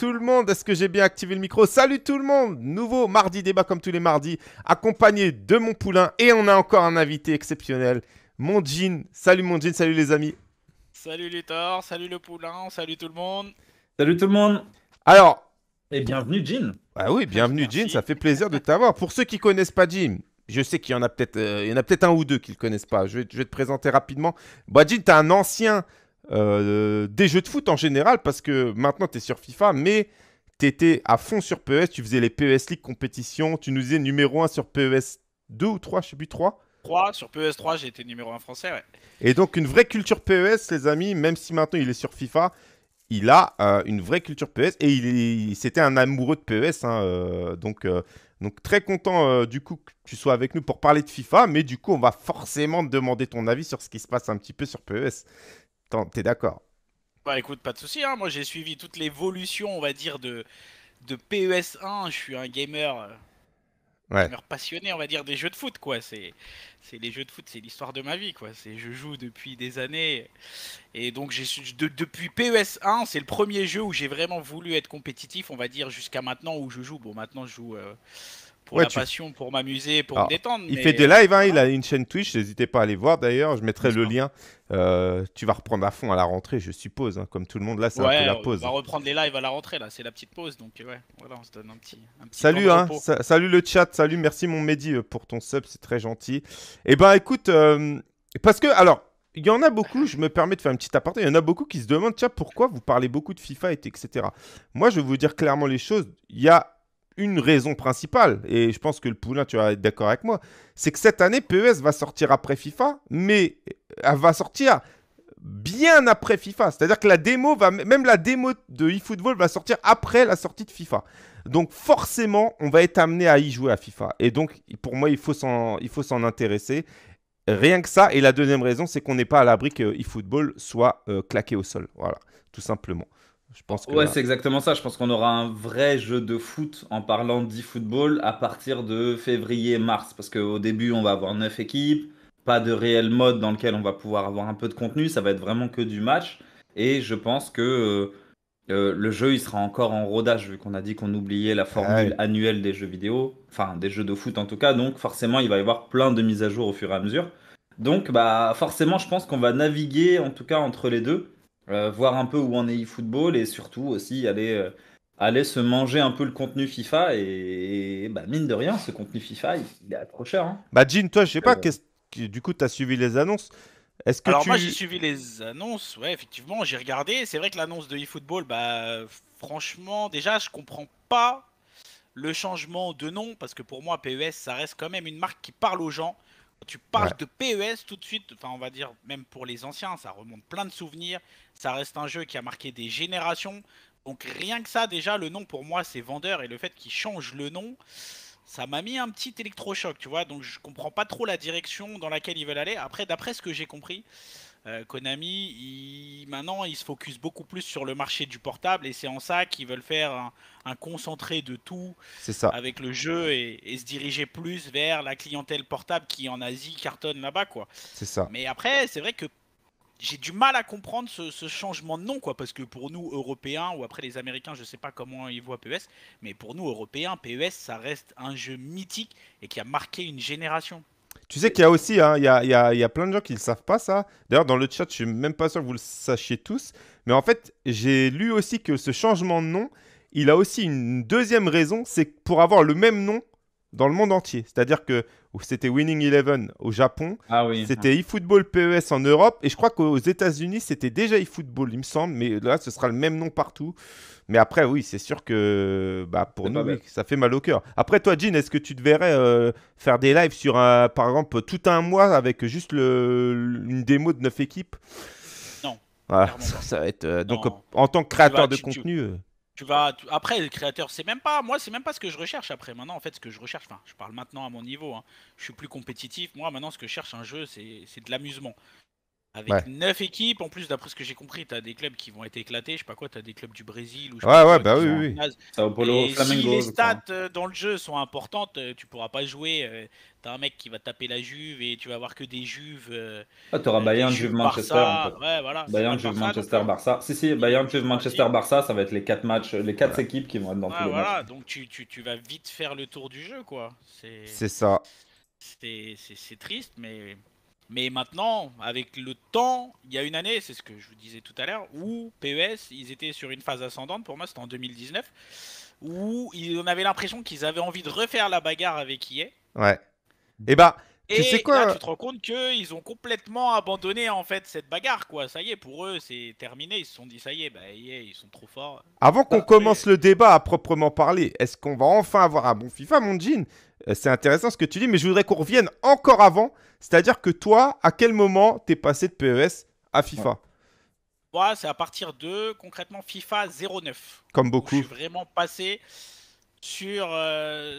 tout le monde. Est-ce que j'ai bien activé le micro Salut tout le monde Nouveau mardi débat comme tous les mardis, accompagné de mon poulain. Et on a encore un invité exceptionnel, mon Jean. Salut mon Jean, salut les amis. Salut Luthor, salut le poulain, salut tout le monde. Salut tout le monde. Alors. Et bienvenue Jean. Ah oui, bienvenue Jean, ça fait plaisir de t'avoir. Pour ceux qui connaissent pas Jean, je sais qu'il y en a peut-être euh, peut-être un ou deux qui le connaissent pas. Je vais, te présenter rapidement. Bah, Jean, tu es un ancien euh, des jeux de foot en général, parce que maintenant tu es sur FIFA, mais tu étais à fond sur PES, tu faisais les PES League compétition, tu nous disais numéro 1 sur PES 2 ou 3, je sais plus 3. 3, sur PES 3, j'ai été numéro 1 français, Et donc une vraie culture PES, les amis, même si maintenant il est sur FIFA, il a euh, une vraie culture PES et il, c'était un amoureux de PES. Hein, euh, donc, donc très content du coup que tu sois avec nous pour parler de FIFA, mais du coup on va forcément te demander ton avis sur ce qui se passe un petit peu sur PES. T'es d'accord Bah écoute, pas de souci. Hein. Moi, j'ai suivi toute l'évolution, on va dire, de, de PES1. Je suis un euh, gamer, passionné, on va dire, des jeux de foot, quoi. C'est, c'est les jeux de foot, c'est l'histoire de ma vie, quoi. C'est, je joue depuis des années. Et donc, j'ai depuis PES1, c'est le premier jeu où j'ai vraiment voulu être compétitif, on va dire, jusqu'à maintenant où je joue. Bon, maintenant, je joue. Euh, pour la passion, pour m'amuser, pour me détendre. Il fait des lives, hein, il a une chaîne Twitch, n'hésitez pas à aller voir d'ailleurs, je mettrai le lien. Euh, tu vas reprendre à fond à la rentrée, je suppose, hein, comme tout le monde là, c'est un peu la pause. On va reprendre les lives à la rentrée, là, c'est la petite pause, donc ouais, voilà, on se donne un petit. salut, hein, salut le chat, salut, merci mon Mehdi euh, pour ton sub, c'est très gentil. Et eh ben écoute, euh, parce que, alors, il y en a beaucoup, je me permets de faire un petit aparté, il y en a beaucoup qui se demandent, tiens, pourquoi vous parlez beaucoup de FIFA, et etc. Moi, je vais vous dire clairement les choses, il y a une raison principale, et je pense que le Poulain, tu vas être d'accord avec moi, c'est que cette année, PES va sortir après FIFA, mais elle euh, va sortir bien après FIFA. C'est-à-dire que la démo va, même la démo de eFootball va sortir après la sortie de FIFA. Donc forcément, on va être amené à y jouer à FIFA. Et donc, pour moi, il faut s'en intéresser. Rien que ça. Et la deuxième raison, c'est qu'on n'est pas à l'abri que eFootball soit euh, claqué au sol. Voilà, tout simplement ouais, c'est exactement ça. Je pense qu'on aura un vrai jeu de foot en parlant d'e-football à partir de février-mars. Parce qu'au début, on va avoir 9 équipes, pas de réel mode dans lequel on va pouvoir avoir un peu de contenu. Ça va être vraiment que du match. Et je pense que euh, euh, le jeu, il sera encore en rodage, vu qu'on a dit qu'on oubliait la formule annuelle des jeux vidéo, enfin des jeux de foot en tout cas. Donc forcément, il va y avoir plein de mises à jour au fur et à mesure. Donc bah, forcément, je pense qu'on va naviguer en tout cas entre les deux. Euh, voir un peu où en est eFootball et surtout aussi aller euh, aller se manger un peu le contenu FIFA et, bah, mine de rien, ce contenu FIFA, il, est trop cher. Hein. Bah, Jean, toi, je sais pas, euh. que, du coup, tu as suivi les annonces. Est-ce que Alors, moi, j'ai suivi les annonces, ouais, effectivement, j'ai regardé. C'est vrai que l'annonce de eFootball, bah, franchement, déjà, je comprends pas le changement de nom parce que pour moi, PES, ça reste quand même une marque qui parle aux gens. Tu parles de PES tout de suite, enfin on va dire même pour les anciens, ça remonte plein de souvenirs, ça reste un jeu qui a marqué des générations. Donc rien que ça déjà, le nom pour moi c'est vendeur et le fait qu'ils changent le nom, ça m'a mis un petit électrochoc, tu vois. Donc je comprends pas trop la direction dans laquelle ils veulent aller. Après, d'après ce que j'ai compris, euh, Konami, maintenant, ils se focus beaucoup plus sur le marché du portable et c'est en ça qu'ils veulent faire un, concentré de tout avec le jeu et, se diriger plus vers la clientèle portable qui en Asie cartonne là-bas, quoi. C'est ça. Mais après, c'est vrai que j'ai du mal à comprendre ce, changement de nom, quoi, parce que pour nous Européens ou après les Américains, je ne sais pas comment ils voient PES, mais pour nous Européens, PES, ça reste un jeu mythique et qui a marqué une génération. Tu sais qu'il y a aussi, hein, il y, a, y, a, plein de gens qui ne savent pas ça. D'ailleurs, dans le chat, je suis même pas sûr que vous le sachiez tous. Mais en fait, j'ai lu aussi que ce changement de nom, il a aussi une deuxième raison, c'est pour avoir le même nom dans le monde entier. C'est-à-dire que c'était Winning Eleven au Japon. Ah oui. C'était eFootball PES en Europe. Et je crois qu'aux États-Unis, c'était déjà eFootball, il me semble. Mais là, ce sera le même nom partout. Mais après, oui, c'est sûr que bah, pour nous, ça fait mal au cœur. Après, toi, Jean, est-ce que tu te verrais euh, faire des lives sur, un, par exemple, tout un mois avec juste une démo de neuf équipes Non. Voilà, ah, ça, va être. Euh, donc, en tant que créateur de contenu. Euh tu après le créateur c'est même pas moi c'est même pas ce que je recherche après maintenant en fait ce que je recherche enfin je parle maintenant à mon niveau hein. je suis plus compétitif moi maintenant ce que je cherche un jeu c'est de l'amusement avec 9 équipes, en plus, d'après ce que j'ai compris, tu as des clubs qui vont être éclatés. Je sais pas quoi, tu as des clubs du Brésil. Ou je ouais, ouais, bah oui, oui. si les stats euh, dans le jeu sont importantes, euh, tu pourras pas jouer. Euh, t'as un mec qui va taper la Juve et tu vas avoir que des Juves. Ah, tu auras Bayern, Juve, Manchester. Barça, Bayern, Juve, Manchester, Barça. Si, si, Bayern, Juve, Manchester, Barça, ça va être les 4 matchs, les 4 équipes qui vont être dans tous les voilà. Donc tu, tu, tu vas vite faire le tour du jeu, quoi. C'est ça. C'est triste, mais mais maintenant, avec le temps, il y a une année, c'est ce que je vous disais tout à l'heure, où PES, ils étaient sur une phase ascendante, pour moi c'était en 2019, où on avait l'impression qu'ils avaient envie de refaire la bagarre avec IA. E ouais. Eh ben... Et tu quoi là, euh, tu te rends compte qu'ils ont complètement abandonné en fait cette bagarre quoi. Ça y est, pour eux, c'est terminé. Ils se sont dit ça y est, bah, ils sont trop forts. Avant qu'on commence le euh, débat à proprement parler, est-ce qu'on va enfin avoir un bon FIFA, mon jean euh, C'est intéressant ce que tu dis, mais je voudrais qu'on revienne encore avant. C'est-à-dire que toi, à quel moment t'es passé de PES à FIFA Moi, c'est à partir de concrètement FIFA 09. Comme beaucoup. Je suis vraiment passé sur,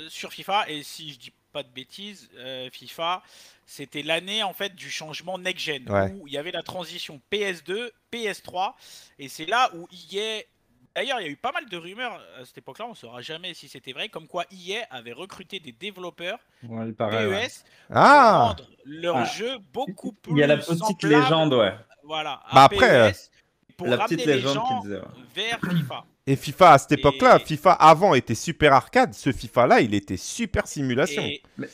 sur FIFA et si je dis pas de bêtises, euh, FIFA, c'était l'année en fait du changement next-gen où il y avait la transition PS2, PS3, et c'est là où EA. D'ailleurs, il y a eu pas mal de rumeurs à cette époque-là, on ne saura jamais si c'était vrai, comme quoi EA avait recruté des développeurs ouais, e ah leur jeu beaucoup plus. Il y a la petite légende, ouais. Voilà. Bah après pour la ramener les gens vers FIFA. Et FIFA à cette époque-là, FIFA avant était super arcade, ce FIFA-là, il était super simulation.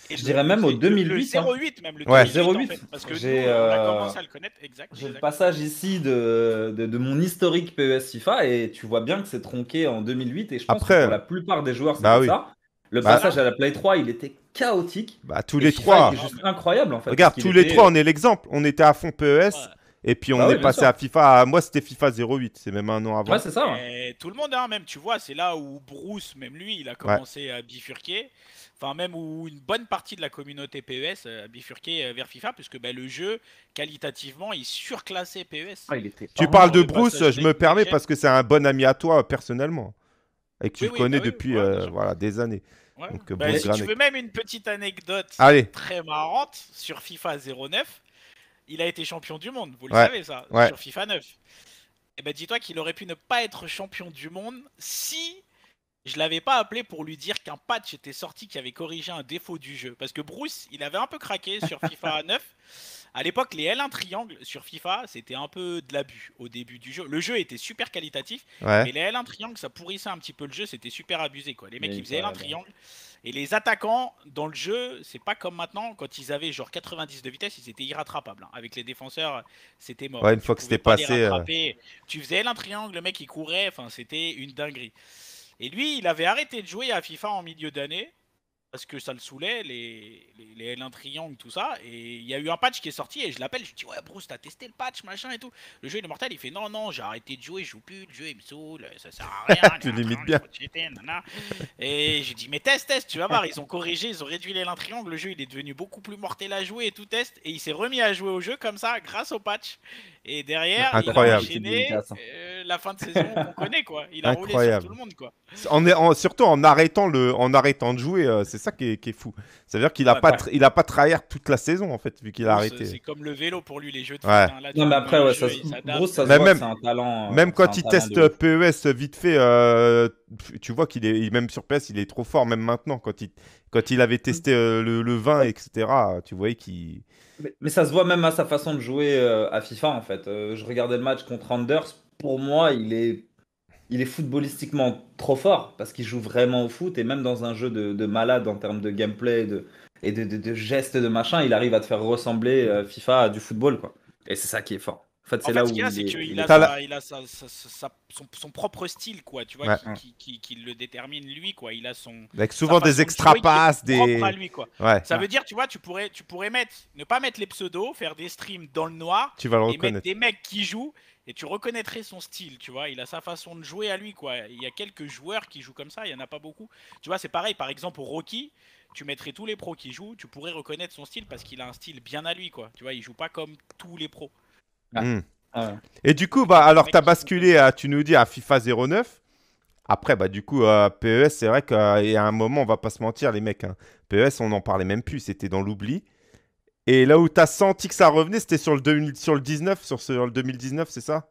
je dirais même au 2008. Le 08 hein. même, le ouais. 08. parce que euh, commencé à le connaître, J'ai le passage ici de, de, mon historique PES FIFA et tu vois bien que c'est tronqué en 2008 et je pense que pour la plupart des joueurs, c'est bah ça. Le bah- passage à la Play 3, il était chaotique. Bah tous les trois. juste incroyable en fait. Regarde, tous les trois, on est l'exemple. On était à fond PES, et puis on bah est passé à FIFA. Ah, moi, c'était FIFA 08. C'est même un an avant. Ouais, c'est ça. tout le monde, un hein, même, tu vois, c'est là où Bruce, même lui, il a commencé à bifurquer. Enfin, même où une bonne partie de la communauté PES euh, a bifurqué euh, vers FIFA, puisque ben le jeu, qualitativement, il surclassait PES. Ah, tu parles de Bruce, je me permets, parce que c'est un bon ami à toi, personnellement. Et que tu connais bah depuis euh, voilà, des années. Donc, tu veux même une petite anecdote très marrante sur FIFA 09 il a été champion du monde, vous le savez ça, sur FIFA 9. Et eh ben dis-toi qu'il aurait pu ne pas être champion du monde si je l'avais pas appelé pour lui dire qu'un patch était sorti qui avait corrigé un défaut du jeu. Parce que Bruce, il avait un peu craqué sur FIFA 9. À l'époque, les L1 triangle sur FIFA, c'était un peu de l'abus au début du jeu. Le jeu était super qualitatif, mais les L1 triangle, ça pourrissait un petit peu le jeu, c'était super abusé quoi. Les mecs, ils faisaient L1 triangle, et les attaquants, dans le jeu, c'est pas comme maintenant, quand ils avaient genre 90 de vitesse, ils étaient irrattrapables. Hein. Avec les défenseurs, c'était mort. une fois que c'était passé, euh, Tu faisais un triangle, le mec il courait, c'était une dinguerie. Et lui, il avait arrêté de jouer à FIFA en milieu d'année parce que ça le saoulait, les, les, L1 Triangle, tout ça. Et il y a eu un patch qui est sorti et je l'appelle, je dis ouais Bruce, t'as testé le patch, machin et tout. Le jeu il est mortel, il fait non, non, j'ai arrêté de jouer, je joue plus, le jeu il me saoule, ça sert à rien. tu limites bien. et je dis mais test, test, tu vas voir, ils ont corrigé, ils ont réduit les L1 Triangle, le jeu il est devenu beaucoup plus mortel à jouer et tout test. Et il s'est remis à jouer au jeu comme ça grâce au patch. Et derrière, a hein. euh, la fin de saison qu'on connaît, quoi. Il a Incroyable. roulé sur tout le monde, quoi. En, surtout en arrêtant, le, en arrêtant de jouer, euh, c'est ça qui est, fou. C'est-à-dire qu'il n'a pas, pas toute la saison, en fait, vu qu'il a arrêté. C'est comme le vélo pour lui, les jeux de ouais. Hein. Non, mais après, ouais, ça, même, même quand il teste PES vite fait, euh, tu vois qu'il est, même sur PS, e il est trop fort, même maintenant, quand il, quand il avait testé euh, le, vin, etc., tu voyais qu'il. Mais, ça se voit même à sa façon de jouer euh, à FIFA, en fait. Euh, je regardais le match contre Anders. Pour moi, il est, il est footballistiquement trop fort parce qu'il joue vraiment au foot et même dans un jeu de, de malade en termes de gameplay de, et de, de, gestes, de machin, il arrive à te faire ressembler FIFA à du football, quoi. Et c'est ça qui est fort. En fait, c'est là il, a, il, a, son, propre style, quoi, tu vois, qui, le détermine lui, quoi. Il a son. Avec souvent des extra passes, des. À Ça veut dire, tu vois, tu pourrais, tu pourrais mettre, ne pas mettre les pseudos, faire des streams dans le noir. Tu vas Mettre des mecs qui jouent et tu reconnaîtrais son style, tu vois. Il a sa façon de jouer à lui, quoi. Il y a quelques joueurs qui jouent comme ça, il y en a pas beaucoup. Tu vois, c'est pareil, par exemple, au Rocky tu mettrais tous les pros qui jouent, tu pourrais reconnaître son style parce qu'il a un style bien à lui, quoi. Tu vois, il joue pas comme tous les pros. Ah. Hmm. Ah Et du coup, bah, alors tu as basculé, tu nous dis, à FIFA 09. Après, bah, du coup, euh, PES, c'est vrai qu'à un moment, on va pas se mentir, les mecs. Hein. PES, on n'en parlait même plus, c'était dans l'oubli. Et là où tu as senti que ça revenait, c'était sur le, 2000, sur le 19, sur le 2019, c'est ça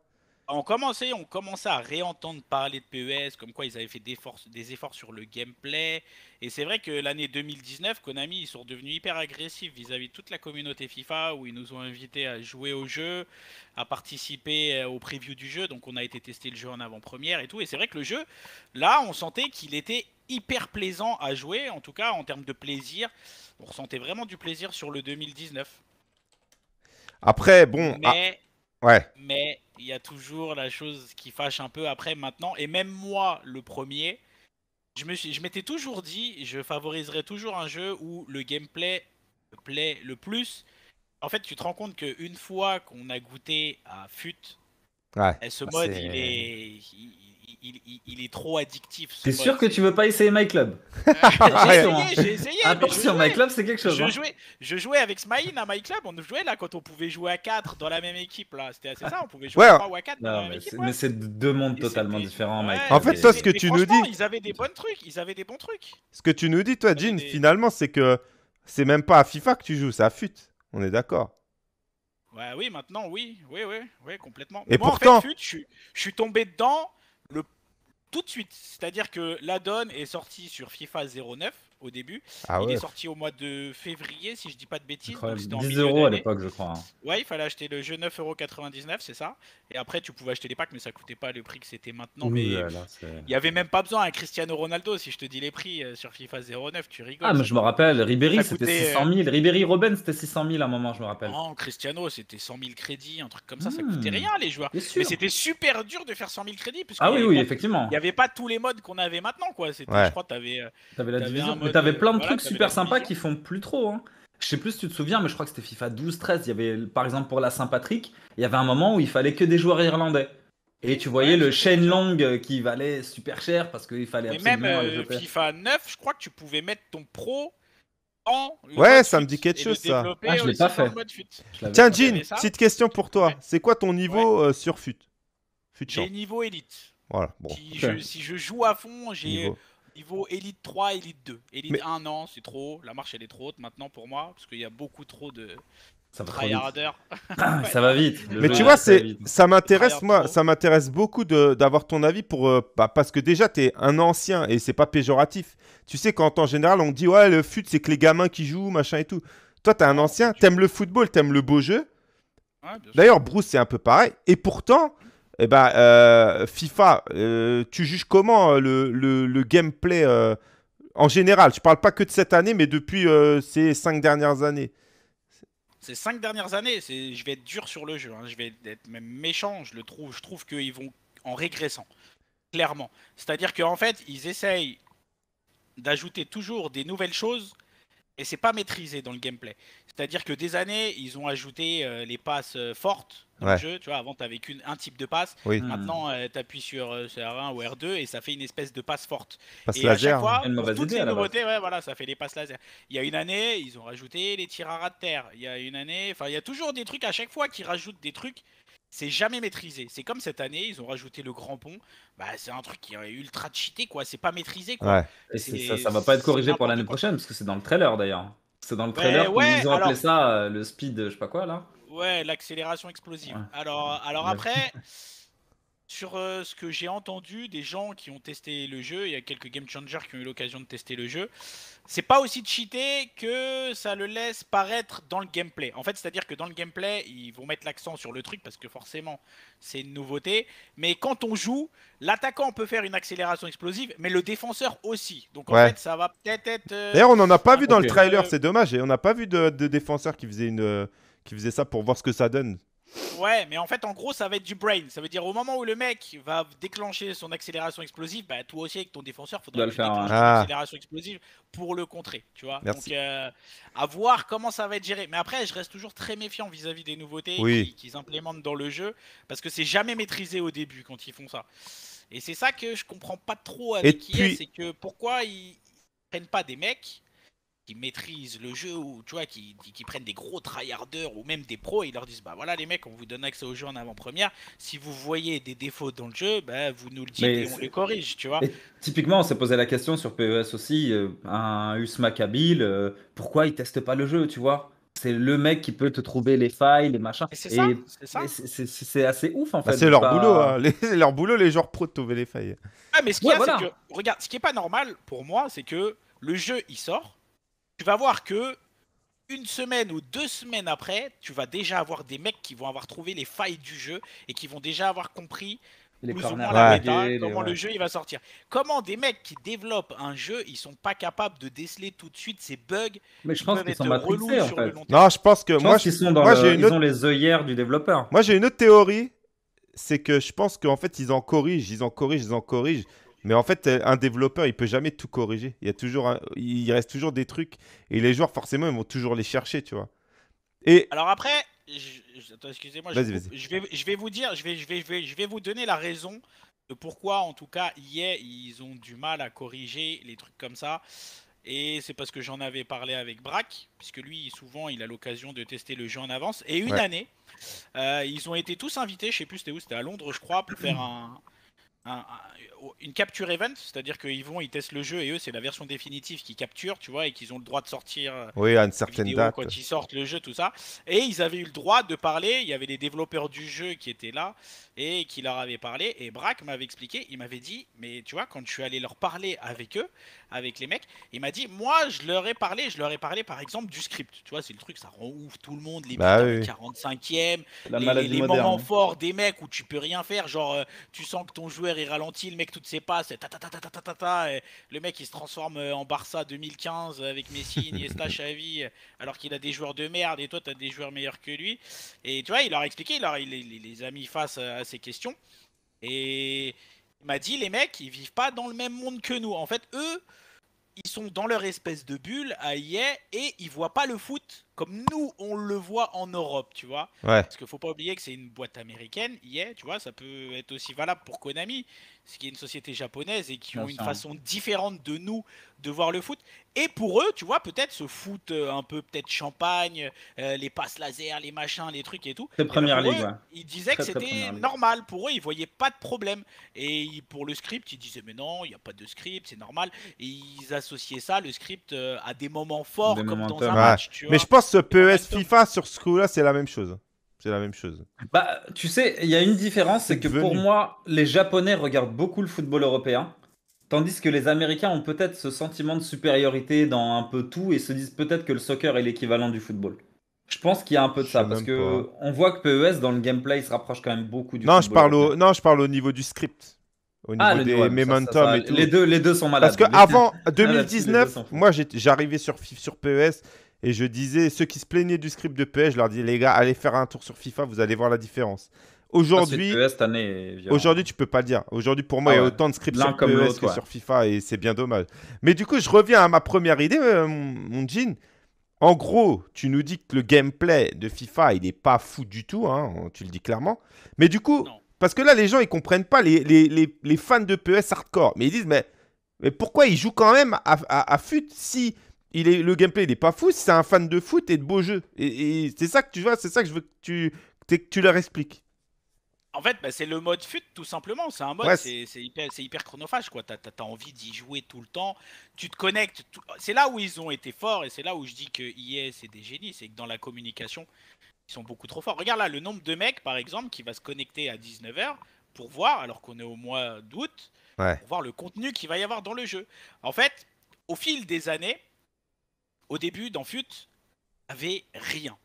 on commençait, on à réentendre parler de PES, comme quoi ils avaient fait des, efforts sur le gameplay. Et c'est vrai que l'année 2019, Konami, ils sont devenus hyper agressifs vis-à-vis de toute la communauté FIFA, où ils nous ont invités à jouer au jeu, à participer euh, au preview du jeu. Donc on a été testé le jeu en avant-première et tout. Et c'est vrai que le jeu, là, on sentait qu'il était hyper plaisant à jouer, en tout cas en termes de plaisir. On ressentait vraiment du plaisir sur le 2019. Après, bon... Ah, mais... Ouais. Mais il y a toujours la chose qui fâche un peu après maintenant. Et même moi, le premier, je me suis, je m'étais toujours dit, je favoriserais toujours un jeu où le gameplay plaît le plus. En fait, tu te rends compte qu'une fois qu'on a goûté à FUT, ouais, ce bah, mode, Il, est, il, est trop addictif. T'es sûr que tu veux pas essayer My Club J'ai essayé, Attention, ah My Club, c'est quelque chose. Je, hein. jouais, je jouais avec Smaïn à My Club, on jouait là quand on pouvait jouer à 4 dans la même équipe. là. C'était ça, on pouvait jouer à 3 ou à 4 dans la même équipe. Mais c'est deux mondes totalement différents, En fait, toi, ce que tu nous dis. Ils avaient des bons trucs, ils avaient des bons trucs. Ce que tu nous dis, toi, Jean, finalement, c'est que c'est même pas à FIFA que tu joues, c'est à FUT. On est d'accord. Ouais, bah oui, maintenant, oui, oui, oui, complètement. Et pourtant, je suis tombé dedans le, tout de suite. C'est-à-dire que la donne est sortie sur FIFA 09 au début. Ah il est sorti au mois de février, si je dis pas de bêtises. 10 hein, euros à l'époque, je crois. Hein. Ouais, il fallait acheter le jeu 9,99€, c'est ça. Et après, tu pouvais acheter les packs, mais ça coûtait pas le prix que c'était maintenant. mais il y avait même pas besoin. Un Cristiano Ronaldo, si je te dis les prix euh, sur FIFA 09, tu rigoles. Ah, mais je me rappelle, Ribéry, c'était 600 000. Euh, Ribéry Robben, c'était 600 000 à un moment, je me rappelle. Non, Cristiano, c'était 100 000 crédits, un truc comme ça, ça hmm, coûtait rien, les joueurs. Mais c'était super dur de faire 100 000 crédits. Parce ah oui, oui, effectivement. Il n'y avait pas tous les modes qu'on avait maintenant, quoi. C'était, je crois, tu avais, euh, avais, avais t'avais euh, plein de trucs super sympas qui font plus trop. Hein. Je sais plus si tu te souviens, mais je crois que c'était FIFA 12, 13. Il y avait, par exemple, pour la Saint-Patrick, il y avait un moment où il fallait que des joueurs irlandais. Et tu voyais le chaîne Long euh, qui valait super cher parce qu'il fallait mais absolument. Mais même euh, FIFA 9, je crois que tu pouvais mettre ton pro en. Ouais, ça me dit quelque chose ça. Ah, je l'ai pas fait. Tiens, Jean, petite question pour toi. C'est quoi ton niveau sur FUT, fut Les niveau élite. Voilà. Bon. Si, je, joue à fond, j'ai. Niveau Elite 3, Elite 2. Elite 1, non, c'est trop. La marche, elle est trop haute maintenant pour moi, parce qu'il y a beaucoup trop de. Ça va, vite. Ah, ça va vite. Mais tu vois, c'est ça m'intéresse moi, ça m'intéresse beaucoup d'avoir ton avis pour euh, bah, parce que déjà tu es un ancien et c'est pas péjoratif. Tu sais quand en général on dit ouais le fut c'est que les gamins qui jouent machin et tout. Toi tu t'es un ancien, t'aimes le football, t'aimes le beau jeu. D'ailleurs Bruce c'est un peu pareil et pourtant eh ben, euh, FIFA, euh, tu juges comment euh, le, gameplay en général Je parle pas que de cette année, mais depuis ces cinq dernières années. Ces cinq dernières années, je vais être dur sur le jeu. Hein. Je vais être même méchant. Je le trouve. Je trouve qu'ils vont en régressant, clairement. C'est-à-dire qu'en fait, ils essayent d'ajouter toujours des nouvelles choses et c'est pas maîtrisé dans le gameplay. C'est-à-dire que des années, ils ont ajouté euh, les passes euh, fortes dans le jeu. Tu vois, avant, t'avais qu'un un type de passe. Hmm. Maintenant, tu euh, t'appuies sur, R1 ou R2 et ça fait une espèce de passe forte. et laser, à chaque fois, toutes les nouveautés, voilà, ça fait les passes laser. Il y a une année, ils ont rajouté les tirs à de terre. Il y a une année, enfin, il y a toujours des trucs à chaque fois qui rajoutent des trucs c'est jamais maîtrisé. C'est comme cette année, ils ont rajouté le grand pont. Bah, c'est un truc qui est ultra cheaté, quoi. C'est pas maîtrisé, quoi. Et ça, ça va pas être corrigé pour l'année prochaine, parce que c'est dans le trailer d'ailleurs. C'est dans le ben trailer ils ont appelé ça euh, le speed, je sais pas quoi là. Ouais, l'accélération explosive. Alors, alors après, sur euh, ce que j'ai entendu des gens qui ont testé le jeu, il y a quelques game changers qui ont eu l'occasion de tester le jeu, c'est pas aussi cheaté que ça le laisse paraître dans le gameplay. En fait, c'est-à-dire que dans le gameplay, ils vont mettre l'accent sur le truc parce que forcément, c'est une nouveauté. Mais quand on joue, l'attaquant peut faire une accélération explosive, mais le défenseur aussi. Donc en fait, ça va peut-être être. Euh, D'ailleurs, on n'en a pas vu ah, dans le trailer, c'est dommage. Et on n'a pas vu de, de défenseur qui faisait, une, qui faisait ça pour voir ce que ça donne. Ouais, mais en fait, en gros, ça va être du brain. Ça veut dire au moment où le mec va déclencher son accélération explosive, bah, toi aussi avec ton défenseur, faudra le faire. Ah. Accélération explosive pour le contrer, tu vois. Donc, euh, à voir comment ça va être géré. Mais après, je reste toujours très méfiant vis-à-vis des nouveautés qu'ils implémentent dans le jeu, parce que c'est jamais maîtrisé au début quand ils font ça. Et c'est ça que je comprends pas trop avec qui c'est que pourquoi ils prennent pas des mecs qui maîtrisent le jeu ou tu vois qui, qui, prennent des gros tryharders ou même des pros et ils leur disent bah voilà les mecs on vous donne accès au jeu en avant-première si vous voyez des défauts dans le jeu bah vous nous le dites et on les corrige tu vois typiquement on s'est posé la question sur PES aussi euh, un Usma Kabil euh, pourquoi il teste pas le jeu tu vois c'est le mec qui peut te trouver les failles, les machins. C'est ça. C'est assez ouf en bah, fait. Hein. c'est leur boulot, les, leur boulot, les joueurs pro de trouver les failles. Ah mais ce qui que regarde, ce qui est pas normal pour moi, c'est que le jeu il sort, tu vas voir que une semaine ou deux semaines après, tu vas déjà avoir des mecs qui vont avoir trouvé les failles du jeu et qui vont déjà avoir compris plus ou moins comment le jeu il va sortir. Comment des mecs qui développent un jeu, ils sont pas capables de déceler tout de suite ces bugs Mais je pense qu'ils sont sur en fait. Non, je pense que moi, je... ont les œillères du développeur. Moi, j'ai une autre théorie, c'est que je pense qu'en fait, ils en corrigent, ils en corrigent, ils en corrigent mais en fait, euh, un développeur, il peut jamais tout corriger. Il, y a toujours il reste toujours des trucs. Et les joueurs, forcément, ils vont toujours les chercher, tu vois. Et... Alors après, je... excusez-moi, je... vais, je vais vous dire, je vais, je, vais, je, vais, vous donner la raison de pourquoi, en tout cas, hier, ils ont du mal à corriger les trucs comme ça. Et c'est parce que j'en avais parlé avec Braque, puisque lui, souvent, il a l'occasion de tester le jeu en avance. Et une année, euh, ils ont été tous invités, je sais plus c'était où, c'était à Londres, je crois, pour faire un, une capture event, c'est-à-dire qu'ils vont, ils testent le jeu et eux, c'est la version définitive qui capture, tu vois, et qu'ils ont le droit de sortir euh, oui, à une certaine date. quand ils sortent le jeu, tout ça. Et ils avaient eu le droit de parler, il y avait les développeurs du jeu qui étaient là et qui leur avaient parlé. Et Braque m'avait expliqué, il m'avait dit, mais tu vois, quand je suis allé leur parler avec eux, avec les mecs, il m'a dit, moi, je leur ai parlé, je leur ai parlé par exemple du script, tu vois, c'est le truc, ça rend ouf tout le monde, les bah 45e, les, moments forts des mecs où tu peux rien faire, genre, euh, tu sens que ton joueur ralenti il ralentit, le mec, toutes ses passes, et ta, ta, ta, et le mec, il se transforme euh, en Barça 2015 avec Messi, Iniesta, Xavi, alors qu'il a des joueurs de merde, et toi, tu as des joueurs meilleurs que lui. Et tu vois, il leur a expliqué, il, leur, il, les a mis face à, ces questions. Et il m'a dit, les mecs, ils vivent pas dans le même monde que nous. En fait, eux, ils sont dans leur espèce de bulle à et ils voient pas le foot comme nous on le voit en Europe, tu vois. Parce qu'il faut pas oublier que c'est une boîte américaine, Yé, tu vois, ça peut être aussi valable pour Konami ce qui est une société japonaise et qui ont une façon différente de nous de voir le foot. Et pour eux, tu vois, peut-être ce foot euh, un peu peut-être champagne, euh, les passes laser, les machins, les trucs et tout. première eh ben, ligue. Ils disaient que c'était normal pour eux, ils voyaient pas de problème. Et pour le script, ils disaient mais non, il n'y a pas de script, c'est normal. Et ils associaient ça, le script, euh, à des moments forts comme dans un match. mais je pense que PES FIFA sur ce coup-là, c'est la même chose. C'est la même chose. Bah, tu sais, il y a une différence, c'est que pour moi, les Japonais regardent beaucoup le football européen, tandis que les Américains ont peut-être ce sentiment de supériorité dans un peu tout et se disent peut-être que le soccer est l'équivalent du football. Je pense qu'il y a un peu de ça parce que on voit que PES dans le gameplay se rapproche quand même beaucoup du. Non, football je parle non, je parle au niveau du script, au ah, niveau des et tout. Les deux, les deux sont malades. Parce que avant 2019, ah, moi j'arrivais sur sur PES, et je disais, ceux qui se plaignaient du script de PES, je leur dis, les gars, allez faire un tour sur FIFA, vous allez voir la différence. Aujourd'hui, ah, aujourd'hui, tu peux pas le dire. Aujourd'hui, pour moi, ah il y a autant de scripts sur que sur FIFA et c'est bien dommage. Mais du coup, je reviens à ma première idée, euh, mon jean. En gros, tu nous dis que le gameplay de FIFA, il n'est pas fou du tout, hein, tu le dis clairement. Mais du coup, parce que là, les gens, ils comprennent pas, les, les, fans de PES hardcore, mais ils disent, mais, pourquoi ils jouent quand même à, à FUT si il est, le gameplay, il n'est pas fou. C'est un fan de foot et de beaux jeux. Et, c'est ça que tu vois, c'est ça que je veux que tu, tu leur expliques. En fait, bah, c'est le mode fut tout simplement. C'est un mode, c'est hyper, chronophage. Tu as, envie d'y jouer tout le temps. Tu te connectes. C'est là où ils ont été forts et c'est là où je dis que I.S. E c'est des génies. C'est que dans la communication, ils sont beaucoup trop forts. Regarde là, le nombre de mecs, par exemple, qui va se connecter à 19h pour voir, alors qu'on est au mois d'août, pour voir le contenu qu'il va y avoir dans le jeu. En fait, au fil des années, au début, dans FUT, avait rien.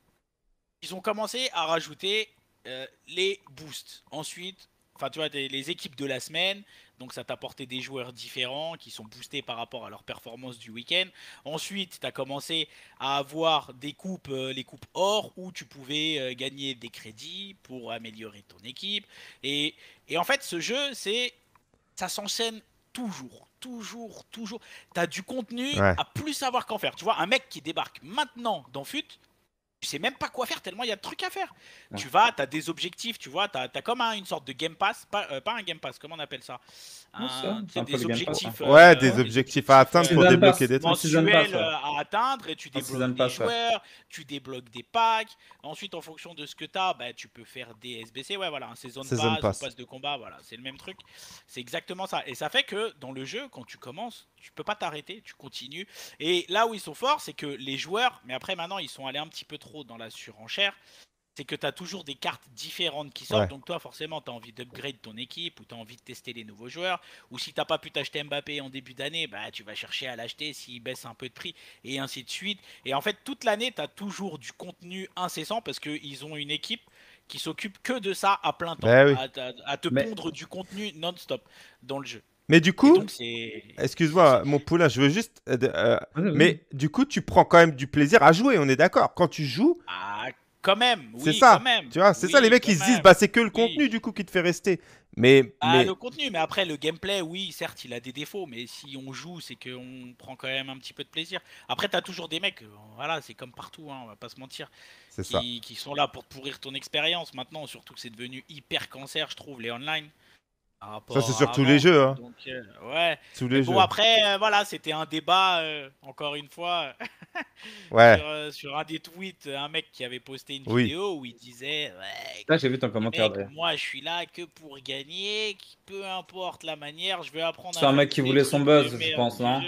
Ils ont commencé à rajouter euh, les boosts. Ensuite, enfin tu vois, les équipes de la semaine, donc ça t'apportait des joueurs différents qui sont boostés par rapport à leur performance du week-end. Ensuite, tu as commencé à avoir des coupes, euh, les coupes or, où tu pouvais euh, gagner des crédits pour améliorer ton équipe. Et, et en fait, ce jeu, c'est ça s'enchaîne toujours, toujours, toujours. Tu as du contenu à plus savoir qu'en faire. Tu vois, un mec qui débarque maintenant dans FUT, tu sais même pas quoi faire tellement il y a de trucs à faire. Tu vas, tu as des objectifs, tu vois, tu as, comme un, une sorte de game pass, pas, euh, pas, un game pass, comment on appelle ça, un, des, hein. objectifs, ouais, euh, des objectifs. à atteindre pour débloquer des trucs. Euh, à atteindre et tu ah, débloques des joueurs, tu débloques des packs. Ensuite, en fonction de ce que tu as, bah, tu peux faire des SBC, ouais, voilà, un saison, pass, de combat, voilà, c'est le même truc. C'est exactement ça. Et ça fait que dans le jeu, quand tu commences, tu peux pas t'arrêter, tu continues. Et là où ils sont forts, c'est que les joueurs, mais après maintenant ils sont allés un petit peu trop dans la surenchère, c'est que tu as toujours des cartes différentes qui sortent. Donc toi forcément, tu as envie d'upgrade ton équipe ou tu as envie de tester les nouveaux joueurs. Ou si tu n'as pas pu t'acheter Mbappé en début d'année, bah tu vas chercher à l'acheter s'il baisse un peu de prix et ainsi de suite. Et en fait, toute l'année, tu as toujours du contenu incessant parce qu'ils ont une équipe qui s'occupe que de ça à plein temps, ben à, te pondre du contenu non-stop dans le jeu. Mais du coup, excuse-moi, mon poulain, je veux juste. Euh, euh, mais du coup, tu prends quand même du plaisir à jouer, on est d'accord. Quand tu joues. Ah, quand même, c'est ça, Tu vois, c'est ça, les mecs, ils se disent, bah, c'est que le contenu, du coup, qui te fait rester. Ah, mais, le contenu, mais après, le gameplay, oui, certes, il a des défauts, mais si on joue, c'est qu'on prend quand même un petit peu de plaisir. Après, t'as toujours des mecs, euh, voilà, c'est comme partout, hein, on va pas se mentir, qui, qui sont là pour pourrir ton expérience maintenant, surtout que c'est devenu hyper cancer, je trouve, les online. Ça, c'est sur tous les jeux. Hein. Euh, ouais. Tous les bon, après, euh, voilà, c'était un débat, euh, encore une fois, ouais. sur, un des tweets, un mec qui avait posté une vidéo où il disait ouais, Là, j'ai vu ton commentaire. moi, je suis là que pour gagner, peu importe la manière, je vais apprendre C'est un mec qui voulait son buzz, je pense, non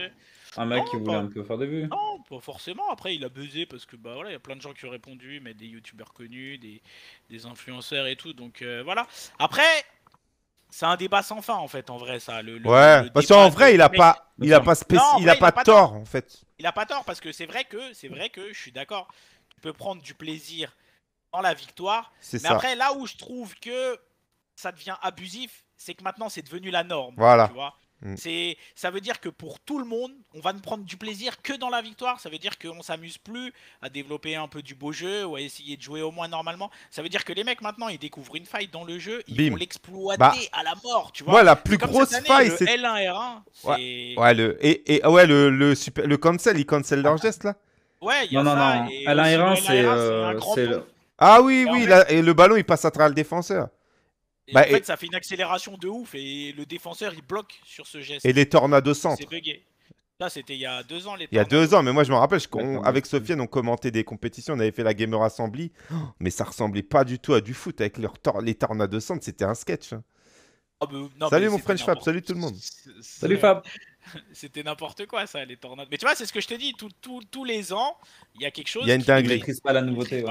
Un mec qui voulait un peu faire des vues. Non, pas forcément. Après, il a buzzé parce que bah voilà, il y a plein de gens qui ont répondu, mais des youtubeurs connus, des, des influenceurs et tout. Donc voilà. Après, c'est un débat sans fin en fait, en vrai ça. Le, ouais. parce qu'en vrai, il a pas, il a pas, il, a pas tort, en fait. Il n'a pas tort parce que c'est vrai que c'est vrai que je suis d'accord. Tu peux prendre du plaisir dans la victoire. Mais après, là où je trouve que ça devient abusif, c'est que maintenant c'est devenu la norme. Voilà. Tu vois Mm. C'est, ça veut dire que pour tout le monde, on va ne prendre du plaisir que dans la victoire. Ça veut dire qu'on s'amuse plus à développer un peu du beau jeu ou à essayer de jouer au moins normalement. Ça veut dire que les mecs maintenant, ils découvrent une faille dans le jeu, ils vont l'exploiter bah, à la mort. Tu vois ouais, la plus grosse année, faille, c'est L1R1. Ouais. ouais, le et, et ah ouais le le, super, le cancel, Il cancel leur ah. geste là. Ouais, il y non, Non, non, L1R1, c'est euh, Ah oui, oui, et le ballon il passe à travers le défenseur. Bah, en fait, ça fait une accélération de ouf et le défenseur il bloque sur ce geste. Et les tornades centre. C'est bugué. Ça, c'était il y a deux ans. Les il y a deux ans, mais moi je me rappelle, avec Sofiane, on commentait des compétitions, on avait fait la Gamer Assembly, mais ça ressemblait pas du tout à du foot avec leur tornades les centre, c'était un sketch. Hein. Ah, salut mon French Fab, salut tout le monde. Salut Fab. C'était n'importe quoi, ça, les tornades. Mais tu vois, c'est ce que je te dis. tous les ans, il y a quelque chose. Il y a une dinguerie. pas la nouveauté.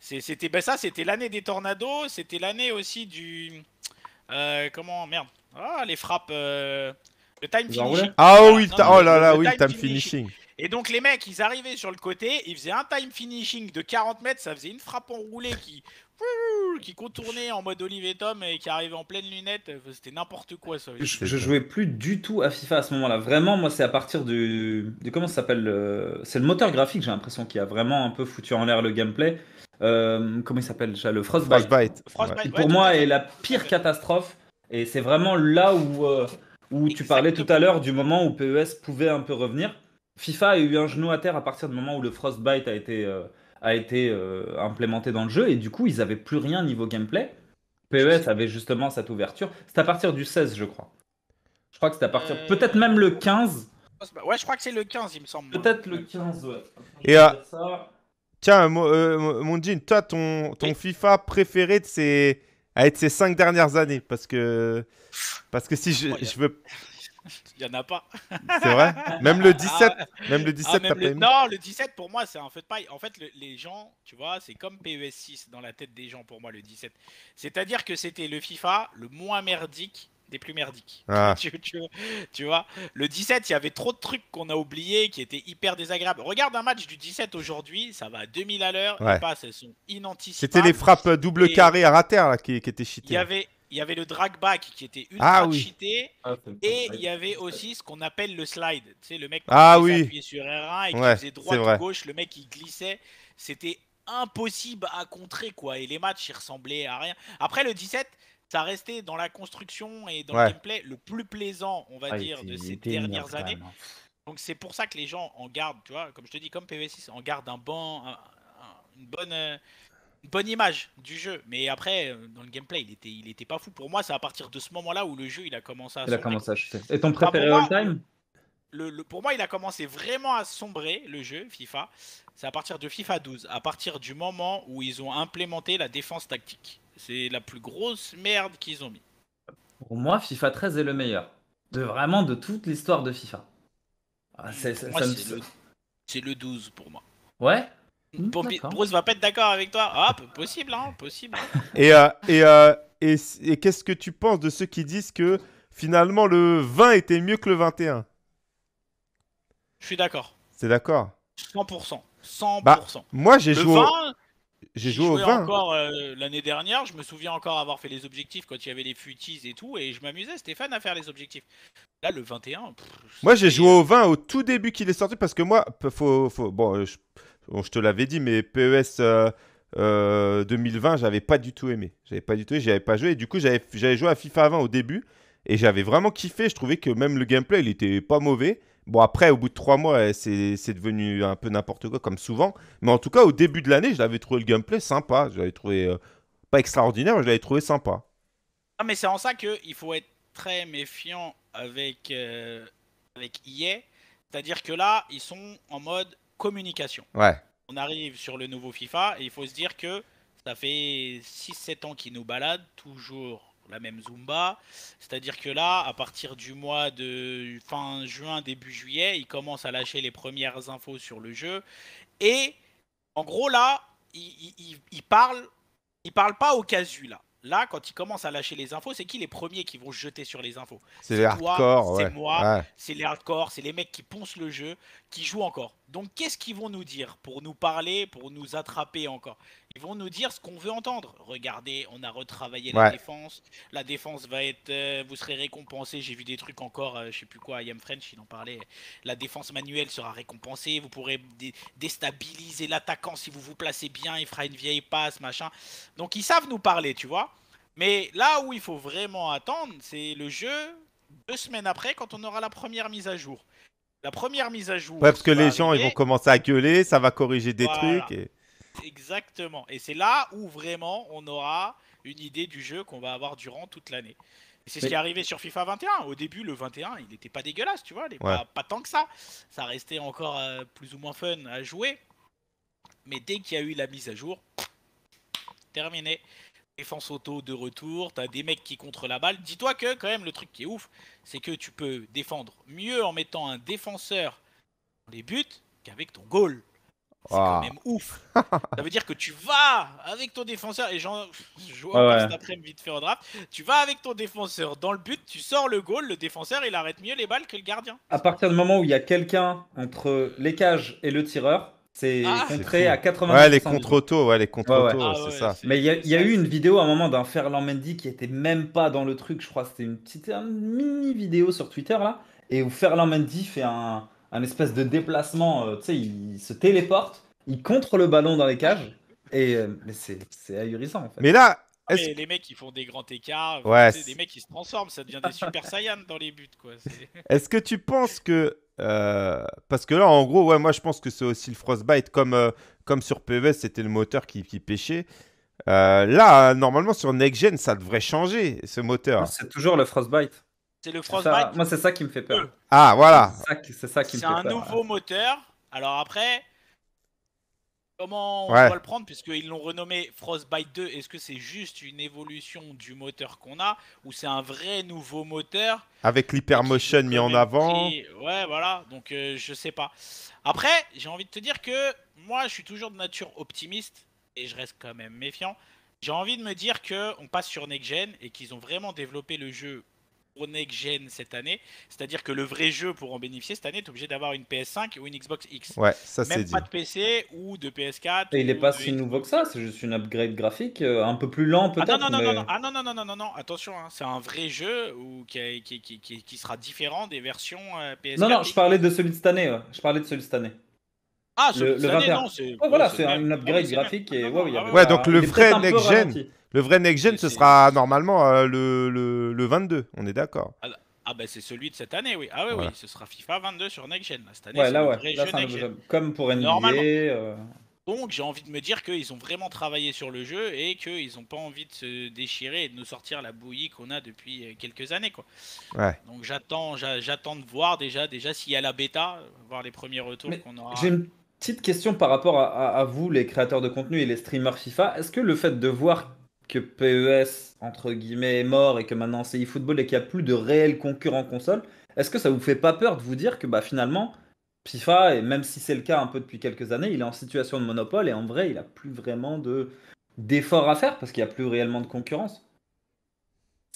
C'était ben, ça, c'était l'année des tornados. C'était l'année aussi du. Euh, comment Merde. Ah, les frappes. Euh, le time finishing. Ah oui, oh là là, le oui, time, finishing. Et donc les mecs, ils arrivaient sur le côté, ils faisaient un time finishing de 40 mètres, ça faisait une frappe enroulée qui, qui contournait en mode Olive et Tom et qui arrivait en pleine lunette. C'était n'importe quoi ça. Je, je, jouais plus du tout à FIFA à ce moment-là. Vraiment, moi, c'est à partir du, comment ça s'appelle euh, C'est le moteur graphique, j'ai l'impression, qui a vraiment un peu foutu en l'air le gameplay. Euh, comment il s'appelle Le Frostbite. Frostbite. Pour moi, est la pire catastrophe. Et c'est vraiment là où, euh, où tu parlais tout à l'heure du moment où PES pouvait un peu revenir. FIFA a eu un genou à terre à partir du moment où le Frostbite a été, euh, a été euh, implémenté dans le jeu, et du coup, ils n'avaient plus rien niveau gameplay. PES avait justement cette ouverture. C'est à partir du 16, je crois. Je crois que c'est à partir. Euh, peut-être même le 15. Ouais, je crois que c'est le 15, il me semble. Peut-être le 15, ouais. Et à... ça. Tiens, toi, ton, ton FIFA préféré de ces... être ces 5 dernières années Parce que, parce que si je, je veux. Il n'y en a pas. C'est vrai Même le 17, ah même le 17 ah, Non, le 17, pour moi, c'est un feu de paille. En fait, les gens, tu vois, c'est comme PES 6 dans la tête des gens, pour moi, le 17. C'est-à-dire que c'était le FIFA le moins merdique des plus merdiques. Ah. Tu, tu, tu, vois, le 17, il y avait trop de trucs qu'on a oubliés qui étaient hyper désagréables. Regarde un match du 17 aujourd'hui, ça va à 2000 à l'heure, ouais. les passes, elles sont inanticipées. C'était les frappes double carré à rater là, qui, qui étaient cheatées. Il y avait il y avait le drag back qui était ultra ah cheaté ah, et il y avait aussi ce qu'on appelle le slide. Tu sais, le mec qui ah, appuyait sur R1 et qui faisait droite ou gauche, le mec qui glissait. C'était impossible à contrer quoi. Et les matchs, ils ressemblaient à rien. Après le 17, ça restait dans la construction et dans le gameplay le plus plaisant, on va ah, dire, de ces dernières années. Hein. Donc c'est pour ça que les gens en gardent, tu vois, comme je te dis, comme PV6, en gardent un bon, une bonne, euh, bonne image du jeu. Mais après, euh, dans le gameplay, il était, il était pas fou. Pour moi, c'est à partir de ce moment-là où le jeu, il a commencé à. Il a commencé à chuter. Et ton ah, préféré all-time pour moi, il a commencé vraiment à sombrer le jeu FIFA. C'est à partir de FIFA 12, à partir du moment où ils ont implémenté la défense tactique. C'est la plus grosse merde qu'ils ont mis. Pour moi, FIFA 13 est le meilleur. De vraiment de toute l'histoire de FIFA. Ah, c'est, le, 12 pour moi. Ouais Mmh, Bruce va pas être d'accord avec toi. Ah, possible, hein, possible. Hein. Et, euh, et, euh, et, qu'est-ce que tu penses de ceux qui disent que finalement le 20 était mieux que le 21 Je suis d'accord. C'est d'accord 100%. 100%. Bah, moi, j'ai joué. 20, J'ai joué, au 20. encore euh, l'année dernière. Je me souviens encore avoir fait les objectifs quand il y avait les futis et tout. Et je m'amusais, Stéphane, à faire les objectifs. Là, le 21. moi, j'ai joué au 20 au tout début qu'il est sorti parce que moi, faut. faut bon, je Bon, je te l'avais dit, mais PES euh, 2020, euh, j'avais pas du tout aimé. J'avais pas du tout, j'avais pas joué. Et du coup, j'avais joué à FIFA 20 au début et j'avais vraiment kiffé. Je trouvais que même le gameplay, il était pas mauvais. Bon, après, au bout de trois mois, eh, c'est devenu un peu n'importe quoi, comme souvent. Mais en tout cas, au début de l'année, je l'avais trouvé le gameplay sympa. Je l'avais trouvé euh, pas extraordinaire, mais je l'avais trouvé sympa. Ah, mais c'est en ça qu'il faut être très méfiant avec, euh, avec EA. C'est-à-dire que là, ils sont en mode communication. On arrive sur le nouveau FIFA et il faut se dire que ça fait 6-7 ans qu'il nous balade, toujours la même Zumba. C'est-à-dire que là, à partir du mois de fin juin, début juillet, il commence à lâcher les premières infos sur le jeu. Et en gros, là, il parle pas au casu, là. Là, quand ils commencent à lâcher les infos, c'est qui les premiers qui vont jeter sur les infos C'est toi, C'est moi, c'est les hardcore, c'est les mecs qui poncent le jeu, qui jouent encore. Donc, qu'est-ce qu'ils vont nous dire pour nous parler, pour nous attraper encore ils vont nous dire ce qu'on veut entendre. Regardez, on a retravaillé la défense. La défense va être. Euh, vous serez récompensé. J'ai vu des trucs encore, Je euh, je sais plus quoi, Yam French, il en parlait. La défense manuelle sera récompensée. Vous pourrez déstabiliser l'attaquant si vous vous placez bien. Il fera une vieille passe, machin. Donc ils savent nous parler, tu vois. Mais là où il faut vraiment attendre, c'est le jeu deux semaines après quand on aura la première mise à jour. La première mise à jour. parce que les gens, ils vont commencer à gueuler, ça va corriger des trucs. Et... Exactement. Et c'est là où vraiment on aura une idée du jeu qu'on va avoir durant toute l'année. C'est ce qui est arrivé sur FIFA 21. Au début, le 21, il n'était pas dégueulasse, tu vois, il n'est pas, pas, tant que ça. Ça restait encore euh, plus ou moins fun à jouer. Mais dès qu'il y a eu la mise à jour, terminé. Défense auto de retour, t'as des mecs qui contre la balle. Dis-toi que quand même le truc qui est ouf, c'est que tu peux défendre mieux en mettant un défenseur dans les buts qu'avec ton goal. C'est quand ah. même ouf. ça veut dire que tu vas avec ton défenseur, et j'en joue cet après-midi vite faire au draft, tu vas avec ton défenseur dans le but, tu sors le goal, le défenseur il arrête mieux les balles que le gardien. À partir du moment où il y a quelqu'un entre les cages et le tireur, c'est ah. contré à 80 Ouais, les contre-auto, ouais, les contre ouais, ah c'est ça. Mais il y, a eu une vidéo à un moment d'un Ferland Mendy qui était même pas dans le truc, je crois. C'était une petite mini vidéo sur Twitter là, et où Ferland Mendy fait un un espèce de déplacement, euh, tu sais, il se téléporte, il contre le ballon dans les cages, et euh, c'est, ahurissant en fait. Mais là, ah, les mecs qui font des grands écarts, ouais, des mecs qui se transforment, ça devient des super saiyans dans les buts quoi. Est-ce que tu penses que euh, parce que là, en gros, ouais, moi je pense que c'est aussi le Frostbite. Comme, comme sur PV, c'était le moteur qui, qui pêchait. là, normalement, sur Next Gen, ça devrait changer ce moteur. C'est toujours le Frostbite. C'est le Frostbite. Moi, c'est ça qui me fait peur. Ah, voilà. C'est ça, qui me fait peur. C'est un nouveau moteur. Alors après, comment on va le prendre Puisqu'ils l'ont renommé Frostbite 2, est-ce que c'est juste une évolution du moteur qu'on a Ou c'est un vrai nouveau moteur Avec l'hypermotion mis en avant Ouais, voilà. Donc, euh, je sais pas. Après, j'ai envie de te dire que moi, je suis toujours de nature optimiste. Et je reste quand même méfiant. J'ai envie de me dire que on passe sur Next Gen et qu'ils ont vraiment développé le jeu pour Next Gen cette année. C'est-à-dire que le vrai jeu pour en bénéficier cette année, est obligé d'avoir une PS5 ou une Xbox X. Ouais, ça c'est Même pas de PC ou de PS4. Et il n'est pas si nouveau que ça, c'est juste une upgrade graphique, euh, un peu plus lent ah peut-être. Ah non, non, non, non, non, attention, hein, c'est un vrai jeu ou qui, qui, qui, qui, sera différent des versions PS4. Euh, non, non, je parlais de celui de cette année. Je parlais de celui de cette année. Ah, le, Non, voilà, c'est un upgrade graphique. Et, ouais, ouais, donc le vrai next-gen, le vrai next-gen, ce sera normalement euh, le, le, le, 22, on est d'accord. Ah, bah, c'est celui de cette année, oui. Ah oui, oui, ce sera FIFA 22 sur next-gen. Cette année, ouais, là, ouais. comme pour NBA. Euh. Donc j'ai envie de me dire qu'ils ont vraiment travaillé sur le jeu et qu'ils n'ont pas envie de se déchirer et de nous sortir la bouillie qu'on a depuis euh, quelques années. Quoi. Ouais. Donc j'attends, j'attends de voir déjà, déjà s'il y a la bêta, voir les premiers retours qu'on aura. Petite question par rapport à, vous, les créateurs de contenu et les streamers FIFA. Est-ce que le fait de voir que PES, entre guillemets, est mort et que maintenant c'est eFootball et qu'il n'y a plus de réels concurrents console, est-ce que ça vous fait pas peur de vous dire que bah, finalement, FIFA, et même si c'est le cas un peu depuis quelques années, il est en situation de monopole et en vrai, il n'a plus vraiment de d'efforts à faire parce qu'il n'y a plus réellement de concurrence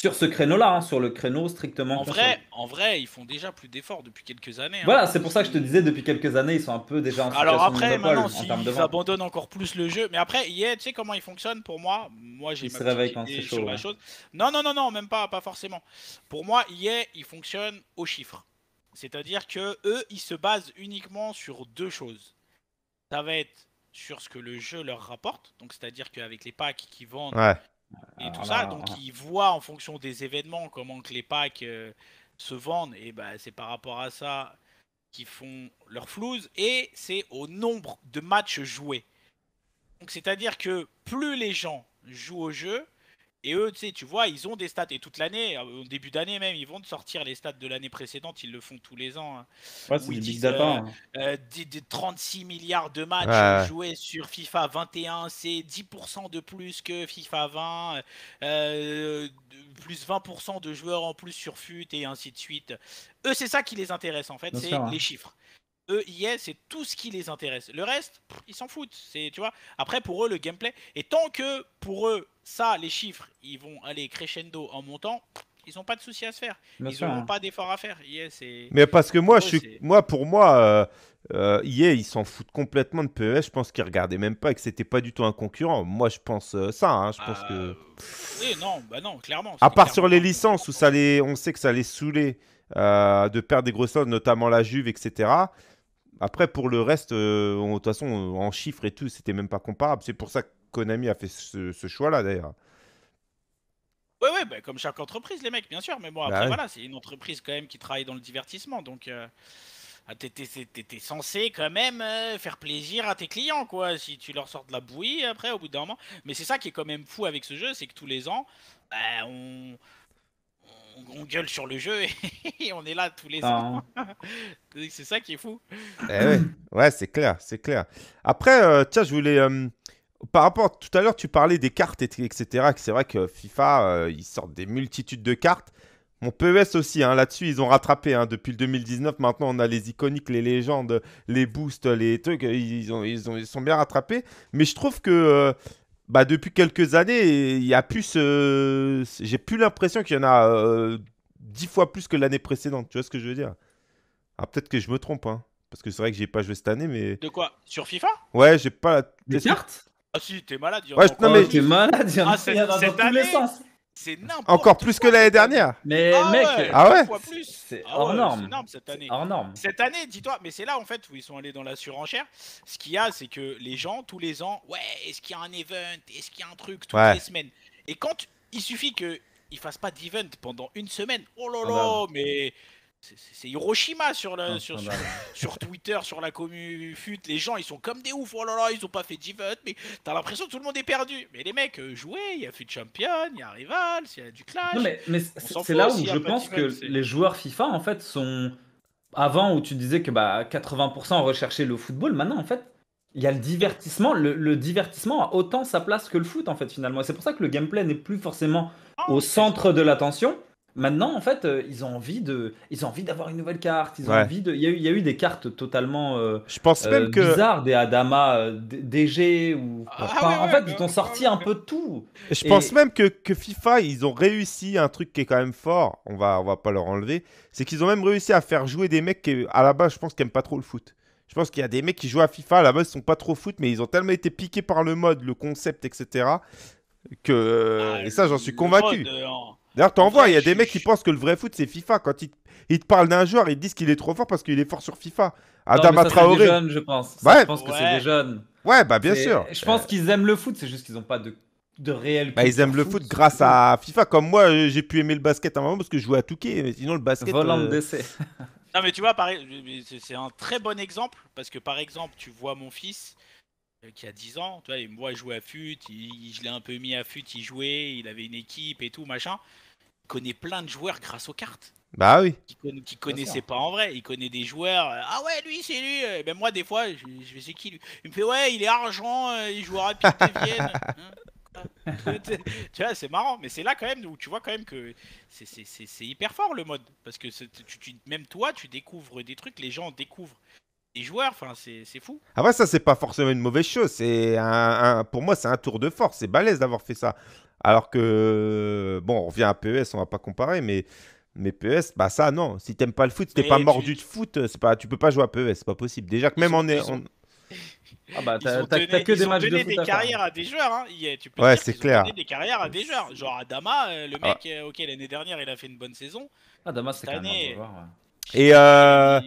sur ce créneau-là, hein, sur le créneau strictement. En vrai, en vrai, ils font déjà plus d'efforts depuis quelques années. Hein. Voilà, c'est pour ça que je te disais, depuis quelques années, ils sont un peu déjà en Alors après, maintenant, ils abandonnent encore plus le jeu, mais après, yeah, tu sais comment ils fonctionnent pour moi Moi, j'ai ma chose. Non, non, non, non, même pas, pas forcément. Pour moi, yeah, ils fonctionnent au chiffres. C'est-à-dire que eux, ils se basent uniquement sur deux choses. Ça va être sur ce que le jeu leur rapporte, donc c'est-à-dire qu'avec les packs qu'ils vendent, ouais et euh, tout ça. Donc ils voient en fonction des événements comment que les packs euh, se vendent. Et bah, c'est par rapport à ça qu'ils font leur flouze. Et c'est au nombre de matchs joués. Donc c'est-à-dire que plus les gens jouent au jeu, et eux, tu sais, tu vois, ils ont des stats et toute l'année, euh, au début d'année même, ils vont sortir les stats de l'année précédente, ils le font tous les ans. 36 hein. euh, hein. euh, milliards de matchs joués sur FIFA 21, c'est 10% de plus que FIFA 20, plus 20% de joueurs en plus sur FUT et ainsi de suite. Eux, c'est ça qui les intéresse en fait, c'est les chiffres eux, EA, c'est tout ce qui les intéresse. Le reste, ils s'en foutent. C'est, tu vois. Après, pour eux, le gameplay. Et tant que pour eux, ça, les chiffres, ils vont aller crescendo en montant. ils n'ont pas de soucis à se faire. ils n'ont hein. pas d'efforts à faire. E c'est Mais parce que moi, pour je suis... moi pour moi, euh, euh e ils s'en foutent complètement de PES. Je pense qu'ils regardaient même pas et que c'était pas du tout un concurrent. Moi, je pense euh, ça. Hein. Je pense bah, que. Euh, oui, non, bah non, clairement. À part sur les licences où ça les... on sait que ça les saoulait. de perdre des grosses notes, notamment la Juve, etc. Après, pour le reste, euh, de toute façon, euh, en chiffres et tout, c'était même pas comparable. C'est pour ça que Konami a fait ce, choix-là, d'ailleurs. Ouais, ouais, bah, comme chaque entreprise, les mecs, bien sûr. Mais bon, bah après, voilà, c'est une entreprise quand même qui travaille dans le divertissement. Donc, euh, ah, t'étais censé quand même euh, faire plaisir à tes clients, quoi. Si tu leur sors de la bouillie, après, au bout d'un moment. Mais c'est ça qui est quand même fou avec ce jeu, c'est que tous les ans, bah, on on, gueule sur le jeu et on est là tous les ans. c'est ça qui est fou. Eh ouais, c'est clair, c'est clair. Après, euh, tiens, je voulais. Euh, par rapport, tout à l'heure, tu parlais des cartes, etc. C'est vrai que FIFA, euh, ils sortent des multitudes de cartes. Mon PES aussi, hein, là-dessus, ils ont rattrapé. Hein, depuis le 2019, maintenant, on a les iconiques, les légendes, les boosts, les trucs. Ils, ont, ils, ont, ils sont bien rattrapés. Mais je trouve que bah, depuis quelques années, il y a plus. Euh, j'ai plus l'impression qu'il y en a euh, dix fois plus que l'année précédente. Tu vois ce que je veux dire ah, Peut-être que je me trompe, hein, parce que c'est vrai que j'ai pas joué cette année, mais. De quoi Sur FIFA Ouais, j'ai pas. La... Des cartes Ah si, t'es malade. Il non, mais... t'es malade. Il ah, c'est n'importe Encore plus que l'année dernière. Mais ah mec, euh, ah Fois plus. C'est ah norme. énorme, cette année. Cette année, dis-toi, mais c'est là en fait où ils sont allés dans la surenchère. Ce qu'il y a, c'est que les gens, tous les ans, ouais, est-ce qu'il y a un event Est-ce qu'il y a un truc Toutes les semaines. Et quand il suffit qu'ils fassent pas d'event pendant une semaine, oh là ah là, bah mais c'est Hiroshima ah, sur, Twitter, sur la commu fut. Les gens, ils sont comme des oufs. Oh là là, ils ont pas fait divot, mais t'as l'impression que tout le monde est perdu. Mais les mecs, euh, jouez, il y a Fut Champion, il y a Rival, il y a du Clash. mais, c'est là où je hein, pense que les joueurs FIFA, en fait, sont. Avant, où tu disais que bah, 80% recherchaient le football, maintenant, en fait, il y a le divertissement. Le, le, divertissement a autant sa place que le foot, en fait, finalement. C'est pour ça que le gameplay n'est plus forcément ah, au centre de l'attention. Maintenant, en fait, euh, ils ont envie de, ils ont envie d'avoir une nouvelle carte. Ils ont envie de. Il y, a eu- des cartes totalement euh, Je pense euh, même bizarres, des Adama, DG ou. Ah, en fait, ils ont sorti un peu de tout. je pense même que, que FIFA ils ont réussi un truc qui est quand même fort. On va on va pas leur enlever. C'est qu'ils ont même réussi à faire jouer des mecs qui à la base je pense qu'ils aiment pas trop le foot. Je pense qu'il y a des mecs qui jouent à FIFA à la base ils sont pas trop foot mais ils ont tellement été piqués par le mode, le concept, etc. Que ah, et ça j'en suis convaincu. mode, D'ailleurs, t'en vois, il y a des mecs qui pensent que le vrai foot, c'est FIFA. Quand ils, ils te parlent d'un joueur, ils disent qu'il est trop fort parce qu'il est fort sur FIFA. Adam Traoré. C'est jeunes, je pense. ouais. Je pense que c'est des jeunes. Ouais, bah bien sûr. Je pense qu'ils aiment le foot, c'est juste qu'ils n'ont pas de de réel. Bah, ils aiment le foot, grâce à FIFA. Comme moi, euh, j'ai pu aimer le basket à un moment parce que je jouais à Touquet. Mais sinon, le basket. Volant euh, non, mais tu vois, c'est un très bon exemple parce que par exemple, tu vois mon fils euh, qui a 10 ans, tu vois, il me voit jouer à fut, je l'ai un peu mis à fut, il jouait, il avait une équipe et tout, machin connaît plein de joueurs grâce aux cartes. Bah oui. Qui, connaissait pas en vrai. Il connaît des joueurs. Euh, ah ouais, lui, c'est lui. Et ben moi, des fois, je, je sais qui lui. Il me fait, ouais, il est argent, euh, il jouera à hein tu vois, c'est marrant, mais c'est là quand même où tu vois quand même que c'est hyper fort le mode. Parce que même toi, tu découvres des trucs, les gens découvrent des joueurs, enfin, c'est fou. Ah ouais, ça, c'est pas forcément une mauvaise chose. C'est un, pour moi, c'est un tour de force. C'est balèze d'avoir fait ça. Alors que, bon, on revient à PES, on va pas comparer, mais, PES, e bah ça, non. Si t'aimes pas le foot, si t'es pas mordu de foot, c'est pas, tu peux pas jouer à PES, c'est pas possible. Déjà que même en. Est, Ah bah, t'as que des ils matchs ont donné de foot des hein. carrières à des joueurs. Hein. tu peux ouais, c'est clair. Ont donné des carrières à des joueurs. Genre Adama, euh, le ah. mec, euh, ok, l'année dernière, il a fait une bonne saison. Adama, c'est quand même un joueur, Et euh,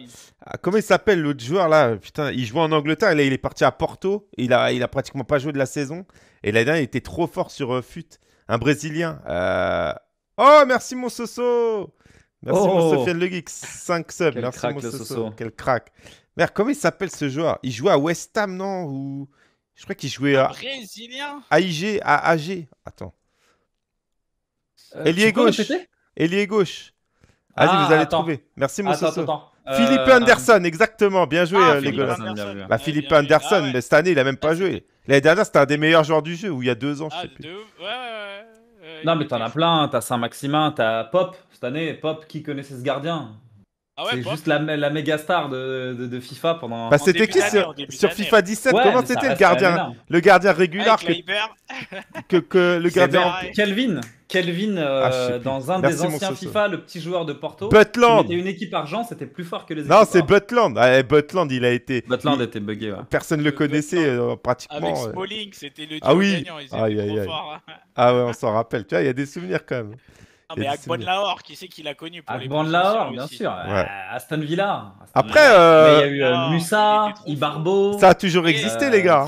comment il s'appelle l'autre joueur là Putain, il joue en Angleterre, là il est parti à Porto, il a, il a pratiquement pas joué de la saison. Et l'année dernière, il était trop fort sur euh, FUT. Un Brésilien. Euh. Oh, merci mon Soso Merci mon oh. Sofiane Le Geek, 5 subs. Quel merci crack, mon Soso. Quel crack. Merde, comment il s'appelle ce joueur Il jouait à West Ham, non Je crois qu'il jouait à. Brésilien AIG, à AG. Attends. Euh, gauche. Ailier gauche. Allez, ah, vous allez attends. trouver. Merci, mon attends, Soso. Attends, attends. Euh, Philippe ah, Anderson, exactement. Bien joué, les ah, euh, Philippe Anderson, bah, Philippe Anderson, mais cette année, il a même pas ah, joué. L'année dernière, c'était un des meilleurs joueurs du jeu, ou il y a deux ans, je sais plus. Ouais, euh, non, mais t'en as plein. Hein. T'as Saint-Maximin, t'as Pop. Cette année, Pop, qui connaissait ce gardien ah c'est juste la, la méga star de, FIFA pendant. Bah, c'était qui sur, FIFA 17 Comment c'était le gardien régulier que, que, le gardien. Kelvin Kelvin, euh, ah, dans un des anciens FIFA, le petit joueur de Porto. Butland C'était une équipe argent, c'était plus fort que les équipes. Non, c'est Butland. Ah, eh, Butland, il a été. Butland était buggé. Ouais. Personne ne le, euh, connaissait euh, pratiquement. Avec Smalling, c'était le ah, oui. gagnant. Ils ah, étaient trop forts. ah ouais, on s'en rappelle. Tu vois, il y a des souvenirs quand même. Ah, mais Akbon Lahore, qui c'est qu'il a connu pour Akbon Lahore, bien sûr. Euh, Aston Villa. Après, euh, il y a eu euh, Musa, Ibarbo. Ça a toujours existé, les gars.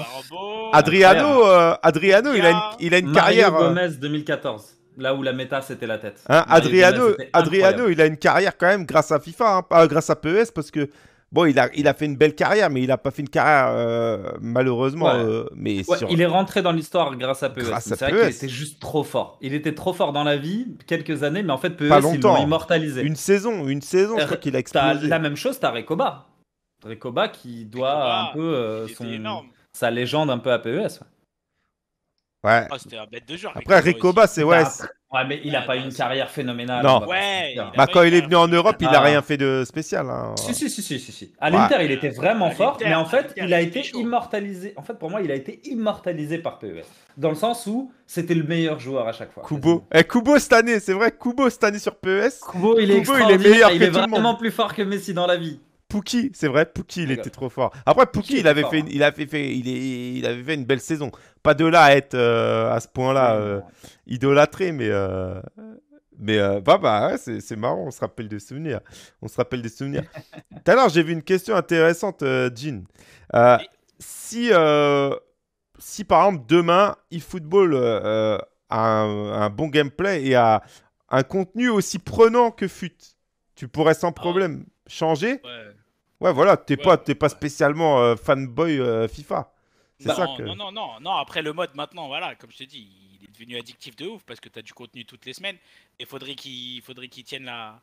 Adriano, Adriano il a une, il a une Mario carrière. Gomez 2014. Là où la méta c'était la tête. Hein, Adriano, Adriano, il a une carrière quand même grâce à FIFA, hein, pas grâce à PES, parce que Bon, il a, fait une belle carrière, mais il n'a pas fait une carrière, euh, malheureusement. Euh, mais Il est rentré dans l'histoire grâce à PES. C'est vrai qu'il e était juste trop fort. Il était trop fort dans la vie, quelques années, mais en fait, PES, pas longtemps. immortalisé. Une saison, une saison, je crois euh, qu'il a explosé. la même chose, t'as Rekoba. Rekoba qui doit un peu son, sa légende un peu à PES. Ouais. Ah, c'était un bête de jeu. Après, Rekoba, c'est... Ouais, bah, Ouais, mais il n'a pas eu une carrière phénoménale. Non. bah, quand il est venu en Europe, il n'a ah. rien fait de spécial. Hein. Si, si, si, si, si, À l'Inter, il était vraiment fort, mais en fait, il a été immortalisé. En fait, pour moi, il a été immortalisé par PES. Dans le sens où c'était le meilleur joueur à chaque fois. Kubo. Eh, Kubo cette année, c'est vrai, Kubo cette année sur PES. Kubo, il est, il est meilleur Il est vraiment plus fort que Messi dans la vie. Pouki, c'est vrai, Pookie, il était trop fort. Après, Pookie, il avait fait, hein. il avait fait, il, est, il avait fait une belle saison. Pas de là à être euh, à ce point-là. Euh, idolâtré, mais. Euh, mais euh, bah, bah c'est, marrant, on se rappelle des souvenirs. On se rappelle des souvenirs. Tout à l'heure, j'ai vu une question intéressante, euh, Jean. si, si par exemple demain, eFootball a un, bon gameplay et a un contenu aussi prenant que FUT, tu pourrais sans ah. problème changer Ouais, voilà, t'es, pas, t'es pas spécialement fanboy FIFA. C'est bah, ça que... non, non, non, non, après le mode maintenant, voilà, comme je t'ai dit, devenu addictif de ouf parce que tu as du contenu toutes les semaines. Et faudrait qu'il faudrait qu'ils tiennent la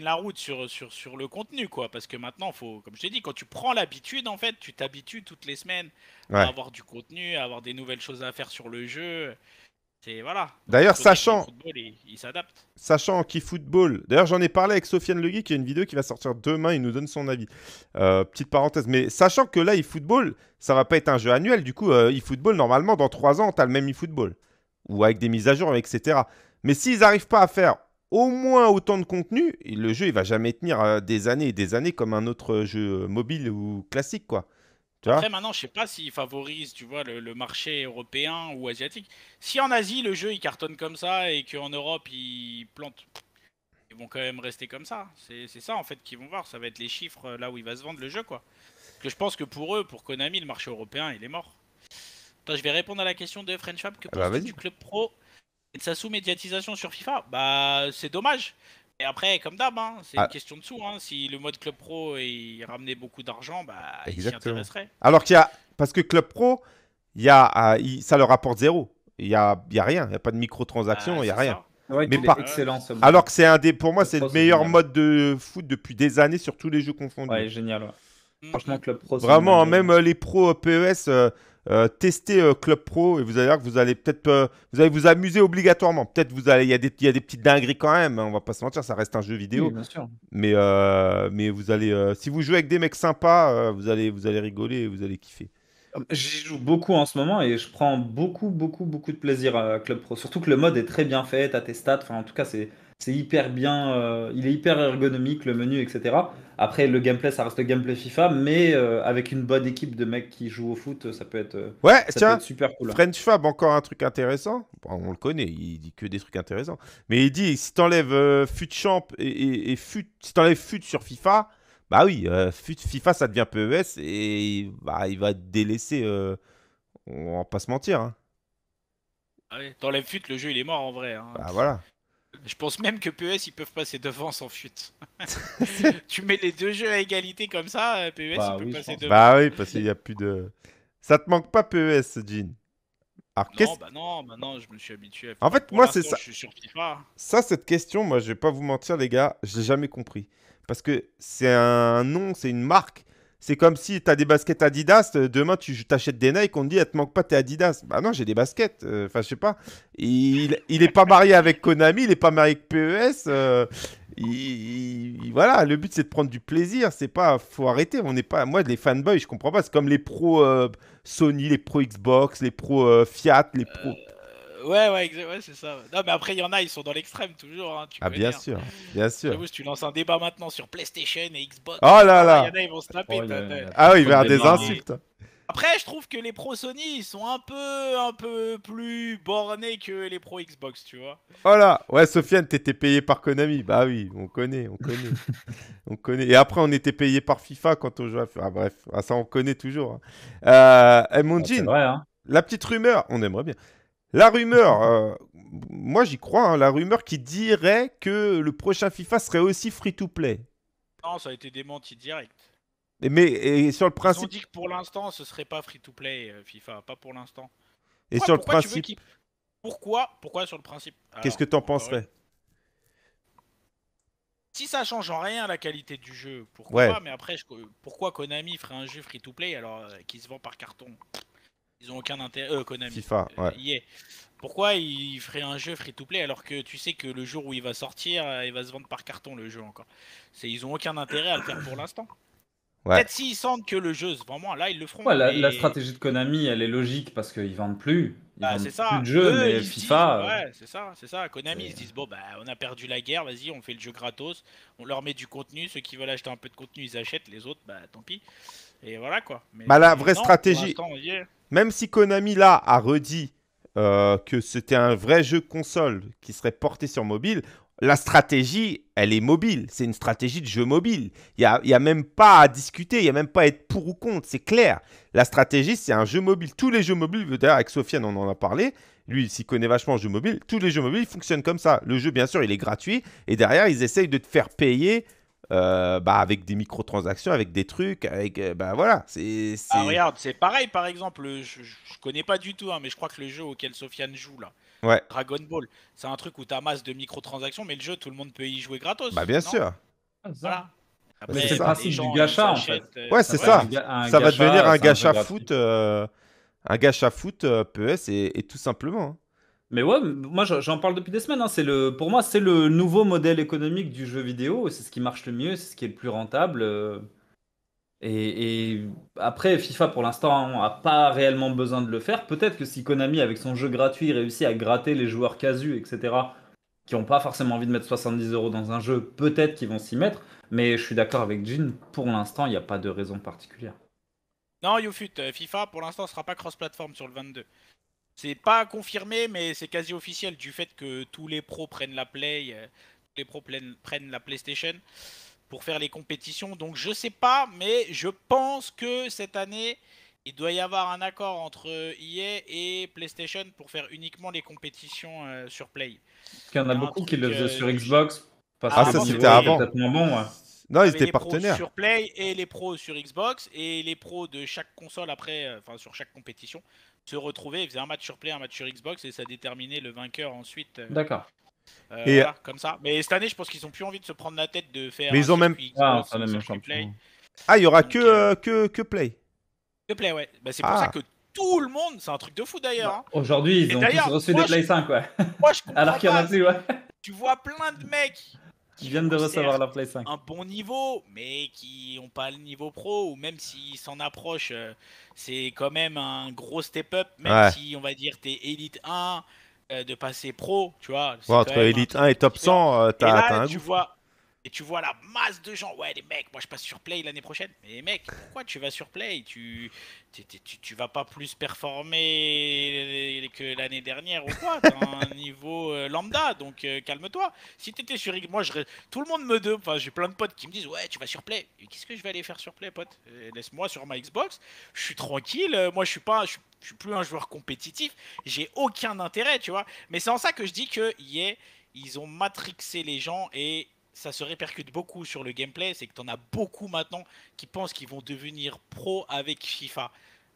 la route sur, sur, sur le contenu quoi parce que maintenant faut comme je t'ai dit quand tu prends l'habitude en fait tu t'habitues toutes les semaines à avoir du contenu à avoir des nouvelles choses à faire sur le jeu D'ailleurs, sachant, Sachant football D'ailleurs, j'en ai parlé avec Sofiane Legui, qui a une vidéo qui va sortir demain. Il nous donne son avis. Euh, petite parenthèse, mais sachant que là, e-football, ça va pas être un jeu annuel. Du coup, euh, football normalement, dans trois ans, tu as le même e-football ou avec des mises à jour, etc. Mais s'ils n'arrivent pas à faire au moins autant de contenu, le jeu, il va jamais tenir euh, des années et des années comme un autre jeu mobile ou classique, quoi. Après, maintenant, je sais pas s'ils favorisent, tu vois, le, marché européen ou asiatique. Si en Asie, le jeu, il cartonne comme ça et qu'en Europe, il plante, ils vont quand même rester comme ça. C'est ça, en fait, qu'ils vont voir. Ça va être les chiffres euh, là où il va se vendre le jeu, quoi. Parce que je pense que pour eux, pour Konami, le marché européen, il est mort. je vais répondre à la question de French Fab que ah bah, du club pro et de sa sous-médiatisation sur FIFA. Bah, c'est dommage. Et après, comme d'hab, hein, c'est une ah. question de sous. Hein. Si le mode Club Pro il ramenait beaucoup d'argent, bah, il s'y Alors qu'il y a. Parce que Club Pro, il y a, ça leur apporte zéro. Il n'y a, y a rien. Il n'y a pas de microtransactions, ah, il n'y a rien. mais par, excellent, Alors que c'est un des. Pour moi, c'est le meilleur mode de foot depuis des années sur tous les jeux confondus. Ouais, génial. Ouais. Mm, Franchement, mm. Club Pro. Vraiment, même euh, les pros euh, PES, euh, testez Club Pro et vous allez voir que vous allez peut-être vous allez vous amuser obligatoirement. Peut-être vous allez, il y, a des, y a des petites dingueries quand même. Hein, on va pas se mentir, ça reste un jeu vidéo. Mais mais vous allez, si vous jouez avec des mecs sympas, vous allez vous allez rigoler, et vous allez kiffer. J'y joue beaucoup en ce moment et je prends beaucoup, beaucoup, beaucoup de plaisir à Club Pro. Surtout que le mode est très bien fait, t'as tes stats. Enfin, en tout cas, c'est c'est hyper bien, euh, il est hyper ergonomique, le menu, etc. Après, le gameplay, ça reste le gameplay FIFA, mais euh, avec une bonne équipe de mecs qui jouent au foot, ça peut être, euh, super cool. French Fab, encore un truc intéressant. on le connaît, il dit que des trucs intéressants. Mais il dit si t'enlèves euh, Fut Champ et, fut, si t'enlèves Fut sur FIFA, bah oui, fut, FIFA, ça devient PES et bah, il va délaisser. on va pas se mentir. Hein. Ah t'enlèves Fut, le jeu, il est mort en vrai. Hein. Bah voilà. Je pense même que PES, ils peuvent passer devant sans fuite. tu mets les deux jeux à égalité comme ça, euh, PES, bah ils peuvent passer devant. Bah oui, parce qu'il n'y a plus de. Ça te manque pas PES, Jean bah non, bah non, maintenant je me suis habitué. À... En e fait, moi, c'est ça. Ça, cette question, moi, je vais pas vous mentir, les gars, je l'ai jamais compris. Parce que c'est un nom, c'est une marque. C'est comme si tu as des baskets Adidas, euh, demain tu t'achètes des Nike, on te dit, elle te manque pas tes Adidas. Bah non, j'ai des baskets. Euh, enfin, je sais pas. Il, il est pas marié avec Konami, il est pas marié avec PES. Euh, voilà, le but c'est de prendre du plaisir. C'est pas, faut arrêter. On n'est pas, moi, les fanboys, je comprends pas. C'est comme les pros Sony, les pros Xbox, les pros Fiat, les pros. Ouais, ouais, c'est ça. Non, mais après, il y en a, ils sont dans l'extrême toujours. Hein, ah, bien sûr, bien sûr. si tu lances un débat maintenant sur PlayStation et Xbox, oh là là. il y en a, ils vont se taper. Oh, Ah oui, vers des insultes. Après, je trouve que les pros Sony ils sont un peu, un peu plus bornés que les pros Xbox, tu vois. Oh là, ouais, Sofiane, t'étais payé par Konami. Bah oui, on connaît, on connaît, on connaît. Et après, on était payé par FIFA quand on jouait. À... Ah bref, ah, ça on connaît toujours. Hein. Euh, eh, mon Jean, ah, hein. la petite rumeur, on aimerait bien. La rumeur, euh, moi j'y crois, hein, la rumeur qui dirait que le prochain FIFA serait aussi free-to-play. Non, ça a été démenti direct. mais sur le principe. Ils dit que pour l'instant, ce serait pas free-to-play euh, FIFA, pas pour l'instant. Et sur le principe. pourquoi, pourquoi sur le principe Qu'est-ce que t'en penserais Si ça change en rien la qualité du jeu, pourquoi Mais après, je... pourquoi Konami ferait un jeu free-to-play alors euh, qu'il se vend par carton ils ont aucun intérêt, eux, Konami. FIFA, euh, ouais. Pourquoi ils feraient un jeu free-to-play alors que tu sais que le jour où il va sortir, euh, il va se vendre par carton le jeu encore C'est Ils ont aucun intérêt à le faire pour l'instant. Peut-être s'ils sentent que le jeu vraiment, là ils le feront. la, stratégie de Konami, elle est logique parce qu'ils vendent plus. Ils bah, vendent ça. plus de jeux, mais FIFA. Euh, ouais, c'est ça, c'est ça. Konami, ils se disent bon, bah on a perdu la guerre, vas-y, on fait le jeu gratos, on leur met du contenu. Ceux qui veulent acheter un peu de contenu, ils achètent, les autres, bah tant pis. Et voilà quoi. Mais bah, la vraie stratégie. Même si Konami, là, a redit euh, que c'était un vrai jeu console qui serait porté sur mobile, la stratégie, elle est mobile. C'est une stratégie de jeu mobile. Il n'y a, y a, même pas à discuter, il n'y a même pas à être pour ou contre, c'est clair. La stratégie, c'est un jeu mobile. Tous les jeux mobiles, d'ailleurs, avec Sofiane, on en a parlé, lui, il s'y connaît vachement en jeu mobile. Tous les jeux mobiles fonctionnent comme ça. Le jeu, bien sûr, il est gratuit. Et derrière, ils essayent de te faire payer euh, bah, avec des microtransactions, avec des trucs, avec euh, bah voilà. C'est, Ah regarde, c'est pareil par exemple, je, je connais pas du tout, hein, mais je crois que le jeu auquel Sofiane joue là, ouais. Dragon Ball, c'est un truc où t'as masse de microtransactions, mais le jeu tout le monde peut y jouer gratos. Bah bien sûr. Ah, voilà. Bah, c'est le principe du gacha en fait. Euh, ouais, c'est ça. ça va devenir un gacha foot, un gacha foot PES et, tout simplement. Hein. Mais ouais, moi j'en parle depuis des semaines. Hein. C'est le, pour moi, c'est le nouveau modèle économique du jeu vidéo. C'est ce qui marche le mieux, c'est ce qui est le plus rentable. Euh. Et, après, FIFA pour l'instant n'a hein, pas réellement besoin de le faire. Peut-être que si Konami, avec son jeu gratuit, réussit à gratter les joueurs casus, etc., qui n'ont pas forcément envie de mettre 70 euros dans un jeu, peut-être qu'ils vont s'y mettre. Mais je suis d'accord avec Jean, pour l'instant, il n'y a pas de raison particulière. Non, Youfut, euh, FIFA pour l'instant ne sera pas cross-platform sur le 22. C'est pas confirmé, mais c'est quasi officiel du fait que tous les pros prennent la Play, euh, tous les pros prennent la PlayStation pour faire les compétitions. Donc je sais pas, mais je pense que cette année, il doit y avoir un accord entre EA et PlayStation pour faire uniquement les compétitions euh, sur Play. qu'il y en a, beaucoup qui le faisaient euh, sur Xbox. ah, ça c'était avant. Non, ils étaient partenaires. Sur Play et les pros sur Xbox et les pros de chaque console après, enfin sur chaque compétition se retrouver ils faisaient un match sur Play, un match sur Xbox, et ça déterminait le vainqueur ensuite. Euh, D'accord. Euh, et voilà, comme ça. Mais cette année, je pense qu'ils ont plus envie de se prendre la tête de faire. Mais ils ont même. Xbox, ah, ah, il y aura que, euh, que, que Play. Que Play, ouais. Bah, c'est pour ça ah. que tout le monde, c'est un truc de fou d'ailleurs. Hein. Aujourd'hui, ils ont tous reçu des Play 5, ouais. Moi, je Alors qu'il y en a plus, ouais. Tu vois plein de mecs qui viennent de recevoir la Play 5. Un bon niveau, mais qui n'ont pas le niveau pro, ou même s'ils s'en approchent, euh, c'est quand même un gros step-up, même si on va dire t'es Elite 1, euh, de passer pro, tu vois. entre Elite 1 et top 100, euh, tu vois, et tu vois la masse de gens, ouais les mecs, moi je passe sur Play l'année prochaine. Mais mec, mecs, pourquoi tu vas sur Play tu tu, tu, tu, vas pas plus performer que l'année dernière ou quoi T'as un niveau euh, lambda, donc euh, calme-toi. Si t'étais sur moi je tout le monde me demande, enfin j'ai plein de potes qui me disent ouais tu vas sur Play. Qu'est-ce que je vais aller faire sur Play pote euh, Laisse-moi sur ma Xbox, je suis tranquille, moi je suis pas... Je suis plus un joueur compétitif, j'ai aucun intérêt, tu vois. Mais c'est en ça que je dis que yeah, ils ont matrixé les gens et ça se répercute beaucoup sur le gameplay, c'est que tu en as beaucoup maintenant qui pensent qu'ils vont devenir pro avec FIFA.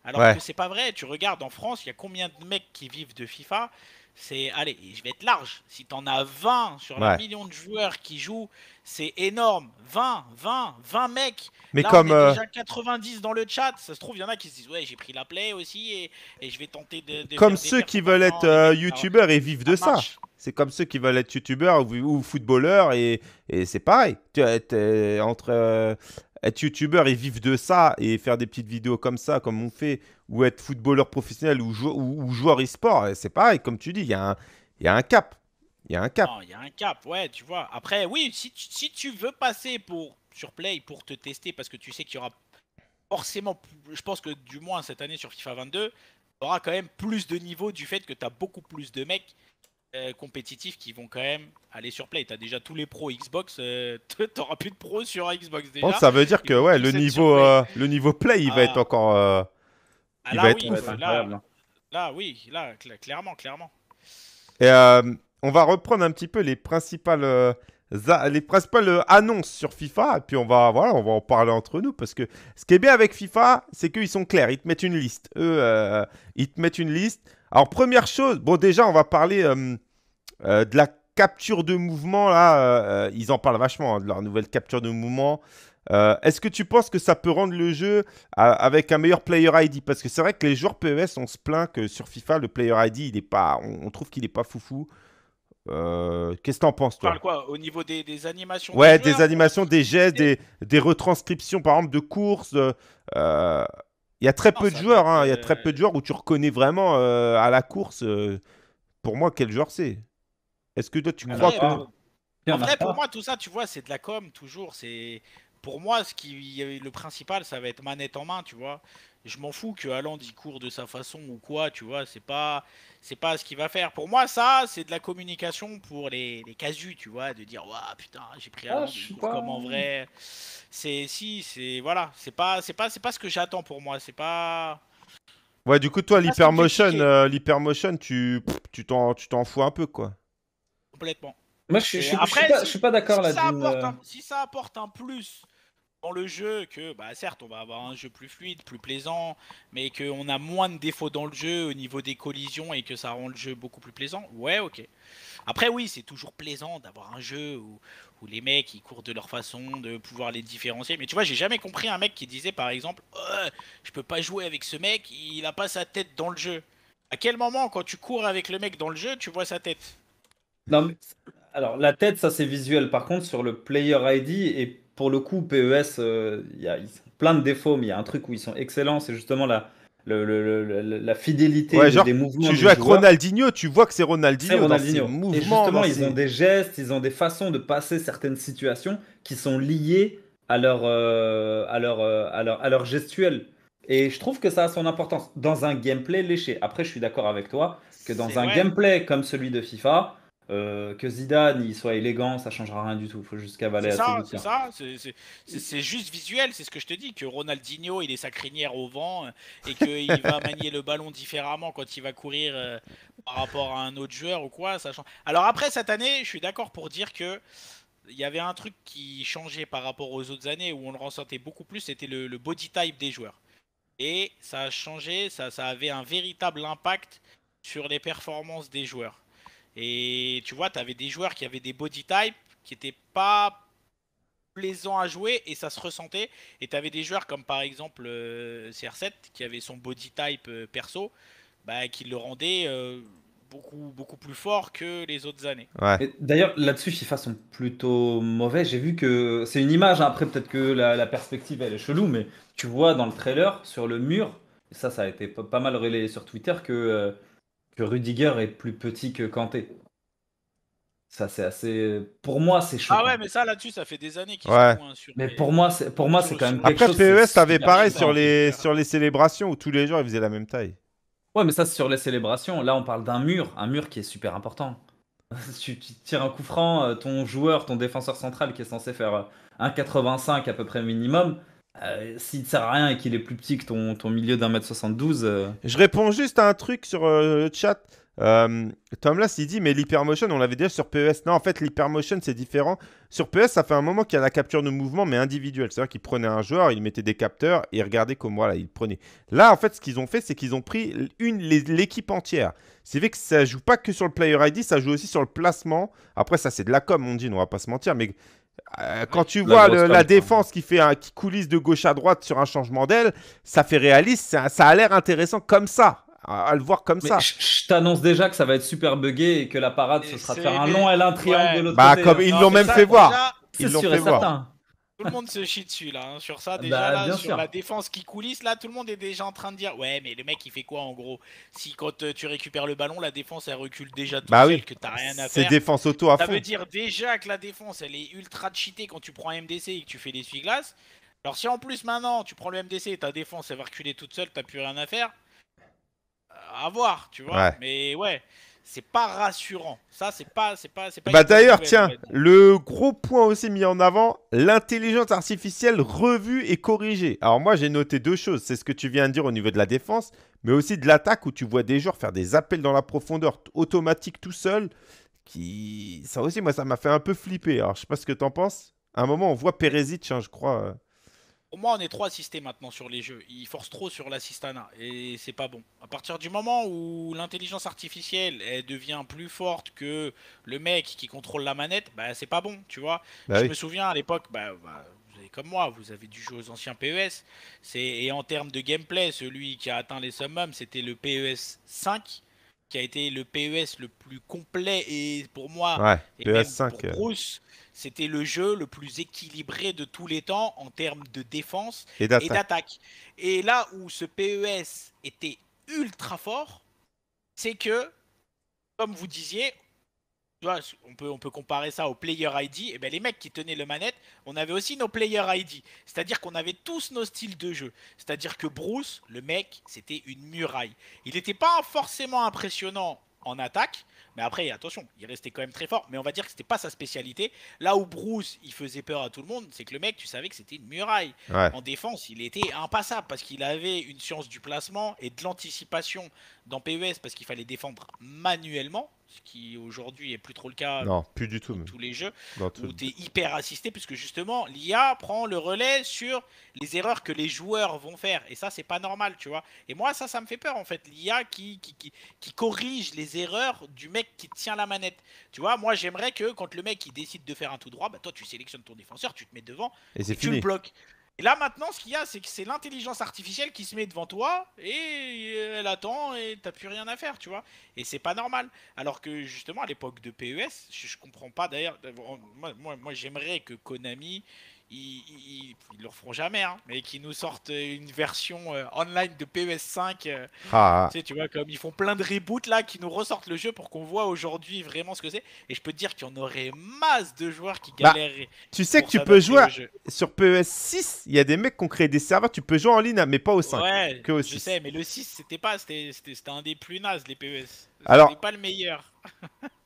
Alors que c'est pas vrai, tu regardes en France, il y a combien de mecs qui vivent de FIFA C'est allez, je vais être large, si tu en as 20 sur un million de joueurs qui jouent, c'est énorme, 20, 20, 20 mecs. Mais Là, comme on est euh, déjà 90 dans le chat, ça se trouve il y en a qui se disent ouais, j'ai pris la play aussi et, je vais tenter de, Comme ceux qui veulent être euh, youtubeurs et vivent de ça. C'est comme ceux qui veulent être youtubeurs ou, footballeur footballeurs et, et c'est pareil. Tu entre euh, être youtubeur et vivre de ça et faire des petites vidéos comme ça, comme on fait, ou être footballeur professionnel ou, joueur e-sport, euh, c'est pareil. Comme tu dis, il y, y, a un cap. Il y a un cap. Il y a un cap, ouais, tu vois. Après, oui, si tu, veux passer pour, sur Play pour te tester parce que tu sais qu'il y aura forcément, je pense que du moins cette année sur FIFA 22, tu aura quand même plus de niveau du fait que tu as beaucoup plus de mecs euh, compétitifs qui vont quand même aller sur Play. T'as déjà tous les pros Xbox, euh, t'auras plus de pros sur Xbox déjà. ça veut dire que ouais, le niveau, euh, le niveau Play, il va ah. être encore. Ah il là, va oui, être... Là, hein. là, oui, là, clairement, clairement. Et on va reprendre un petit peu les principales. Les principales annonces sur FIFA, et puis on va, voilà, on va en parler entre nous parce que ce qui est bien avec FIFA, c'est qu'ils sont clairs, ils te mettent une liste. Eux, ils te mettent une liste. Alors, première chose, bon, déjà, on va parler euh, euh, de la capture de mouvement. Là, euh, ils en parlent vachement hein, de leur nouvelle capture de mouvement. Est-ce que tu penses que ça peut rendre le jeu avec un meilleur player ID Parce que c'est vrai que les joueurs PES, on se plaint que sur FIFA, le player ID, il est pas, on, trouve qu'il n'est pas foufou. Euh, Qu'est-ce que en penses, toi Parle quoi Au niveau des, animations Ouais, des, animations, des hein, gestes, des, retranscriptions, par exemple, de courses. Euh, il y a très peu de joueurs, hein. il y a euh, très peu de joueurs où tu reconnais vraiment euh, à la course, euh, pour moi, quel joueur c'est. Est-ce que toi, tu crois que... En vrai, pour moi, tout ça, tu vois, c'est de la com, toujours. C'est pour moi, ce qui le principal, ça va être manette en main, tu vois. Je m'en fous que Haaland y court de sa façon ou quoi, tu vois. C'est pas, c'est pas ce qu'il va faire. Pour moi, ça, c'est de la communication pour les, casus, tu vois, de dire waouh putain, j'ai pris ah, Haaland, ah, comme en vrai. C'est si, c'est voilà, c'est pas, c'est pas, c'est pas ce que j'attends pour moi. C'est pas. Ouais, du coup, toi, l'hypermotion, euh, l'hypermotion, tu, tu t'en, tu t'en fous un peu, quoi. Complètement. Moi, je, je, Après, je suis, pas, pas, d'accord là. Ça euh, si ça apporte un plus dans le jeu que, bah, certes, on va avoir un jeu plus fluide, plus plaisant, mais qu'on a moins de défauts dans le jeu au niveau des collisions et que ça rend le jeu beaucoup plus plaisant, ouais, ok. Après, oui, c'est toujours plaisant d'avoir un jeu où, les mecs ils courent de leur façon, de pouvoir les différencier. Mais tu vois, j'ai jamais compris un mec qui disait par exemple, oh, je peux pas jouer avec ce mec, il a pas sa tête dans le jeu. À quel moment, quand tu cours avec le mec dans le jeu, tu vois sa tête Non, mais alors la tête, ça c'est visuel. Par contre, sur le player ID et pour le coup, PES, euh, il y a plein de défauts, mais il y a un truc où ils sont excellents, c'est justement la, la fidélité des mouvements. Tu joues avec Ronaldinho, tu vois que c'est Ronaldinho. Dans ses mouvements, justement, ils ont des gestes, ils ont des façons de passer certaines situations qui sont liées à leur, euh, euh, leur, à leur, gestuelle. Et je trouve que ça a son importance dans un gameplay léché. Après, je suis d'accord avec toi que dans un gameplay comme celui de FIFA, euh, que Zidane il soit élégant, ça changera rien du tout. Faut juste cavaler ça, c'est, juste visuel, c'est ce que je te dis. Que Ronaldinho, il est sa crinière au vent et qu'il va manier le ballon différemment quand il va courir euh, par rapport à un autre joueur ou quoi. Ça change. Alors après cette année, je suis d'accord pour dire que il y avait un truc qui changeait par rapport aux autres années où on le ressentait beaucoup plus, c'était le, body type des joueurs. Et ça a changé, ça avait un véritable impact sur les performances des joueurs. Et tu vois, tu avais des joueurs qui avaient des body types qui n'étaient pas plaisants à jouer et ça se ressentait. Et tu avais des joueurs comme par exemple CR7 euh, qui avait son body type euh, perso bah, qui le rendait euh, beaucoup, beaucoup plus fort que les autres années. Ouais. D'ailleurs, là-dessus, FIFA sont plutôt mauvais. J'ai vu que c'est une image, hein. après peut-être que la, la, perspective elle est chelou, mais tu vois dans le trailer sur le mur, ça, ça a été pas mal relayé sur Twitter que que Rudiger est plus petit que Kanté. Ça, c'est assez. Pour moi, c'est chaud. Ah ouais, mais ça, là-dessus, ça fait des années qu'ils sont sur Mais pour moi, c'est, pour moi, c'est quand même quelque Après, chose. Après, PES, t'avais pareil sur les... sur les célébrations où tous les joueurs ils faisaient la même taille. Ouais, mais ça, c'est sur les célébrations. Là, on parle d'un mur, un mur qui est super important. tu, tires un coup franc, euh, ton joueur, ton défenseur central qui est censé faire 85 euh, à peu près minimum, si euh, S'il ne sert à rien et qu'il est plus petit que ton, milieu d'un mètre 72. Euh. Je réponds juste à un truc sur euh, le chat. tom Tomlas, il dit, mais l'hypermotion, on l'avait déjà sur PES. Non, en fait, l'hypermotion, c'est différent. Sur PES, ça fait un moment qu'il y a la capture de mouvement, mais individuelle. C'est-à-dire qu'il prenait un joueur, il mettait des capteurs et regardait comme voilà, il prenait. Là, en fait, ce qu'ils ont fait, c'est qu'ils ont pris une, l'équipe entière. C'est vrai que ça joue pas que sur le player ID, ça joue aussi sur le placement. Après, ça, c'est de la com, on dit, on va pas se mentir, mais euh, quand tu vois la défense qui fait un, qui coulisse de gauche à droite sur un changement d'aile, ça fait réaliste, ça, a l'air intéressant comme ça, à, le voir comme ça. Je t'annonce déjà que ça va être super buggé et que la parade ce sera de faire un long L, un triangle bah, Comme hein. ils l'ont même fait voir. Ils l'ont fait certain. voir. Tout le monde se chie dessus là, hein. sur ça bah, déjà, là, sur la défense qui coulisse, là tout le monde est déjà en train de dire ouais mais le mec il fait quoi en gros Si quand euh, tu récupères le ballon, la défense elle recule déjà tout bah seul, que t'as rien à faire. C'est défense auto à Ça veut dire déjà que la défense elle est ultra cheatée quand tu prends un MDC et que tu fais des glaces. Alors si en plus maintenant tu prends le MDC et ta défense elle va reculer toute seule, t'as plus rien à faire, euh, à voir tu vois. Mais ouais, c'est pas rassurant. Ça, c'est pas, c'est pas, c'est pas. Bah d'ailleurs, tiens, le gros point aussi mis en avant, l'intelligence artificielle revue et corrigée. Alors moi, j'ai noté deux choses. C'est ce que tu viens de dire au niveau de la défense, mais aussi de l'attaque où tu vois des joueurs faire des appels dans la profondeur automatique tout seul. Qui, ça aussi, moi, ça m'a fait un peu flipper. Alors je sais pas ce que t'en penses. À un moment, on voit Perezic, hein, je crois, euh, moi, on est trop assisté maintenant sur les jeux. Ils forcent trop sur l'assistana et c'est pas bon. À partir du moment où l'intelligence artificielle elle devient plus forte que le mec qui contrôle la manette, bah c'est pas bon, tu vois. Bah Je me souviens à l'époque, bah, bah comme moi, vous avez dû jouer aux anciens PES. E et en termes de gameplay, celui qui a atteint les summums, c'était le PES 5, qui a été le PES le plus complet et pour moi, ouais, PES 5, pour euh. C'était le jeu le plus équilibré de tous les temps en termes de défense et d'attaque. Et, là où ce PES était ultra fort, c'est que, comme vous disiez, on peut, on peut comparer ça au Player ID. Et eh ben les mecs qui tenaient le manette, on avait aussi nos Player ID. C'est-à-dire qu'on avait tous nos styles de jeu. C'est-à-dire que Bruce, le mec, c'était une muraille. Il n'était pas forcément impressionnant en attaque, mais après, attention, il restait quand même très fort. Mais on va dire que c'était pas sa spécialité. Là où Bruce, il faisait peur à tout le monde, c'est que le mec, tu savais que c'était une muraille. En défense, il était impassable parce qu'il avait une science du placement et de l'anticipation dans PES parce qu'il fallait défendre manuellement ce qui aujourd'hui est plus trop le cas non, plus du tout, dans tous les jeux, où tu es hyper assisté, puisque justement l'IA prend le relais sur les erreurs que les joueurs vont faire. Et ça, c'est pas normal, tu vois. Et moi, ça, ça me fait peur, en fait, l'IA qui, qui, corrige les erreurs du mec qui tient la manette. Tu vois, moi, j'aimerais que quand le mec il décide de faire un tout droit, bah, toi, tu sélectionnes ton défenseur, tu te mets devant, et, tu le bloques. Et là maintenant, ce qu'il y a, c'est que c'est l'intelligence artificielle qui se met devant toi et euh, elle attend et t'as plus rien à faire, tu vois. Et c'est pas normal. Alors que justement, à l'époque de PES, je, comprends pas d'ailleurs. Euh, moi j'aimerais que Konami ils, ne le refont jamais, hein, mais qu'ils nous sortent une version euh, online de PES5. Euh, ah. tu, sais, tu vois, comme ils font plein de reboots là, qui nous ressortent le jeu pour qu'on voit aujourd'hui vraiment ce que c'est. Et je peux te dire qu'il y en aurait masse de joueurs qui bah, galèrent. Tu sais que tu peux jouer sur PES6, il y a des mecs qui ont créé des serveurs, tu peux jouer en ligne, mais pas au 5. que au 6. je sais, mais le 6, c'était pas, c'était un des plus nazes, les PES. Alors, pas le meilleur.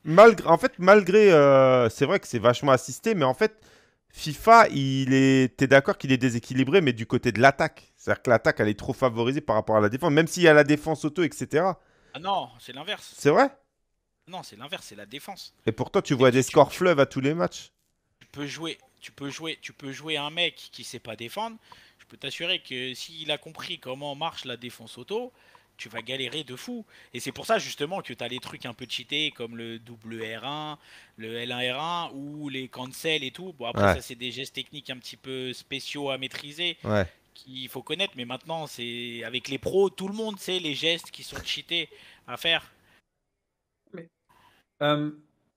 malgré, en fait, malgré, euh, c'est vrai que c'est vachement assisté, mais en fait, FIFA, il est, d'accord qu'il est déséquilibré, mais du côté de l'attaque. C'est-à-dire que l'attaque, elle est trop favorisée par rapport à la défense, même s'il y a la défense auto, etc. Ah non, c'est l'inverse. C'est vrai Non, c'est l'inverse, c'est la défense. Et pourtant, toi, tu vois des scores fleuves à tous les matchs Tu peux jouer, tu peux jouer, tu peux jouer un mec qui sait pas défendre. Je peux t'assurer que s'il a compris comment marche la défense auto, tu vas galérer de fou. Et c'est pour ça justement que tu as les trucs un peu cheatés comme le wr 1 le L1R1 ou les cancel et tout. Bon après ça c'est des gestes techniques un petit peu spéciaux à maîtriser. Ouais. qu'il faut connaître, mais maintenant c'est avec les pros, tout le monde sait les gestes qui sont cheatés à faire. Euh,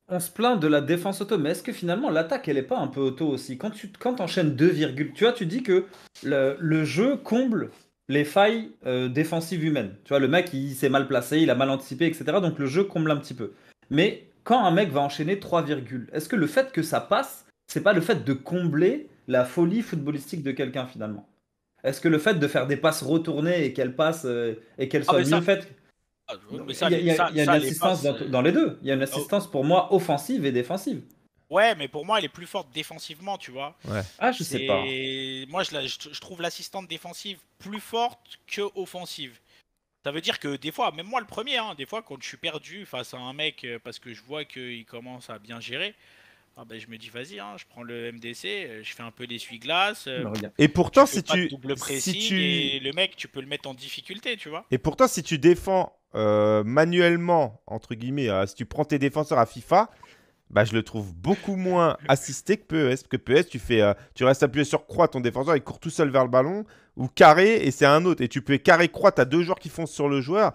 on se plaint de la défense auto, mais est-ce que finalement l'attaque elle est pas un peu auto aussi Quand tu quand enchaînes 2, tu vois, tu dis que le, le jeu comble les failles euh, défensives humaines. Tu vois, le mec, il s'est mal placé, il a mal anticipé, etc. Donc le jeu comble un petit peu. Mais quand un mec va enchaîner 3 virgules, est-ce que le fait que ça passe, c'est pas le fait de combler la folie footballistique de quelqu'un finalement Est-ce que le fait de faire des passes retournées et qu'elles passent euh, et qu'elles ah, soient ah, faites il y, a une assistance dans, les deux. Il y a une euh, assistance pour moi offensive et défensive. Ouais, mais pour moi, elle est plus forte défensivement, tu vois. Ouais. Ah, je sais pas. Moi, je, je, trouve l'assistante défensive plus forte que offensive. Ça veut dire que des fois, même moi le premier, hein, des fois quand je suis perdu face à un mec euh, parce que je vois qu'il commence à bien gérer, ah ben, je me dis vas-y, hein, je prends le MDC, euh, je fais un peu l'essuie-glace. Euh, et pourtant, si tu, si le mec, tu peux le mettre en difficulté, tu vois. Et pourtant, si tu défends manuellement, entre guillemets, si tu prends tes défenseurs à FIFA, bah, je le trouve beaucoup moins assisté que PES. que PES, tu, fais, euh, tu restes appuyé sur croix, ton défenseur, il court tout seul vers le ballon, ou carré, et c'est un autre. Et tu peux carré, croix, t'as as deux joueurs qui foncent sur le joueur.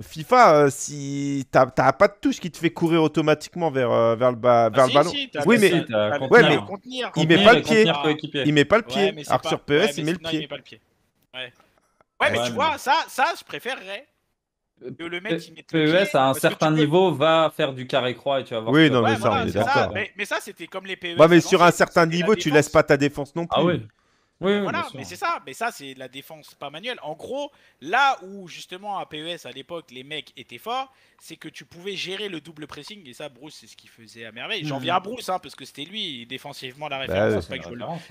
FIFA, euh, si t'as pas de touche qui te fait courir automatiquement vers, euh, vers le, ah le ballon. oui, mais, il met pas le pied. Il met pas le pied. Alors sur PES, il, met le pied. Ouais, mais tu vois, ça, ça, je préférerais le PES e à un certain niveau va faire du carré-croix et tu vas voir. Oui, non, mais ça, on est d'accord. Mais, ça, c'était comme les PES. Ouais, mais sur un certain niveau, tu laisses pas ta défense non ah plus. Ah oui voilà, mais c'est ça, mais ça c'est la défense pas manuelle. En gros, là où justement à PES à l'époque les mecs étaient forts, c'est que tu pouvais gérer le double pressing et ça Bruce c'est ce qu'il faisait à merveille. J'en viens à mhm. Bruce hein, parce que c'était lui défensivement la référence,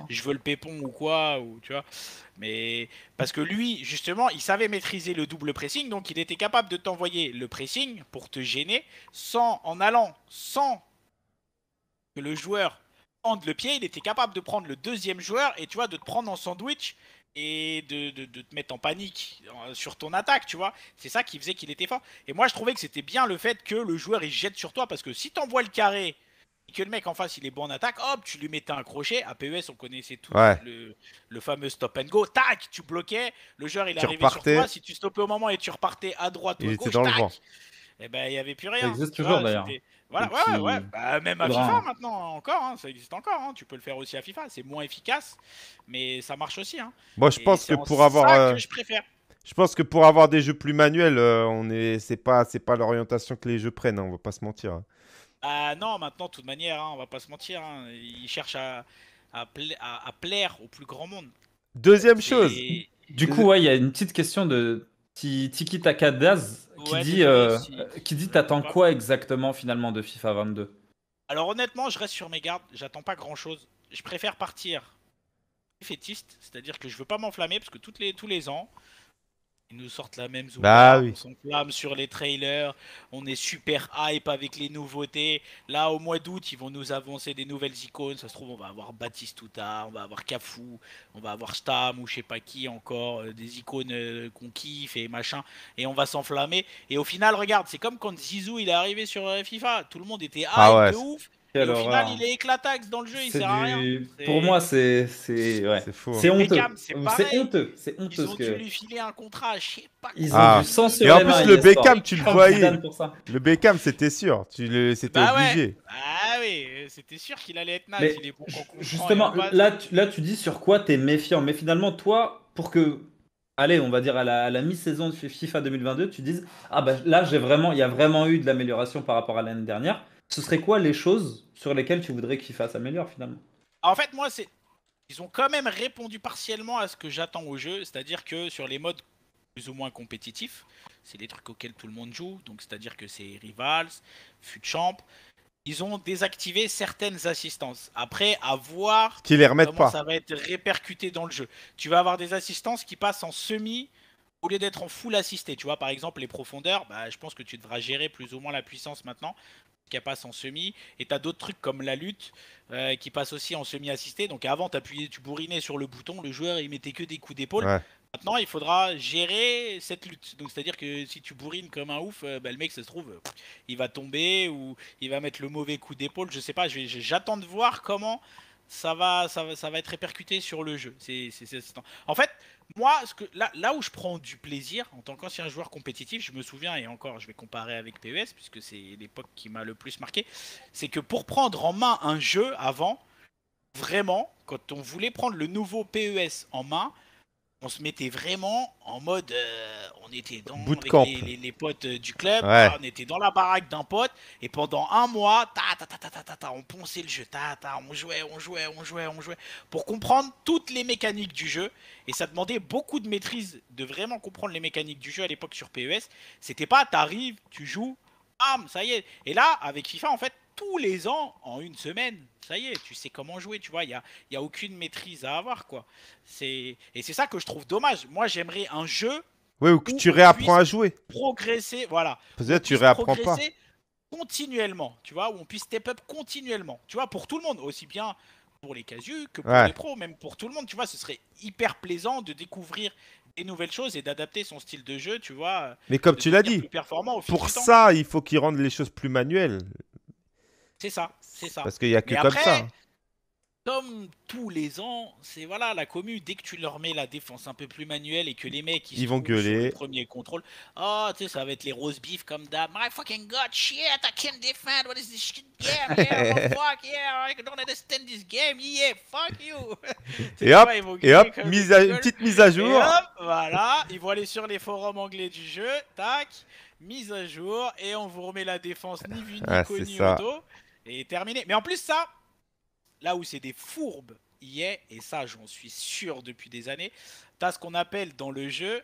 je, veux le, pépon ou quoi ou tu vois. Mais parce que lui justement, il savait maîtriser le double pressing donc il était capable de t'envoyer le pressing pour te gêner sans en allant sans que le joueur le pied, il était capable de prendre le deuxième joueur et tu vois, de te prendre en sandwich et de, te mettre en panique euh, sur ton attaque, tu vois. C'est ça qui faisait qu'il était fort. Et moi, je trouvais que c'était bien le fait que le joueur il jette sur toi parce que si t'envoies le carré et que le mec en face il est bon en attaque, hop, tu lui mettais un crochet. À PES, on connaissait tout le, fameux stop and go. Tac, tu bloquais, le joueur il arrivait sur toi. Si tu stoppais au moment et tu repartais à droite ou à gauche, eh ben il y avait plus rien. Ça existe toujours d'ailleurs. Voilà, ouais, ouais, bah, même à FIFA maintenant, hein, encore, hein, ça existe encore. Hein. Tu peux le faire aussi à FIFA. C'est moins efficace, mais ça marche aussi. Moi, je pense que pour avoir. Euh, je pense que pour avoir des jeux plus manuels, euh, on est, pas, pas l'orientation que les jeux prennent. on va pas se mentir. Ah non, maintenant, de toute manière, on va pas se mentir. Ils cherchent à, à, plaire au plus grand monde. Deuxième chose. Du coup, il y a une petite question de Tiki Taka qui dit, euh, qui dit t'attends quoi exactement finalement de FIFA 22 Alors honnêtement, je reste sur mes gardes, j'attends pas grand chose. Je préfère partir fétiste, c'est-à-dire que je veux pas m'enflammer parce que les, tous les ans, ils nous sortent la même zone. Bah on s'enflamme sur les trailers. On est super hype avec les nouveautés. Là, au mois d'août, ils vont nous avancer des nouvelles icônes. Ça se trouve, on va avoir Baptiste tard, on va avoir Cafou, on va avoir Stam ou je sais pas qui encore. Euh, des icônes euh, qu'on kiffe et machin. Et on va s'enflammer. Et au final, regarde, c'est comme quand Zizou il est arrivé sur euh, FIFA. Tout le monde était ah hype de ouf au final, il est éclataxe dans le jeu, il sert à rien. Pour moi, c'est c'est ouais. c'est honteux. C'est honteux, c'est honteux. Ils ont que... dû lui filer un contrat, je sais pas. Ils ont du sens Et en plus, le Beckham, tu le voyais. Le Beckham, c'était sûr, tu le... c'était bah obligé. Ah oui, c'était sûr qu'il allait être naze. justement, là, tu, là, tu dis sur quoi tu es méfiant, mais finalement, toi, pour que allez, on va dire à la, mi-saison de FIFA 2022, tu dises ah bah là j'ai vraiment, il y a vraiment eu de l'amélioration par rapport à l'année dernière ce serait quoi les choses sur lesquelles tu voudrais qu'ils fasse améliorer finalement En fait, moi, c'est. Ils ont quand même répondu partiellement à ce que j'attends au jeu, c'est-à-dire que sur les modes plus ou moins compétitifs, c'est les trucs auxquels tout le monde joue, donc c'est-à-dire que c'est Rivals, Futchamp, ils ont désactivé certaines assistances. Après, à voir qui les remettent pas. ça va être répercuté dans le jeu. Tu vas avoir des assistances qui passent en semi au lieu d'être en full assisté. Tu vois, par exemple, les profondeurs, bah, je pense que tu devras gérer plus ou moins la puissance maintenant qui passe en semi. Et tu as d'autres trucs comme la lutte euh, qui passe aussi en semi-assisté. Donc avant, t'appuyais, tu bourrinais sur le bouton, le joueur il mettait que des coups d'épaule. Maintenant, il faudra gérer cette lutte. Donc, c'est-à-dire que si tu bourrines comme un ouf, euh, bah, le mec, ça se trouve, il va tomber ou il va mettre le mauvais coup d'épaule. Je sais pas. J'attends de voir comment ça va, ça va, ça va être répercuté sur le jeu. C'est, en fait, moi, ce que, là, là où je prends du plaisir en tant qu'ancien joueur compétitif, je me souviens, et encore je vais comparer avec PES, puisque c'est l'époque qui m'a le plus marqué, c'est que pour prendre en main un jeu avant, vraiment, quand on voulait prendre le nouveau PES en main, on se mettait vraiment en mode. Euh, on était dans les, potes euh, du club, on était dans la baraque d'un pote, et pendant un mois, on ponçait le jeu, on jouait, on jouait, on jouait, on jouait, pour comprendre toutes les mécaniques du jeu. Et ça demandait beaucoup de maîtrise, de vraiment comprendre les mécaniques du jeu à l'époque sur PES. C'était pas, t'arrives, tu joues, bam, ça y est. Et là, avec FIFA, en fait, tous les ans en une semaine. Ça y est, tu sais comment jouer, tu vois. Il n'y a, y a aucune maîtrise à avoir, quoi. C'est, Et c'est ça que je trouve dommage. Moi, j'aimerais un jeu. où tu réapprends à jouer. Progresser, voilà. Peut-être tu réapprends pas. Continuellement, tu vois, où on puisse step up continuellement, tu vois, pour tout le monde, aussi bien pour les casus que pour les pros, même pour tout le monde, tu vois, ce serait hyper plaisant de découvrir des nouvelles choses et d'adapter son style de jeu, tu vois. Mais comme tu l'as dit, pour ça, il faut qu'ils rendent les choses plus manuelles. C'est ça, c'est ça. Parce qu'il n'y a que comme ça. Hein. Comme tous les ans, c'est voilà la commu. Dès que tu leur mets la défense un peu plus manuelle et que les mecs ils, ils vont gueuler. le premier contrôle, oh tu sais ça va être les rose beef comme d'hab. My fucking god, shit, I can't defend. What is this shit game? Yeah, oh, fuck yeah, I don't understand this game. Yeah, fuck you. et hop, une petite mise à jour. voilà, ils vont aller sur les forums anglais du jeu. Tac, mise à jour et on vous remet la défense ni vu ni ah, connu terminé. Mais en plus, ça, là où c'est des fourbes, y est, et ça, j'en suis sûr depuis des années, t'as ce qu'on appelle dans le jeu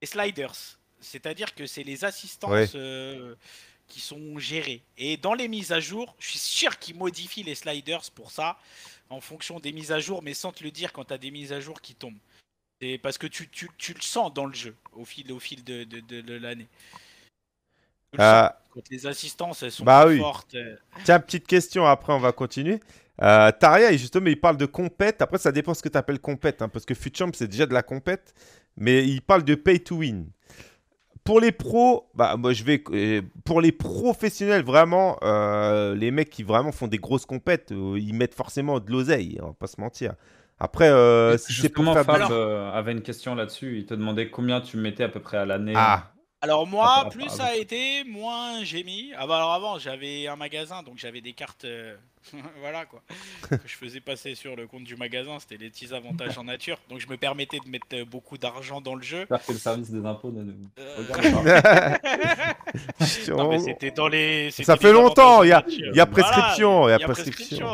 les sliders. C'est-à-dire que c'est les assistances euh, qui sont gérées. Et dans les mises à jour, je suis sûr qu'ils modifient les sliders pour ça, en fonction des mises à jour, mais sans te le dire quand tu as des mises à jour qui tombent. C'est parce que tu, tu, tu, le sens dans le jeu au fil, au fil de, de l'année. Euh, les assistances, elles sont bah fortes. Euh. Tiens, petite question, après on va continuer. Euh, Taria, justement, il parle de compète. Après, ça dépend ce que tu appelles compète, hein, parce que Futchamp, c'est déjà de la compète. Mais il parle de pay to win. Pour les pros, bah, moi, je vais, euh, pour les professionnels, vraiment, les mecs qui vraiment font des grosses compètes, ils mettent forcément de l'oseille, on va pas se mentir. Après, si c'est pour Fab, Fab avait une question là-dessus. Il te demandait combien tu mettais à peu près à l'année. Ah, alors ah, moi, ah, plus ça a été, moins j'ai mis. Ah bah alors avant, j'avais un magasin, donc j'avais des cartes euh, voilà quoi. que je faisais passer sur le compte du magasin, c'était les petits avantages en nature. Donc je me permettais de mettre euh, beaucoup d'argent dans le jeu. C'est le service des impôts. Ça fait longtemps. Il y a, y a prescription. il y a prescription.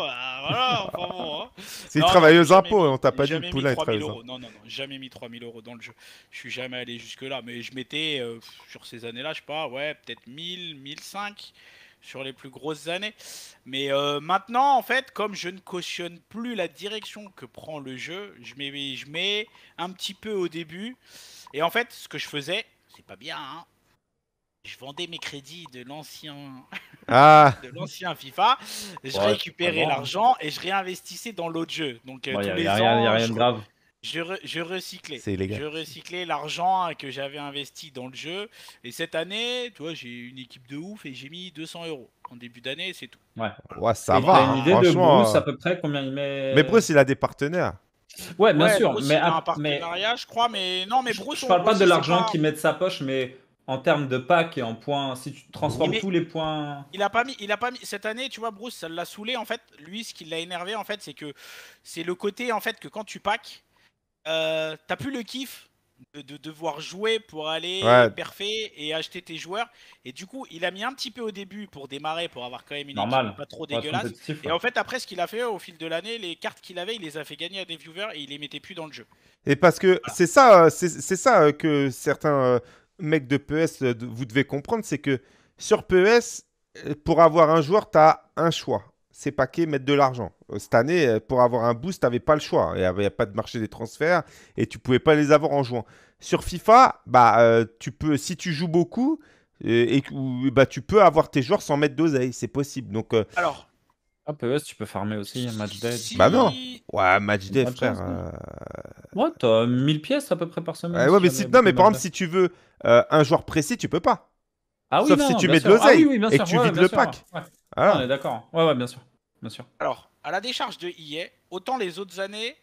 C'est travailleuse impôts. On t'a pas dit le poulain Non, non, non. Jamais mis 3000 euros dans le jeu. Je suis jamais allé jusque là, mais je mettais euh, sur ces années-là, je sais pas, ouais, peut-être 1000, 1005 sur les plus grosses années. Mais euh, maintenant, en fait, comme je ne cautionne plus la direction que prend le jeu, je mets, un petit peu au début. Et en fait, ce que je faisais, c'est pas bien, hein. je vendais mes crédits de l'ancien ah. l'ancien FIFA, je récupérais l'argent et je réinvestissais dans l'autre jeu. Donc euh, il tous a rien de grave. Je, je, recyclais. Je l'argent que j'avais investi dans le jeu. Et cette année, tu vois, j'ai une équipe de ouf et j'ai mis 200 euros en début d'année, c'est tout. Ouais, ouais ça va. une idée franchement... de euh, à peu près combien il met Mais Bruce, il a des partenaires. Ouais, bien sûr. Bruce, mais il a un partenariat, je crois. Mais non, mais Bruce. Je, parle pas de l'argent qu'il met de sa poche, mais en termes de pack et en points, si tu transformes tous les points. Il a pas mis, il a pas mis cette année, tu vois, Bruce, ça l'a saoulé en fait. Lui, ce qui l'a énervé en fait, c'est que c'est le côté en fait que quand tu packs euh, t'as plus le kiff de, devoir jouer pour aller euh, parfait et acheter tes joueurs. Et du coup, il a mis un petit peu au début pour démarrer, pour avoir quand même une Normal. pas trop dégueulasse. et en fait, après, ce qu'il a fait au fil de l'année, les cartes qu'il avait, il les a fait gagner à des viewers et il les mettait plus dans le jeu. Et parce que c'est ça, euh, c'est ça que certains mecs de PES, vous devez comprendre, c'est que sur PES, pour avoir un joueur, tu un choix ces paquets mettre de l'argent. Euh, cette année, euh, pour avoir un boost, tu n'avais pas le choix. Il n'y avait pas de marché des transferts et tu pouvais pas les avoir en jouant. Sur FIFA, bah, euh, tu peux, si tu joues beaucoup, et, bah, tu peux avoir tes joueurs sans mettre d'oseille, c'est possible. Donc, Alors, ah, PES, tu peux farmer aussi, match day. Bah non Ouais, match day, frère. Ouais, t'as 1000 pièces à peu près par semaine. ouais, ouais mais, si... non, mais par exemple, si tu veux un joueur précis, tu peux pas. Ah oui, Sauf si tu mets de ah l'oseille et que tu vides le pack. Ouais. Ah. On est d'accord. Ouais, ouais, bien sûr. bien sûr. Alors, à la décharge de EA, autant les autres années,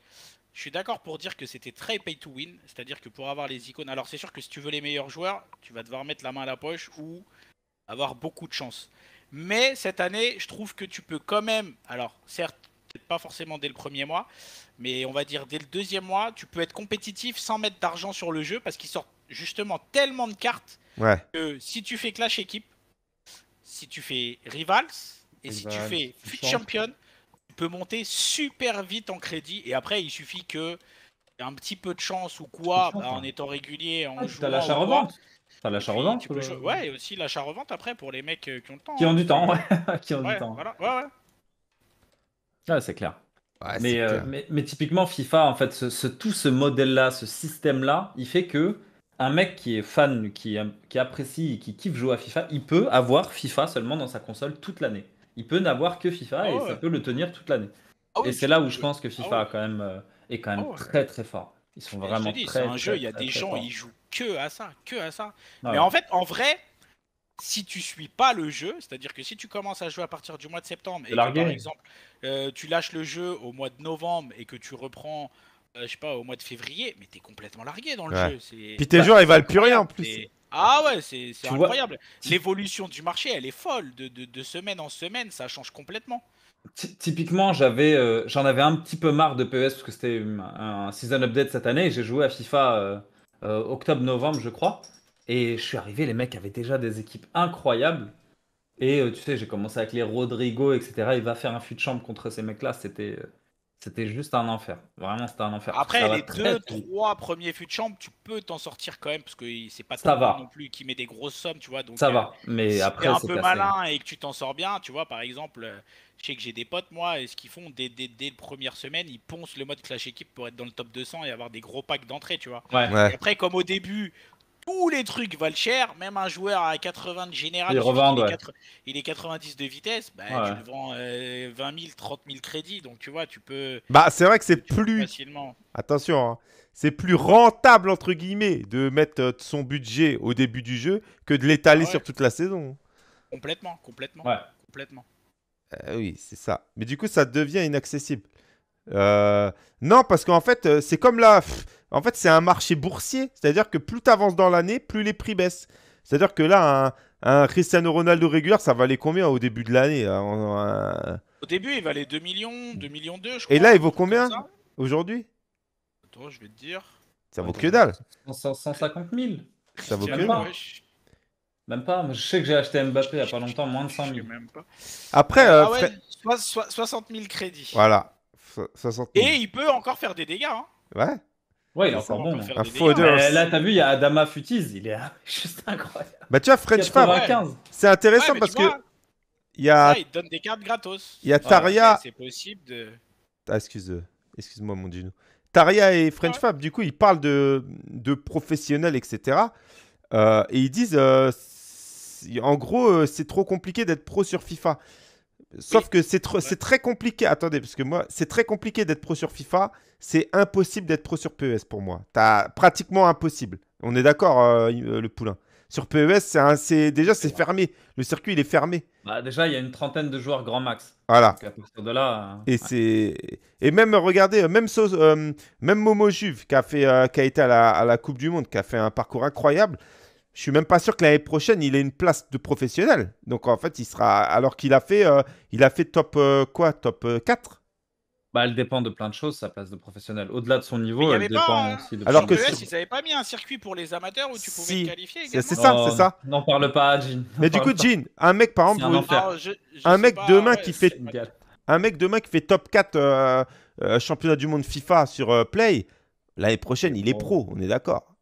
je suis d'accord pour dire que c'était très pay to win, c'est-à-dire que pour avoir les icônes, alors c'est sûr que si tu veux les meilleurs joueurs, tu vas devoir mettre la main à la poche ou avoir beaucoup de chance. Mais cette année, je trouve que tu peux quand même, alors certes, pas forcément dès le premier mois, mais on va dire dès le deuxième mois, tu peux être compétitif sans mettre d'argent sur le jeu parce qu'il sort justement tellement de cartes que si tu fais clash équipe, si tu fais Rivals, et si tu fais Fit Champion, tu peux monter super vite en crédit. Et après, il suffit que un petit peu de chance ou quoi, bah, en étant régulier, en ah, as l'achat-revente Tu as l'achat-revente Ouais, et aussi l'achat-revente après pour les mecs euh, qui ont le temps. Qui ont hein. du temps, ouais. qui ont du temps. Voilà. Ouais, ah, c'est clair. Ouais, euh, mais, Mais, typiquement, FIFA, en fait, ce, tout ce modèle-là, ce système-là, il fait que un mec qui est fan, qui, qui apprécie, qui kiffe jouer à FIFA, il peut avoir FIFA seulement dans sa console toute l'année. Il peut n'avoir que FIFA ah et ça peut le tenir toute l'année. Ah et c'est là où je pense que FIFA ah euh, est quand même très très fort. Ils sont vraiment très. un jeu, il y a des gens, ils jouent que à ça, que à ça. Mais en fait, en vrai, si tu suis pas le jeu, c'est-à-dire que si tu commences à jouer à partir du mois de septembre et que, par exemple euh, tu lâches le jeu au mois de novembre et que tu reprends euh, je sais pas, au mois de février, mais t'es complètement largué dans le jeu. Puis tes bah, joueurs, ils valent plus rien en plus. Ah ouais, c'est incroyable. L'évolution du marché, elle est folle. De, de, semaine en semaine, ça change complètement. typiquement, j'avais, euh, j'en avais un petit peu marre de PES parce que c'était un season update cette année. J'ai joué à FIFA euh, octobre-novembre, je crois. Et je suis arrivé, les mecs avaient déjà des équipes incroyables. Et tu sais, j'ai commencé avec les Rodrigo, etc. Il va faire un fut de chambre contre ces mecs-là. C'était c'était juste un enfer. Vraiment, c'était un enfer. Après, les deux, trois premiers fut de chambre, tu peux t'en sortir quand même, parce que c'est pas ça non plus qui met des grosses sommes, tu vois. Donc, ça euh, va, mais après. es un peu malin et que tu t'en sors bien, tu vois, par exemple, euh, je sais que j'ai des potes, moi, et ce qu'ils font dès, dès, dès les premières semaines, ils poncent le mode Clash Équipe pour être dans le top 200 et avoir des gros packs d'entrée, tu vois. après, comme au début, tous les trucs valent cher, même un joueur à 80 de général, il, est 90 de vitesse, bah, tu le vends 20 000, 30 000 crédits, donc tu vois, tu peux. Bah, c'est vrai que c'est plus. Facilement. Attention, hein. c'est plus rentable, entre guillemets, de mettre euh, son budget au début du jeu que de l'étaler sur toute la saison. Complètement, complètement. Complètement. Euh, oui, c'est ça. Mais du coup, ça devient inaccessible. Euh, non, parce qu'en fait, euh, c'est comme là. En fait, c'est un marché boursier. C'est-à-dire que plus tu avances dans l'année, plus les prix baissent. C'est-à-dire que là, un, Cristiano Ronaldo régulier, ça valait combien au début de l'année hein, Au début, il valait 2 millions, 2 millions 2, je crois. Et là, il vaut combien aujourd'hui Attends, je vais te dire. Ça vaut que dalle. 150 000. Ça vaut que dalle. Même pas, je sais que j'ai acheté Mbappé il n'y a pas longtemps, moins de 100 000. Après, 60 euh, 000 ah crédits. Voilà. Et il peut encore faire des dégâts. Hein. Ouais. Ouais, il est encore bon. Hein. là, t'as vu, il y a Adama Futiz, il est juste incroyable. Bah, tu vois, French Fab, c'est intéressant parce que. Il y a... il donne des cartes gratos. Il y a Taria. c'est possible de. Ah, excuse, moi mon genou Taria et French Fab, du coup, ils parlent de, de professionnels, etc. Euh, et ils disent, euh, en gros, euh, c'est trop compliqué d'être pro sur FIFA. Sauf que c'est très compliqué. Attendez, parce moi, c'est très compliqué d'être pro sur FIFA. C'est impossible d'être pro sur PES pour moi. as pratiquement impossible. On est d'accord, euh, euh, le poulain. Sur PES, e c'est déjà c'est fermé. Le circuit, il est fermé. Bah, déjà, il y a une trentaine de joueurs grand max. Voilà. Euh, et c'est et même regardez, même même Momo Juve qui a fait, qui été la, à la Coupe du Monde, qui a fait un parcours incroyable je suis même pas sûr que l'année prochaine, il ait une place de professionnel. Donc en fait, il sera. Alors qu'il a fait, euh, il a fait top euh, quoi, top 4 euh, bah, elle dépend de plein de choses, sa place de professionnel. Au-delà de son niveau, elle dépend hein. aussi de Alors que ES, ils n'avaient pas mis un circuit pour les amateurs où tu pouvais te qualifier C'est ça, oh, c'est ça. N'en parle pas Jean. Mais du coup, Jean, un mec par exemple, un, un mec demain qui fait, un mec demain qui fait top 4 championnat du monde FIFA sur Play, l'année prochaine, il est oh. pro, on est d'accord.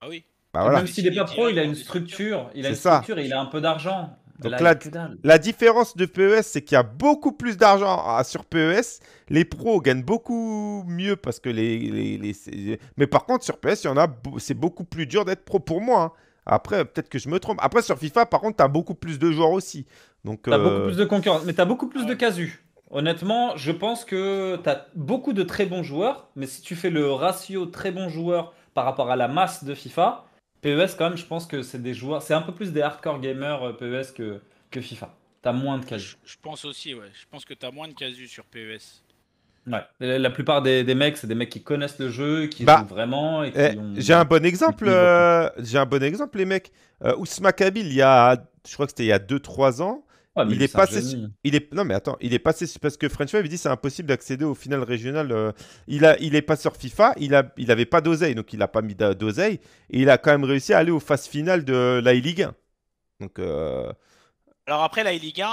Ah oui. Bah même s'il n'est pas pro, il a une structure, il a une structure et il a un peu d'argent. Donc la, différence de PES, c'est qu'il y a beaucoup plus d'argent sur PES. Les pros gagnent beaucoup mieux parce que les, mais par contre sur PES, il y en a, c'est beaucoup plus dur d'être pro pour moi. Hein. Après, peut-être que je me trompe. Après sur FIFA, par contre, tu as beaucoup plus de joueurs aussi. Donc as beaucoup euh, plus de concurrence, mais tu as beaucoup plus de casus. Honnêtement, je pense que tu as beaucoup de très bons joueurs, mais si tu fais le ratio très bons joueurs par rapport à la masse de FIFA, PES, quand même, je pense que c'est des joueurs. C'est un peu plus des hardcore gamers euh, PES que, que FIFA. T'as moins de casus. Je, pense aussi, ouais. Je pense que t'as moins de casus sur PES. Ouais. La plupart des, mecs, c'est des mecs qui connaissent le jeu, qui bah, jouent vraiment. Eh, j'ai un bon exemple. Euh, j'ai un bon exemple, les mecs. Euh, Ousma Kabil, il y a, je crois que c'était il y a 2-3 ans, ah, il, est, passé il est non mais attends, il est passé parce que French Five il dit c'est impossible d'accéder au final régional. Euh, il a il est pas sur FIFA, il a il avait pas d'oseille donc il a pas mis d'oseille et il a quand même réussi à aller aux phases finales de la Ligue 1. Donc euh, alors après la Ligue 1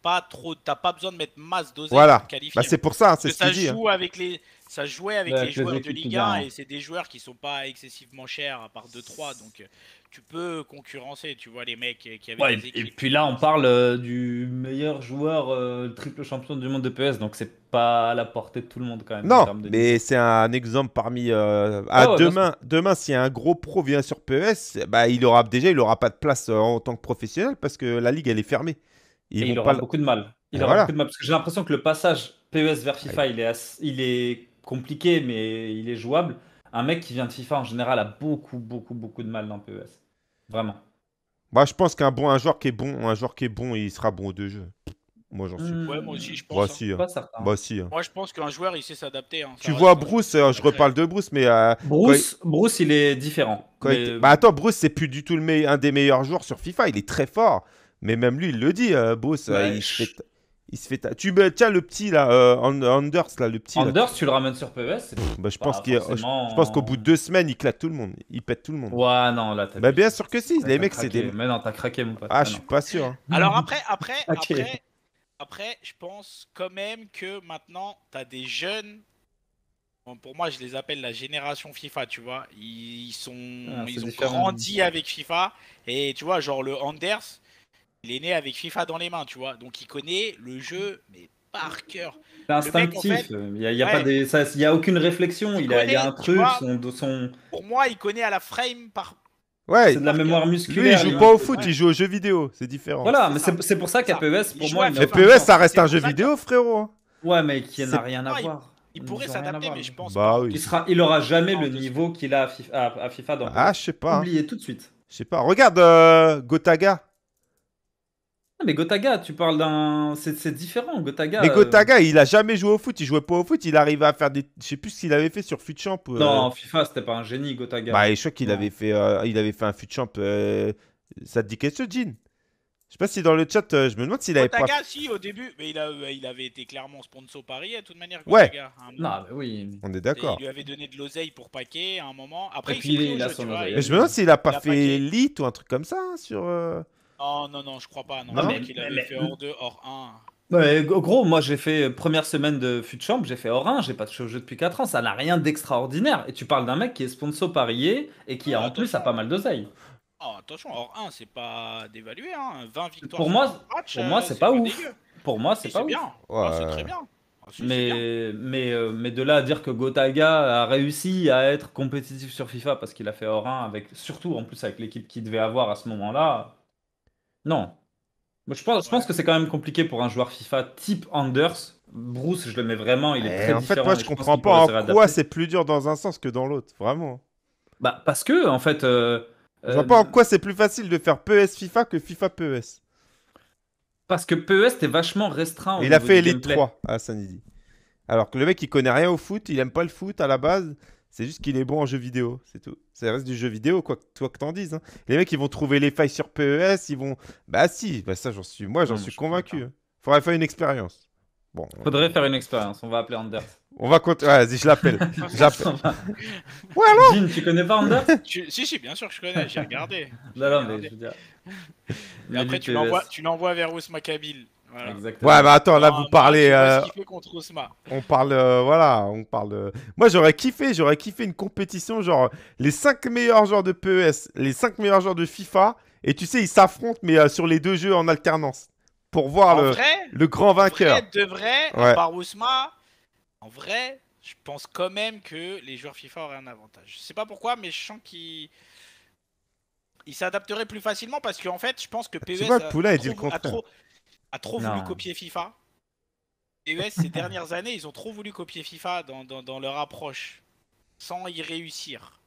pas trop, t'as pas besoin de mettre masse d'oseille voilà. pour qualifier. Bah, c'est pour ça, hein, c'est ce ça hein. avec les, ça jouait avec les joueurs de Liga hein. et c'est des joueurs qui sont pas excessivement chers à part 2-3 donc euh, tu peux concurrencer tu vois les mecs qui avaient des équipes. et puis là on parle euh, du meilleur joueur euh, triple champion du monde de PS donc c'est pas à la portée de tout le monde quand même non mais c'est un exemple parmi euh... Ah demain si un gros pro vient sur PES bah il aura déjà il aura pas de place en tant que professionnel parce que la ligue elle est fermée et il aura beaucoup de mal il aura beaucoup de mal parce que j'ai l'impression que le passage PES vers FIFA il est il est compliqué, mais il est jouable. Un mec qui vient de FIFA en général a beaucoup, beaucoup, beaucoup de mal dans PES. Vraiment. Moi, bah, je pense qu'un bon, un joueur qui est bon, un joueur qui est bon, il sera bon aux deux jeux. Moi, j'en suis. Mmh. moi aussi, je bah, pense. Hein. Bah, hein. Moi, je pense qu'un joueur, il sait s'adapter. Hein. Tu vois, Bruce, euh, je reparle de Bruce, mais. Euh, Bruce, il... Bruce, il est différent. Euh, attends, Bruce, c'est plus du tout le un des meilleurs joueurs sur FIFA. Il est très fort. Mais même lui, il le dit, Bruce. Il se fait tu bah, tiens le petit là euh, Anders là le petit Anders tu le ramènes sur PES bah, je, pense je, pense qu'au bout de deux semaines il claque tout le monde il pète tout le monde ouais non là bah, bien sûr que si les mecs c'est des mais non t'as craqué mon pote ah, ah je suis pas sûr hein. alors après après après après je pense quand même que maintenant t'as des jeunes pour moi je les appelle la génération FIFA tu vois ils sont ah, ils ont grandi avec FIFA et tu vois genre le Anders il est né avec FIFA dans les mains, tu vois. Donc il connaît le jeu, mais par cœur. C'est instinctif. il n'y a, a aucune réflexion. Il, a, un truc. Pour moi, il connaît à la frame par. Ouais, c'est de la mémoire musculaire. Lui, il joue pas au foot, il joue aux jeux vidéo, c'est différent. Voilà, mais c'est pour ça qu'APES, pour moi, mais PES, e ça reste un jeu vidéo, frérot. Hein. Ouais, mais qui n'a rien à voir. Il pourrait s'adapter, mais je pense bah, il, sera, il aura jamais le niveau qu'il a à FIFA, dans. Ah, je sais pas. Oubliez tout de suite. Je sais pas. Regarde euh, Gotaga. Ah, mais Gotaga, tu parles d'un. C'est différent, Gotaga. Mais euh. Gotaga, il a jamais joué au foot, il jouait pas au foot, il arrivait à faire des. Je sais plus ce qu'il avait fait sur Futchamp. Euh... Non, FIFA, c'était pas un génie, Gotaga. Bah, je crois qu'il avait, fait, euh, avait fait un Futchamp. Ça te dit quelque chose, Jean je sais pas si dans le chat, euh, je me demande s'il avait pas. Gotaga, si, au début, mais il, a, il avait été clairement sponsor Paris, de toute manière. Gotaga, ouais. Hein. Non, oui. On est d'accord. Il lui avait donné de l'oseille pour paquer à un moment. Après, il, a son oseille. Mais je me demande s'il a pas fait Elite ou un truc comme ça hein, sur. Non, oh, non, non, je crois pas. Non, mais, il a fait hors 2, hors 1. Mais gros, moi j'ai fait euh, première semaine de Fut j'ai fait hors 1, j'ai pas touché au jeu depuis 4 ans, ça n'a rien d'extraordinaire. Et tu parles d'un mec qui est sponsor parié e et qui ah, a en plus a pas mal d'oseille. Ah, attention, hors 1, c'est pas dévalué. Hein. 20 victoires pour moi, euh, pour moi c'est pas, ouf. Pour moi, c'est pas ouf. Bien. Ah, c'est très bien. Mais, mais, euh, mais de là à dire que Gotaga a réussi à être compétitif sur FIFA parce qu'il a fait hors 1, avec, surtout en plus avec l'équipe qu'il devait avoir à ce moment-là, non. Moi, je pense, que c'est quand même compliqué pour un joueur FIFA type Anders. Bruce, je le mets vraiment, il est eh, très en En fait, moi, je, comprends pas en quoi c'est plus dur dans un sens que dans l'autre, vraiment. Bah, parce que, en fait. Euh, je vois pas en euh, quoi c'est plus facile de faire PES FIFA que FIFA PES. Parce que PES, t'es vachement restreint. il a fait Elite 3 à Sanidi. Alors que le mec, il connaît rien au foot, il aime pas le foot à la base. C'est juste qu'il est bon en jeu vidéo, c'est tout. Ça reste du jeu vidéo, quoi que, toi que t'en dises. Hein. Les mecs, ils vont trouver les failles sur PES, ils vont. Bah si, bah ça, j'en suis, moi, j'en suis convaincu. Hein. Faudrait faire une expérience. Bon. Faudrait faire une expérience. On va appeler Anders. On va Ouais, vas-y, je l'appelle. J'appelle. ouais, non Jean, tu connais pas Anders Si, si, bien sûr que je connais. J'ai regardé. non, non, mais je veux dire. après, e tu l'envoies vers Ousma Kabil. Ouais, mais bah, attends, là, ah, vous parlez. Euh, on parle, euh, voilà, on parle. de... Euh, moi, j'aurais kiffé, j'aurais kiffé une compétition genre les 5 meilleurs joueurs de PES, les 5 meilleurs joueurs de FIFA, et tu sais, ils s'affrontent, mais sur les deux jeux en alternance pour voir le, grand vainqueur. Vrai, de vrai, en vrai, je pense quand même que les joueurs FIFA auraient un avantage. Je sais pas pourquoi, mais je sens qu'ils. Ils s'adapteraient plus facilement parce qu'en fait, je pense que PES. Tu e vois, dit le contraire a trop voulu copier FIFA. Les ces dernières années, ils ont trop voulu copier FIFA dans, leur approche, sans y réussir.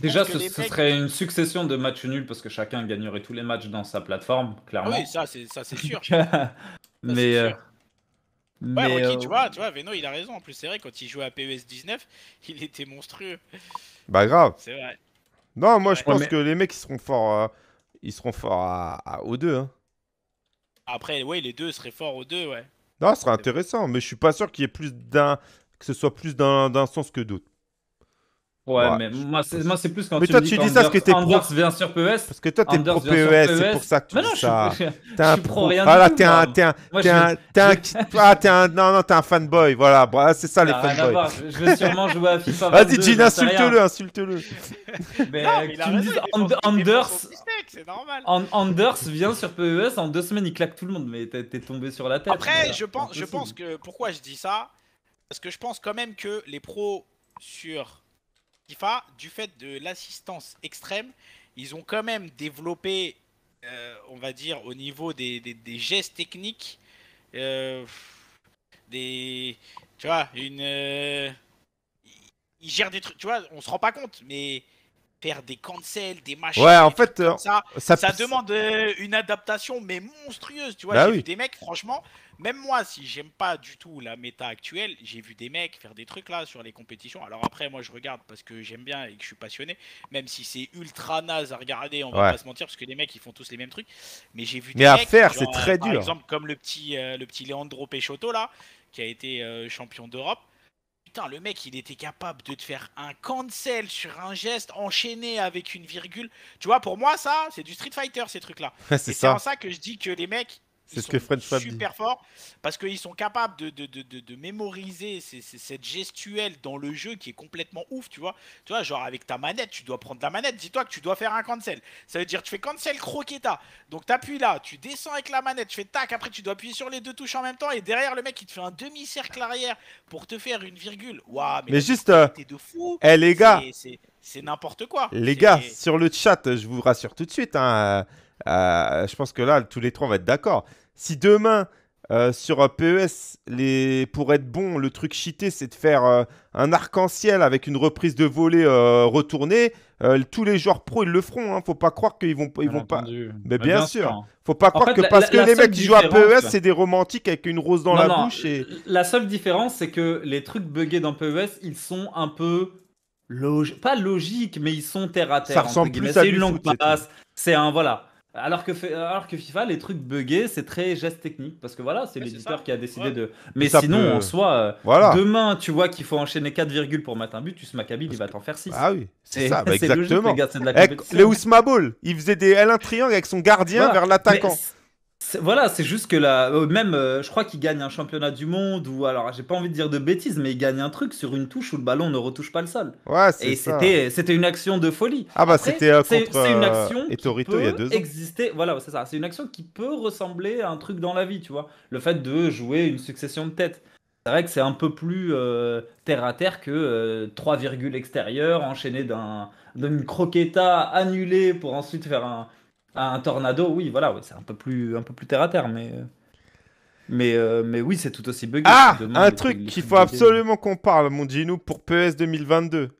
Déjà, ce, serait une succession de matchs nuls parce que chacun gagnerait tous les matchs dans sa plateforme, clairement. Ah oui, ça, c'est, sûr. mais. Mais tu vois, tu vois, Veno, il a raison. En plus, c'est vrai, quand il jouait à PES 19, il était monstrueux. Bah, grave. C'est Non, moi, je pense que les mecs, ils seront forts, euh, ils seront forts à, à O2. Après, oui, les deux seraient forts aux deux, ouais. Non, ce serait intéressant, mais je suis pas sûr qu'il y ait plus d'un. que ce soit plus d'un sens que d'autre. Ouais, mais moi, c'est, plus quand mais tu toi, me dis tu dis ça parce que t'es pro... vient sur PES. Parce que toi, t'es pro PES, e e c'est pour ça que tu mais non, ça. Je suis, je pro... pro rien ah, là, t'es un, t'es un, t'es un, ah, t'es un, non, non, t'es un fanboy, voilà. Bah, c'est ça, les fanboys. Je vais sûrement jouer à FIFA Vas-y, Gene, insulte-le, insulte-le. Mais tu me dis Anders, Anders vient sur PES, en deux semaines, il claque tout le monde, mais t'es tombé sur la tête. Après, je pense que, pourquoi je dis ça? Parce que je pense quand même que les pros sur du fait de l'assistance extrême, ils ont quand même développé, euh, on va dire, au niveau des, gestes techniques, euh, des. Tu vois, une. Euh, ils gèrent des trucs, tu vois, on se rend pas compte, mais faire des cancels, des machins. Ouais, en fait, euh, ça, ça, demande euh, une adaptation, mais monstrueuse. Tu vois, bah j'ai vu des mecs, franchement, même moi, si j'aime pas du tout la méta actuelle, j'ai vu des mecs faire des trucs là sur les compétitions. Alors après, moi, je regarde parce que j'aime bien et que je suis passionné, même si c'est ultra naze à regarder, on va pas se mentir, parce que les mecs, ils font tous les mêmes trucs. Mais j'ai vu des mecs. à faire, c'est très euh, dur. Par exemple, comme le petit, le petit Leandro Pechotto là, qui a été champion d'Europe Putain, le mec, il était capable de te faire un cancel sur un geste enchaîné avec une virgule. Tu vois, pour moi, ça, c'est du Street Fighter, ces trucs-là. c'est en ça que je dis que les mecs, c'est ce que French Fab super fort parce qu'ils sont capables de, mémoriser cette gestuelle dans le jeu qui est complètement ouf, tu vois. Tu vois, genre avec ta manette, tu dois prendre la manette, dis-toi que tu dois faire un cancel. Ça veut dire tu fais cancel croqueta. Donc t'appuies là, tu descends avec la manette, tu fais tac, après tu dois appuyer sur les deux touches en même temps et derrière le mec il te fait un demi-cercle arrière pour te faire une virgule. Waouh, mais, juste t'es euh, de fou. Eh les gars, c'est n'importe quoi. Les gars, sur le chat, je vous rassure tout de suite hein, euh, euh, je pense que là, tous les trois, vont être d'accord. Si demain, euh, sur PES, les... pour être bon, le truc cheaté, c'est de faire euh, un arc-en-ciel avec une reprise de volée euh, retournée. tous les joueurs pro, ils le feront. Hein. Faut pas croire qu'ils vont, ils vont pas. Mais bah, bien, sûr. Hein. Faut pas croire que parce que les mecs qui jouent à PES, c'est des romantiques avec une rose dans la bouche. Et... La seule différence, c'est que les trucs buggés dans PES, ils sont un peu. Pas logiques, mais ils sont terre à terre. Ça ressemble plus C'est une longue passe. C'est un. Voilà alors que, alors que FIFA, les trucs buggés, c'est très geste technique. Parce que voilà, c'est l'éditeur qui a décidé de. Mais sinon, on en euh, voilà. demain, tu vois qu'il faut enchaîner 4 virgules pour mettre un but, tu se il va t'en faire 6. Ah oui, c'est ça, bah exactement. les le Ousma Ball, il faisait des L1 triangle avec son gardien vers l'attaquant. Voilà, c'est juste que là, euh, même, euh, je crois qu'il gagne un championnat du monde ou alors, j'ai pas envie de dire de bêtises, mais il gagne un truc sur une touche où le ballon ne retouche pas le sol. Ouais, c'est Et c'était, c'était une action de folie. Ah bah c'était euh, contre c'est, une action il y a deux ans. voilà, c'est une action qui peut ressembler à un truc dans la vie, tu vois. Le fait de jouer une succession de têtes. C'est vrai que c'est un peu plus terre à terre que trois virgules extérieures enchaînées d'un, d'une croqueta annulée pour ensuite faire un un tornado, oui, voilà, c'est un peu plus, un peu plus terre à terre, mais. Mais, euh, mais oui, c'est tout aussi bugué. Ah Un truc qu'il faut absolument qu'on parle, mon Gino, pour PES 2022.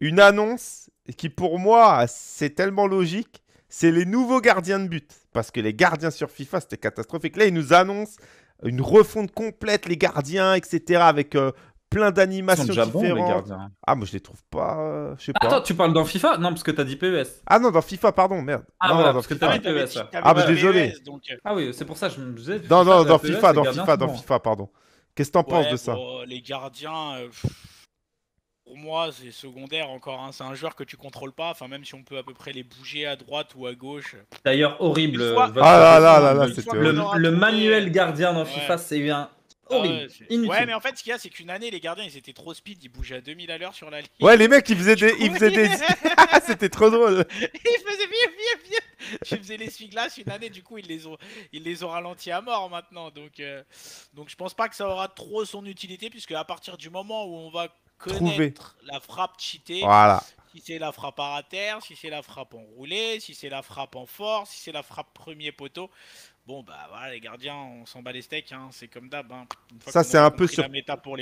Une annonce qui, pour moi, c'est tellement logique. C'est les nouveaux gardiens de but. Parce que les gardiens sur FIFA, c'était catastrophique. Là, ils nous annoncent une refonte complète, les gardiens, etc. Avec euh, plein d'animations différentes. Ah, moi je les trouve pas. Euh, je sais pas. Attends, tu parles dans FIFA Non, parce que t'as dit PES. Ah non, dans FIFA, pardon, merde. Ah, non, parce que t'as dit PES. Ah, mais désolé. E euh, ah oui, c'est pour ça que je me disais. Non, non, dans e FIFA, dans FIFA, pardon. Qu'est-ce que t'en penses de ça bah, Les gardiens euh, pour moi, c'est secondaire encore. Hein. C'est un joueur que tu contrôles pas. Enfin, même si on peut à peu près les bouger à droite ou à gauche. D'ailleurs, horrible. Ah là là là, là le, le, manuel gardien dans FIFA, c'est un ah ouais, mais en fait, ce qu'il y a, c'est qu'une année, les gardiens, ils étaient trop speed, ils bougeaient à 2000 à l'heure sur la ligne. Ouais, les mecs, ils faisaient des. Ah, c'était trop drôle. ils faisaient bien, bien, bien. Ils faisais les suiglas. une année, du coup, ils les ont, ils les ont ralentis à mort maintenant. Donc, euh, donc, je pense pas que ça aura trop son utilité, puisque à partir du moment où on va connaître la frappe cheatée, si c'est la frappe à terre, si c'est la frappe en roulé, si c'est la frappe en force, si c'est la frappe premier poteau, Bon, bah voilà, les gardiens, on s'en bat les steaks, hein, c'est comme d'hab. Hein. Ça, c'est un peu sur.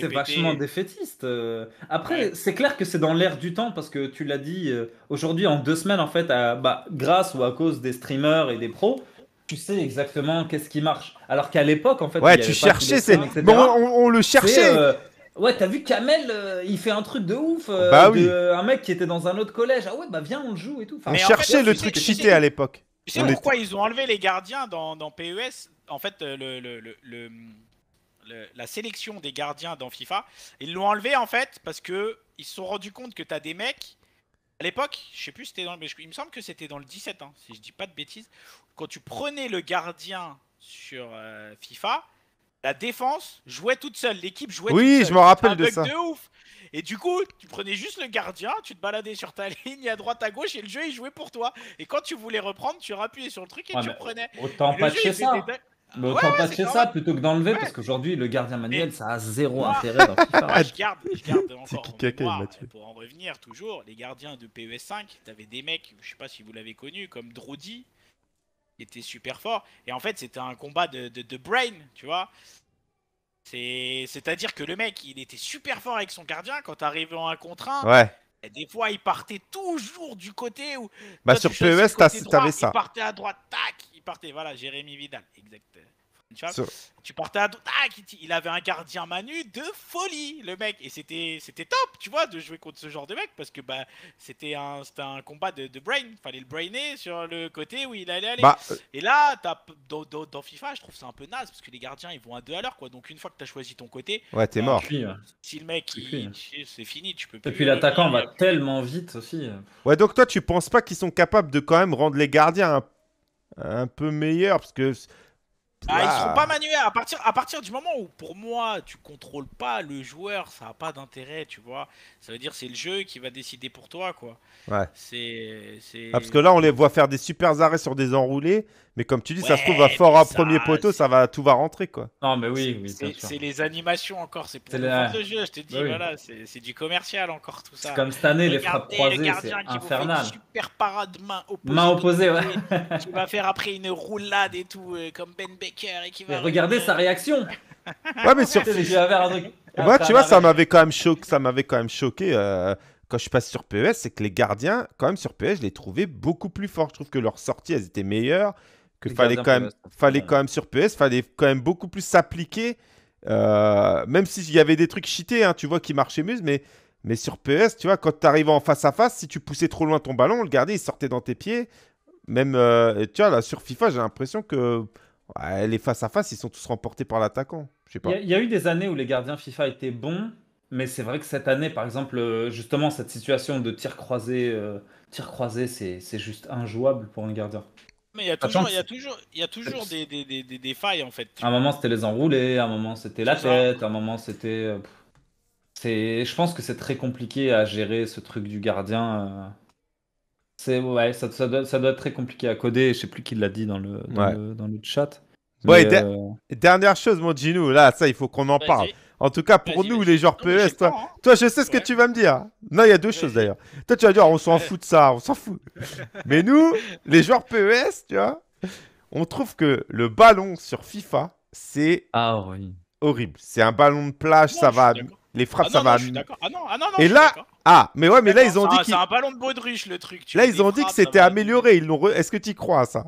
C'est vachement défaitiste. Euh. Après, c'est clair que c'est dans l'air du temps parce que tu l'as dit euh, aujourd'hui, en deux semaines, en fait, à, bah, grâce ou à cause des streamers et des pros, tu sais exactement qu'est-ce qui marche. Alors qu'à l'époque, en fait. Ouais, tu cherchais, c'est. Bon, on, le cherchait. Euh, ouais, t'as vu Kamel, il fait un truc de ouf. Bah un mec qui était dans un autre collège. Ah ouais, bah viens, on le joue et tout. on cherchait le truc cheaté à l'époque. Tu sais pourquoi ils ont enlevé les gardiens dans, PES e En fait, euh, le, la sélection des gardiens dans FIFA, ils l'ont enlevé en fait parce que ils se sont rendus compte que tu as des mecs. À l'époque, je sais plus, c'était dans, il me semble que c'était dans le 17, hein, si je dis pas de bêtises. Quand tu prenais le gardien sur euh, FIFA, la défense jouait toute seule, l'équipe jouait oui, toute seule. Oui, je me rappelle de ça. De ouf. Et du coup, tu prenais juste le gardien, tu te baladais sur ta ligne à droite à gauche et le jeu il jouait pour toi. Et quand tu voulais reprendre, tu rappuyais sur le truc et tu prenais. Autant pas chez ça. Mais autant ça plutôt que d'enlever parce qu'aujourd'hui le gardien manuel ça a zéro intérêt dans je garde, je garde encore pour en revenir toujours, les gardiens de PES 5, t'avais des mecs, je sais pas si vous l'avez connu, comme Drody, qui était super fort. Et en fait c'était un combat de, de, de brain, tu vois. C'est-à-dire que le mec, il était super fort avec son gardien quand t'arrivais en 1 contre 1. Ouais. Et des fois, il partait toujours du côté où. Bah, sur PES, t'avais ça. Il partait à droite, tac, il partait. Voilà, Jérémy Vidal, exact. Tu, portais partais ah, il avait un gardien Manu de folie, le mec. Et c'était c'était top, tu vois, de jouer contre ce genre de mec parce que bah c'était un, un combat de, de, brain. Fallait le brainer sur le côté où il allait aller. Bah, euh, et là, dans, FIFA, je trouve ça un peu naze parce que les gardiens ils vont à deux à l'heure quoi. Donc une fois que tu as choisi ton côté, ouais, t'es bah, mort. Si le mec c'est fini, tu peux plus. Et puis l'attaquant va tellement vite aussi. Ouais, donc toi, tu penses pas qu'ils sont capables de quand même rendre les gardiens un, un peu meilleurs parce que ah, ils seront pas manuels. À partir, à partir du moment où, pour moi, tu contrôles pas le joueur, ça n'a pas d'intérêt, tu vois. Ça veut dire c'est le jeu qui va décider pour toi, quoi. Ouais. C'est, c'est... Ah, parce que là, on les voit faire des super arrêts sur des enroulés, mais comme tu dis, ça se trouve, à fort un premier poteau, ça va, tout va rentrer, quoi. Non, mais oui, c'est, oui, c'est les animations encore, c'est pour le de jeu, je te dis, c'est du commercial encore, tout ça. C'est comme cette année, les frappes croisées, c'est Une super parade main opposée. Main tu vas faire après une roulade et tout, euh, comme Ben, ben et qui va. Regardez sa réaction. ouais, mais sur. Moi, tu vois, ça m'avait quand même choqué. Ça m'avait quand même choqué. Euh, quand je passe sur PES, c'est que les gardiens, quand même sur PES, je les trouvais beaucoup plus forts. Je trouve que leurs sorties, elles étaient meilleures. Que fallait quand même, e fallait quand même sur PES, fallait quand même beaucoup plus s'appliquer. Euh, même s'il y avait des trucs cheatés, hein, tu vois, qui marchaient mieux, mais, mais sur PES, tu vois, quand tu arrivais en face à face, si tu poussais trop loin ton ballon, le gardien, il sortait dans tes pieds. Même, euh, tu vois, là, sur FIFA, j'ai l'impression que Ouais, les face-à-face, ils sont tous remportés par l'attaquant. Il y, a eu des années où les gardiens FIFA étaient bons, mais c'est vrai que cette année, par exemple, euh, justement, cette situation de tir croisé, euh, tir croisé c'est juste injouable pour un gardien. Mais il y a toujours, il y a toujours, des, des, failles, en fait. À un moment, c'était les enroulés, à un moment, c'était la tête, un moment, c'était. Euh, je pense que c'est très compliqué à gérer ce truc du gardien. C'est ouais, ça, ça, doit, ça, doit, être très compliqué à coder. Je sais plus qui l'a dit dans le, dans, le, chat. Ouais, euh, dernière chose, mon Gino. là, ça, il faut qu'on en parle. En tout cas, pour nous, les joueurs PES, e hein. toi, je sais ce que tu vas me dire. Non, il y a deux choses d'ailleurs. Toi, tu vas dire, on s'en fout de ça, on s'en fout. Mais nous, les joueurs PES, tu vois, on trouve que le ballon sur FIFA, c'est ah horrible. C'est un ballon de plage, ça va les frappes, ah non, ça va. Non, ah non, ah non, non, Et là, ah, mais ouais, mais là, ils ont dit. C'est un ballon de baudruche, le truc. Tu là, ils ont dit que c'était amélioré. Ils Re... Est-ce que tu crois à ça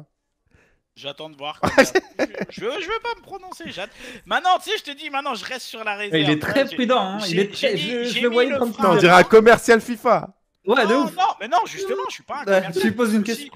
J'attends de voir. je, veux, je veux pas me prononcer. Maintenant, tu sais, je te dis, maintenant, je reste sur la réserve. il est très prudent. Hein. Il est très... Je, le voyais comme ça. On dirait un commercial FIFA. Ouais, de ouf. Non, mais non, justement, je suis pas un commercial. Tu poses une question.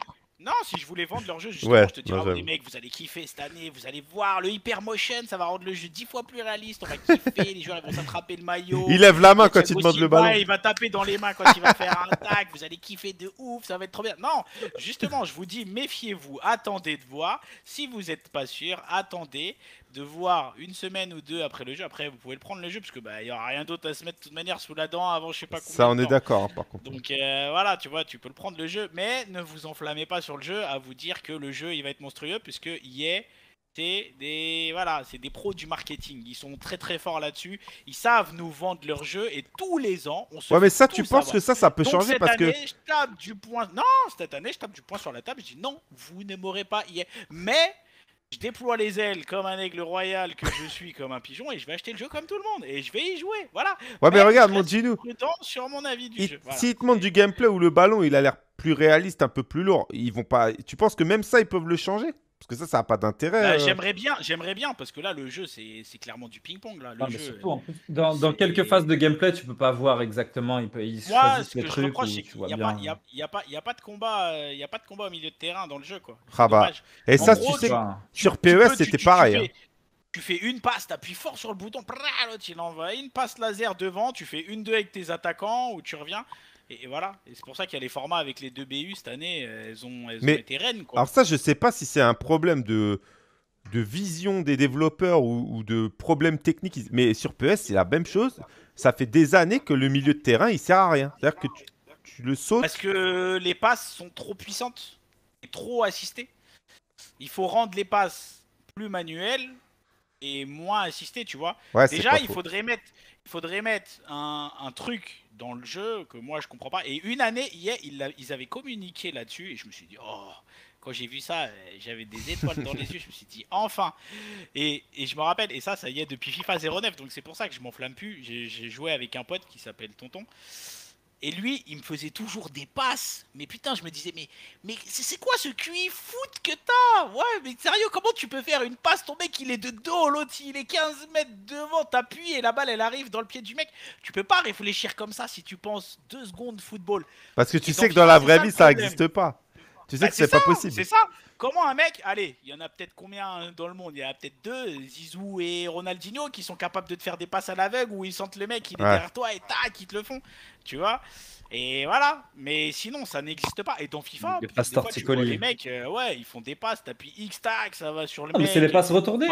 Non, si je voulais vendre leur jeu, justement, je te dirais, oh, les mecs, vous allez kiffer cette année, vous allez voir le hyper motion, ça va rendre le jeu dix fois plus réaliste, on va kiffer, les joueurs vont s'attraper le maillot. Il lève la main quand il demande le ballon. il va taper dans les mains quand il va faire un tac, vous allez kiffer de ouf, ça va être trop bien. Non, justement, je vous dis, méfiez-vous, attendez de voir. Si vous n'êtes pas sûr, attendez, de voir une semaine ou deux après le jeu. Après, vous pouvez le prendre le jeu parce que bah il y aura rien d'autre à se mettre de toute manière sous la dent avant je sais pas combien. Ça, on est d'accord hein, par contre. Donc euh, voilà, tu vois, tu peux le prendre le jeu, mais ne vous enflammez pas sur le jeu à vous dire que le jeu il va être monstrueux puisque y est c'est des voilà, c'est des pros du marketing. Ils sont très très forts là-dessus. Ils savent nous vendre leur jeu et tous les ans, on se. Ouais, mais ça, tu penses que ça, ça peut Donc, changer cette année, Je tape du point. Non, cette année, je tape du point sur la table. Je dis non, vous ne m'aurez pas. Mais je déploie les ailes comme un aigle royal que je suis comme un pigeon et je vais acheter le jeu comme tout le monde et je vais y jouer. Voilà. Ouais, mais, regarde, mon genou, sur mon avis te montre du gameplay où le ballon il a l'air plus réaliste, un peu plus lourd, ils vont pas. Tu penses que même ça ils peuvent le changer parce que ça, ça n'a pas d'intérêt. Bah, euh. J'aimerais bien, j'aimerais bien, parce que là, le jeu, c'est clairement du ping-pong. là. Euh, dans, quelques phases de gameplay, tu peux pas voir exactement. Il peut, ils trucs Il n'y a, pas de combat, euh, il y a pas de combat au milieu de terrain dans le jeu, quoi. Ah bah, et ça, tu sais, sur PES, c'était pareil. Hein. Tu fais, une passe, tu appuies fort sur le bouton, tu il envoie une passe laser devant, tu fais une deux avec tes attaquants ou tu reviens. Et, voilà, c'est pour ça qu'il y a les formats avec les deux BU cette année, elles ont, été reines. Quoi. Alors ça, je sais pas si c'est un problème de, de vision des développeurs ou, de problème technique. Mais sur PS, c'est la même chose. Ça fait des années que le milieu de terrain, il sert à rien. C'est-à-dire que tu, le sautes. Parce que les passes sont trop puissantes et trop assistées. Il faut rendre les passes plus manuelles et moins assistées, tu vois. Déjà, il faudrait mettre, il faudrait mettre un, un truc dans le jeu que moi je comprends pas. Et une année hier, ils, avaient communiqué là-dessus et je me suis dit oh. Quand j'ai vu ça, euh, j'avais des étoiles dans les yeux. Je me suis dit enfin. Et, et, je me rappelle. Et ça, ça y est depuis FIFA 09. Donc c'est pour ça que je m'enflamme plus. J'ai joué avec un pote qui s'appelle Tonton. Et lui, il me faisait toujours des passes. Mais putain, je me disais, mais, mais c'est quoi ce QI foot que t'as Ouais, mais sérieux, comment tu peux faire une passe Ton mec, il est de dos, l'autre, il est 15 mètres devant, t'appuies et la balle, elle arrive dans le pied du mec. Tu peux pas réfléchir comme ça si tu penses deux secondes football. Parce que tu sais que dans la vraie vie, ça n'existe pas. Tu sais bah, que c'est pas possible. C'est ça. Comment un mec, allez, il y en a peut-être combien dans le monde Il y en a peut-être deux, Zizou et Ronaldinho, qui sont capables de te faire des passes à l'aveugle où ils sentent le mec, il est derrière toi et tac, ils te le font tu vois. Et voilà, mais sinon ça n'existe pas. Et dans FIFA, les mecs, euh, ouais, ils font des passes, t'appuies X tac, ça va sur le. Ah, mec, mais c'est les passes retournées,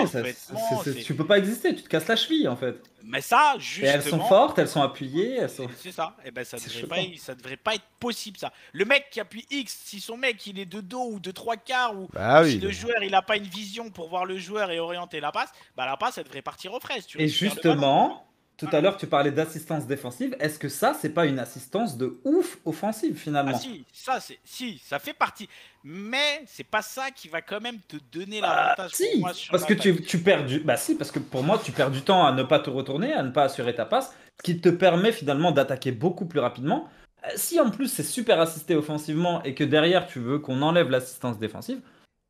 tu peux pas exister, tu te casses la cheville en fait. Mais ça, justement. elles sont fortes, elles sont appuyées, C'est ça. Et eh ben ça devrait pas, ça devrait pas être possible ça. Le mec qui appuie X, si son mec il est de dos ou de trois quarts ou bah si le joueur il a pas une vision pour voir le joueur et orienter la passe, bah la passe elle devrait partir aux fraises. Tu et justement. Tout à l'heure, tu parlais d'assistance défensive. Est-ce que ça, c'est pas une assistance de ouf offensive finalement ah, Si, ça, c'est si, ça fait partie. Mais c'est pas ça qui va quand même te donner bah, l'avantage. si, parce que tu, perds du, bah si, parce que pour moi, tu perds du temps à ne pas te retourner, à ne pas assurer ta passe, ce qui te permet finalement d'attaquer beaucoup plus rapidement. Euh, si en plus c'est super assisté offensivement et que derrière tu veux qu'on enlève l'assistance défensive,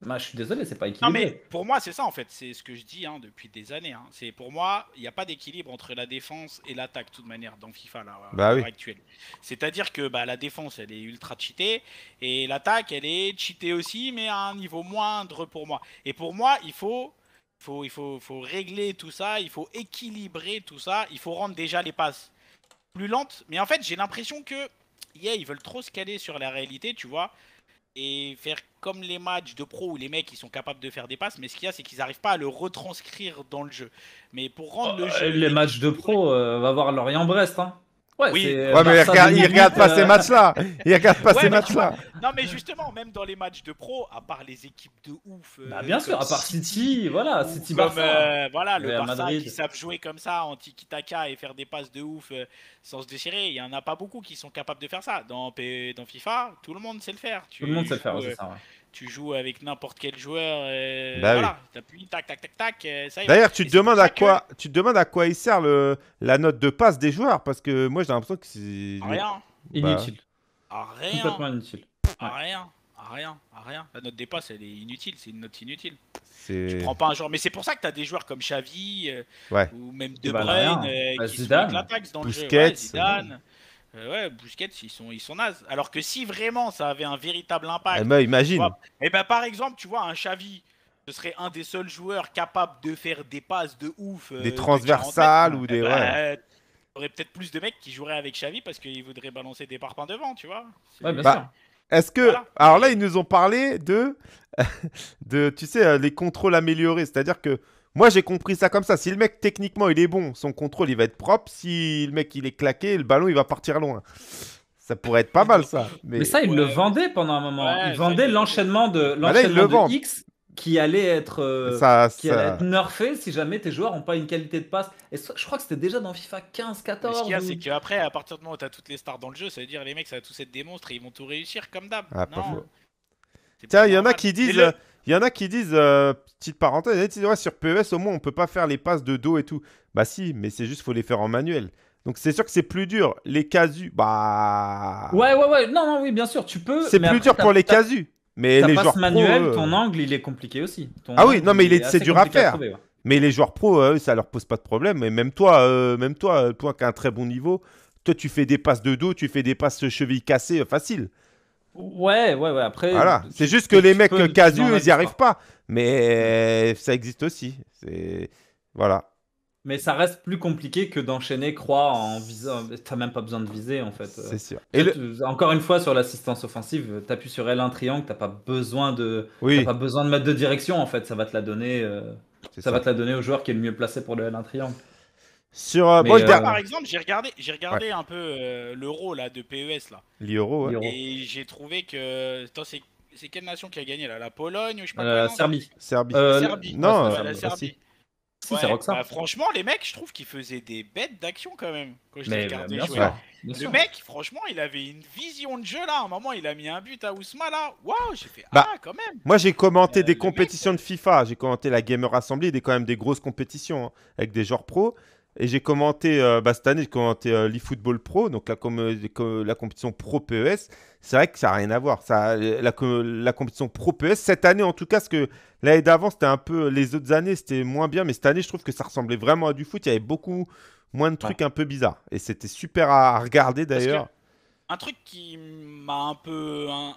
bah, je suis désolé, c'est pas équilibré. Non, mais pour moi, c'est ça en fait. C'est ce que je dis hein, depuis des années. Hein. C'est pour moi, il n'y a pas d'équilibre entre la défense et l'attaque, de toute manière, dans FIFA là, bah actuelle. C'est-à-dire que bah, la défense, elle est ultra cheatée et l'attaque, elle est cheatée aussi, mais à un niveau moindre pour moi. Et pour moi, il faut faut, il faut, faut, régler tout ça, il faut équilibrer tout ça, il faut rendre déjà les passes plus lentes. Mais en fait, j'ai l'impression que, yeah, ils veulent trop se caler sur la réalité, tu vois et faire comme les matchs de pro où les mecs ils sont capables de faire des passes, mais ce qu'il y a c'est qu'ils n'arrivent pas à le retranscrire dans le jeu. Mais pour rendre oh, le jeu. Euh, les matchs de pro, euh, va voir Lorient-Brest. Hein. Ouais, oui. mais il regarde, pas ces matchs-là. Il regarde pas ces matchs-là. Non, mais justement, même dans les matchs de pro, à part les équipes de ouf. Euh, bah, bien sûr, à part City, voilà, City Barça. Comme, euh, voilà, le Barça qui savent jouer comme ça en tiki-taka et faire des passes de ouf euh, sans se déchirer. Il y en a pas beaucoup qui sont capables de faire ça. Dans, dans FIFA, tout le monde sait le faire. tout le monde sait le faire, c'est ça tu joues avec n'importe quel joueur. et euh, bah voilà, t'appuies, tac, tac, tac, tac. Euh, D'ailleurs, tu te demandes à quoi, tu te demandes à quoi il sert le, la note de passe des joueurs parce que moi j'ai l'impression que c'est rien, inutile, ah, rien, complètement inutile, ah, rien, ah, rien, rien. La note des passes, elle est inutile, c'est une note inutile. Tu prends pas un joueur, mais c'est pour ça que tu as des joueurs comme Xavi euh, ou même eh De ben, Bruyne bah, qui l'attaque dans le jeu. Euh, ouais, Busquets, ils sont, ils sont nazes. Alors que si vraiment ça avait un véritable impact. Eh ben, imagine. et eh ben, par exemple, tu vois, un Xavi, ce serait un des seuls joueurs capables de faire des passes de ouf. Euh, des transversales ou des. ouais. Il eh y ben, aurait peut-être plus de mecs qui joueraient avec Xavi parce qu'ils voudraient balancer des parpaings devant, tu vois. Ouais, bien bah, Est-ce que. Alors là, ils nous ont parlé de. de tu sais, euh, les contrôles améliorés. C'est-à-dire que moi, j'ai compris ça comme ça. Si le mec, techniquement, il est bon, son contrôle, il va être propre. Si le mec, il est claqué, le ballon, il va partir loin. Ça pourrait être pas mal, ça. Mais, ça, il le vendait pendant un moment. il vendait l'enchaînement de, bah l'enchaînement de X qui allait être, euh, qui Allait nerfé si jamais tes joueurs n'ont pas une qualité de passe. Et je crois que c'était déjà dans FIFA 15, 14. ce qu'il y a, c'est qu'après, à partir du moment où tu as toutes les stars dans le jeu, ça veut dire les mecs, ça va tous être des monstres et ils vont tout réussir comme d'hab. Ah, Tiens, il y en a qui disent. Euh, il y en a qui disent, euh, petite parenthèse, sur PES, au moins, on peut pas faire les passes de dos et tout. Bah si, mais c'est juste, faut les faire en manuel. Donc c'est sûr que c'est plus dur. Les casus, bah. Ouais, ouais, ouais. Non, non, oui, bien sûr, tu peux. C'est plus dur pour les casus. Mais les joueurs joueurs manuel, ton euh, angle, il est compliqué aussi. ah oui, non, mais c'est dur à faire. Mais les joueurs pro, euh, ça leur pose pas de problème. Et même toi, même toi, toi qui as un très bon niveau, toi, tu fais des passes de dos, tu fais des passes cheville cassée, facile. Ouais, ouais, ouais. Après, voilà. c'est juste que les mecs casus casu, ils n'y arrivent pas. Mais euh, ça existe aussi. C'est voilà. Mais ça reste plus compliqué que d'enchaîner croix en visant. T'as même pas besoin de viser en fait. C'est sûr. Et Encore une fois sur l'assistance offensive, t'appuies sur L1 triangle, t'as pas besoin de. Oui. pas besoin de mettre de direction en fait. Ça va te la donner. Ça, euh, ça, va te la donner au joueur qui est le mieux placé pour le L1 triangle. Sur, euh, moi, euh, par exemple, j'ai regardé, j'ai regardé un peu euh, l'euro là de PES là. L'euro. Et j'ai trouvé que c'est quelle nation qui a gagné là La Pologne ou je sais pas. La Serbie. Serbie. Serbie. Non. la Serbie. Si, bah, franchement, les mecs, je trouve qu'ils faisaient des bêtes d'action quand même. Quand je les bah, regardé Le mec, franchement, il avait une vision de jeu là. À un moment, il a mis un but à Ousma là. Waouh, j'ai fait bah, ah quand même. Moi, j'ai commenté des compétitions de FIFA. J'ai commenté la Gamer Assembly, des quand même des grosses compétitions hein, avec des joueurs pros. Et j'ai commenté, euh, bah, cette année, j'ai commenté euh, l'eFootball Pro, donc la, la compétition Pro PES. C'est vrai que ça n'a rien à voir. Ça, la, la, compétition Pro PES, cette année en tout cas, parce que l'année d'avant, c'était un peu. Les autres années, c'était moins bien, mais cette année, je trouve que ça ressemblait vraiment à du foot. Il y avait beaucoup moins de trucs un peu bizarres. Et c'était super à, regarder d'ailleurs. Un truc qui m'a un peu hein,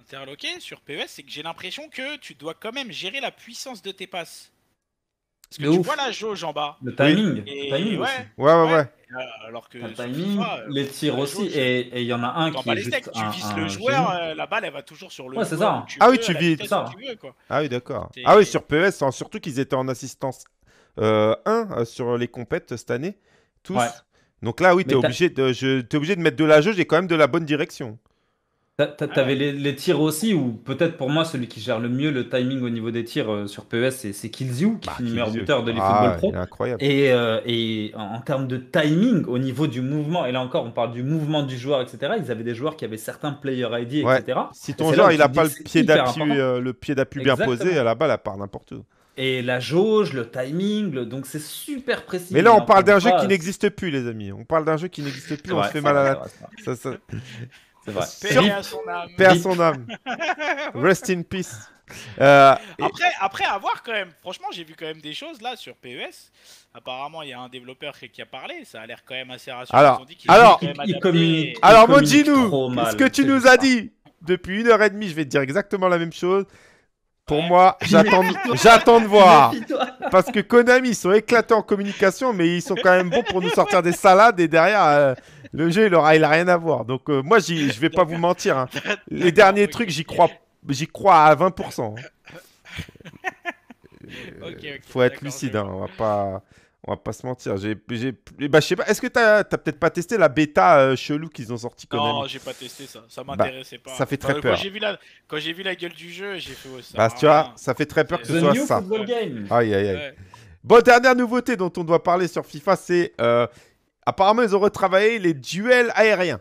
interloqué sur PES, c'est que j'ai l'impression que tu dois quand même gérer la puissance de tes passes. Parce que tu vois la jauge en bas. Le timing. Le timing ouais. ouais. ouais, ouais, euh, Alors que le timing, euh, les tirs aussi. et il y en a un qui. Est juste tu vises le joueur, euh, la balle, elle va toujours sur le. Ouais, c'est ça. ah oui, tu vises. Ça. Tu veux, Ah oui, d'accord. Ah oui, sur PES, hein, surtout qu'ils étaient en assistance 1 sur les compètes cette année. Tous. Donc là, oui, tu es, obligé de, je, es obligé de mettre de la jauge et quand même de la bonne direction. Ah t'avais les, tirs aussi, ou peut-être pour moi, celui qui gère le mieux le timing au niveau des tirs euh, sur PES, c'est Killzio, qui est le meilleur buteur de l'eFootball ah, Pro. Incroyable. Et, euh, et en, termes de timing, au niveau du mouvement, et là encore, on parle du mouvement du joueur, etc. Ils avaient des joueurs qui avaient certains player ID, etc. Si ton joueur, il n'a pas euh, le pied d'appui bien posé, à la balle, à part n'importe où. Et la jauge, le timing, donc c'est super précis. Mais là, on parle d'un jeu qui n'existe plus, les amis. On parle d'un jeu qui n'existe plus, on se fait mal à la... C'est Paix à son âme. son âme. Rest in peace. Euh, après, après avoir quand même, franchement, j'ai vu quand même des choses là sur PES. Apparemment, il y a un développeur qui a parlé. Ça a l'air quand même assez rassurant. Alors, alors, il alors ce que tu nous as dit depuis une heure et demie, je vais te dire exactement la même chose. Pour moi, j'attends, j'attends de voir. Parce que Konami, ils sont éclatés en communication, mais ils sont quand même bons pour nous sortir des salades et derrière. Euh, le jeu, il n'a rien à voir. Donc euh, moi, je ne vais pas vous mentir. Hein. Les derniers trucs, j'y crois, j'y crois à 20%. Il hein. faut être lucide, hein. on va pas, on va pas se mentir. J'ai, bah, je sais pas. Est-ce que tu n'as peut-être pas testé la bêta euh, chelou qu'ils ont sorti quand non, même Non, j'ai pas testé ça. Ça bah, m'intéressait pas. Ça fait très peur. Quand j'ai vu la, quand j'ai vu la gueule du jeu, j'ai fait ça. Bah, tu vois, ça fait très peur que ce soit ça. Game. Aïe, aïe, aïe. Bon, dernière nouveauté dont on doit parler sur FIFA, c'est euh, Apparemment, ils ont retravaillé les duels aériens.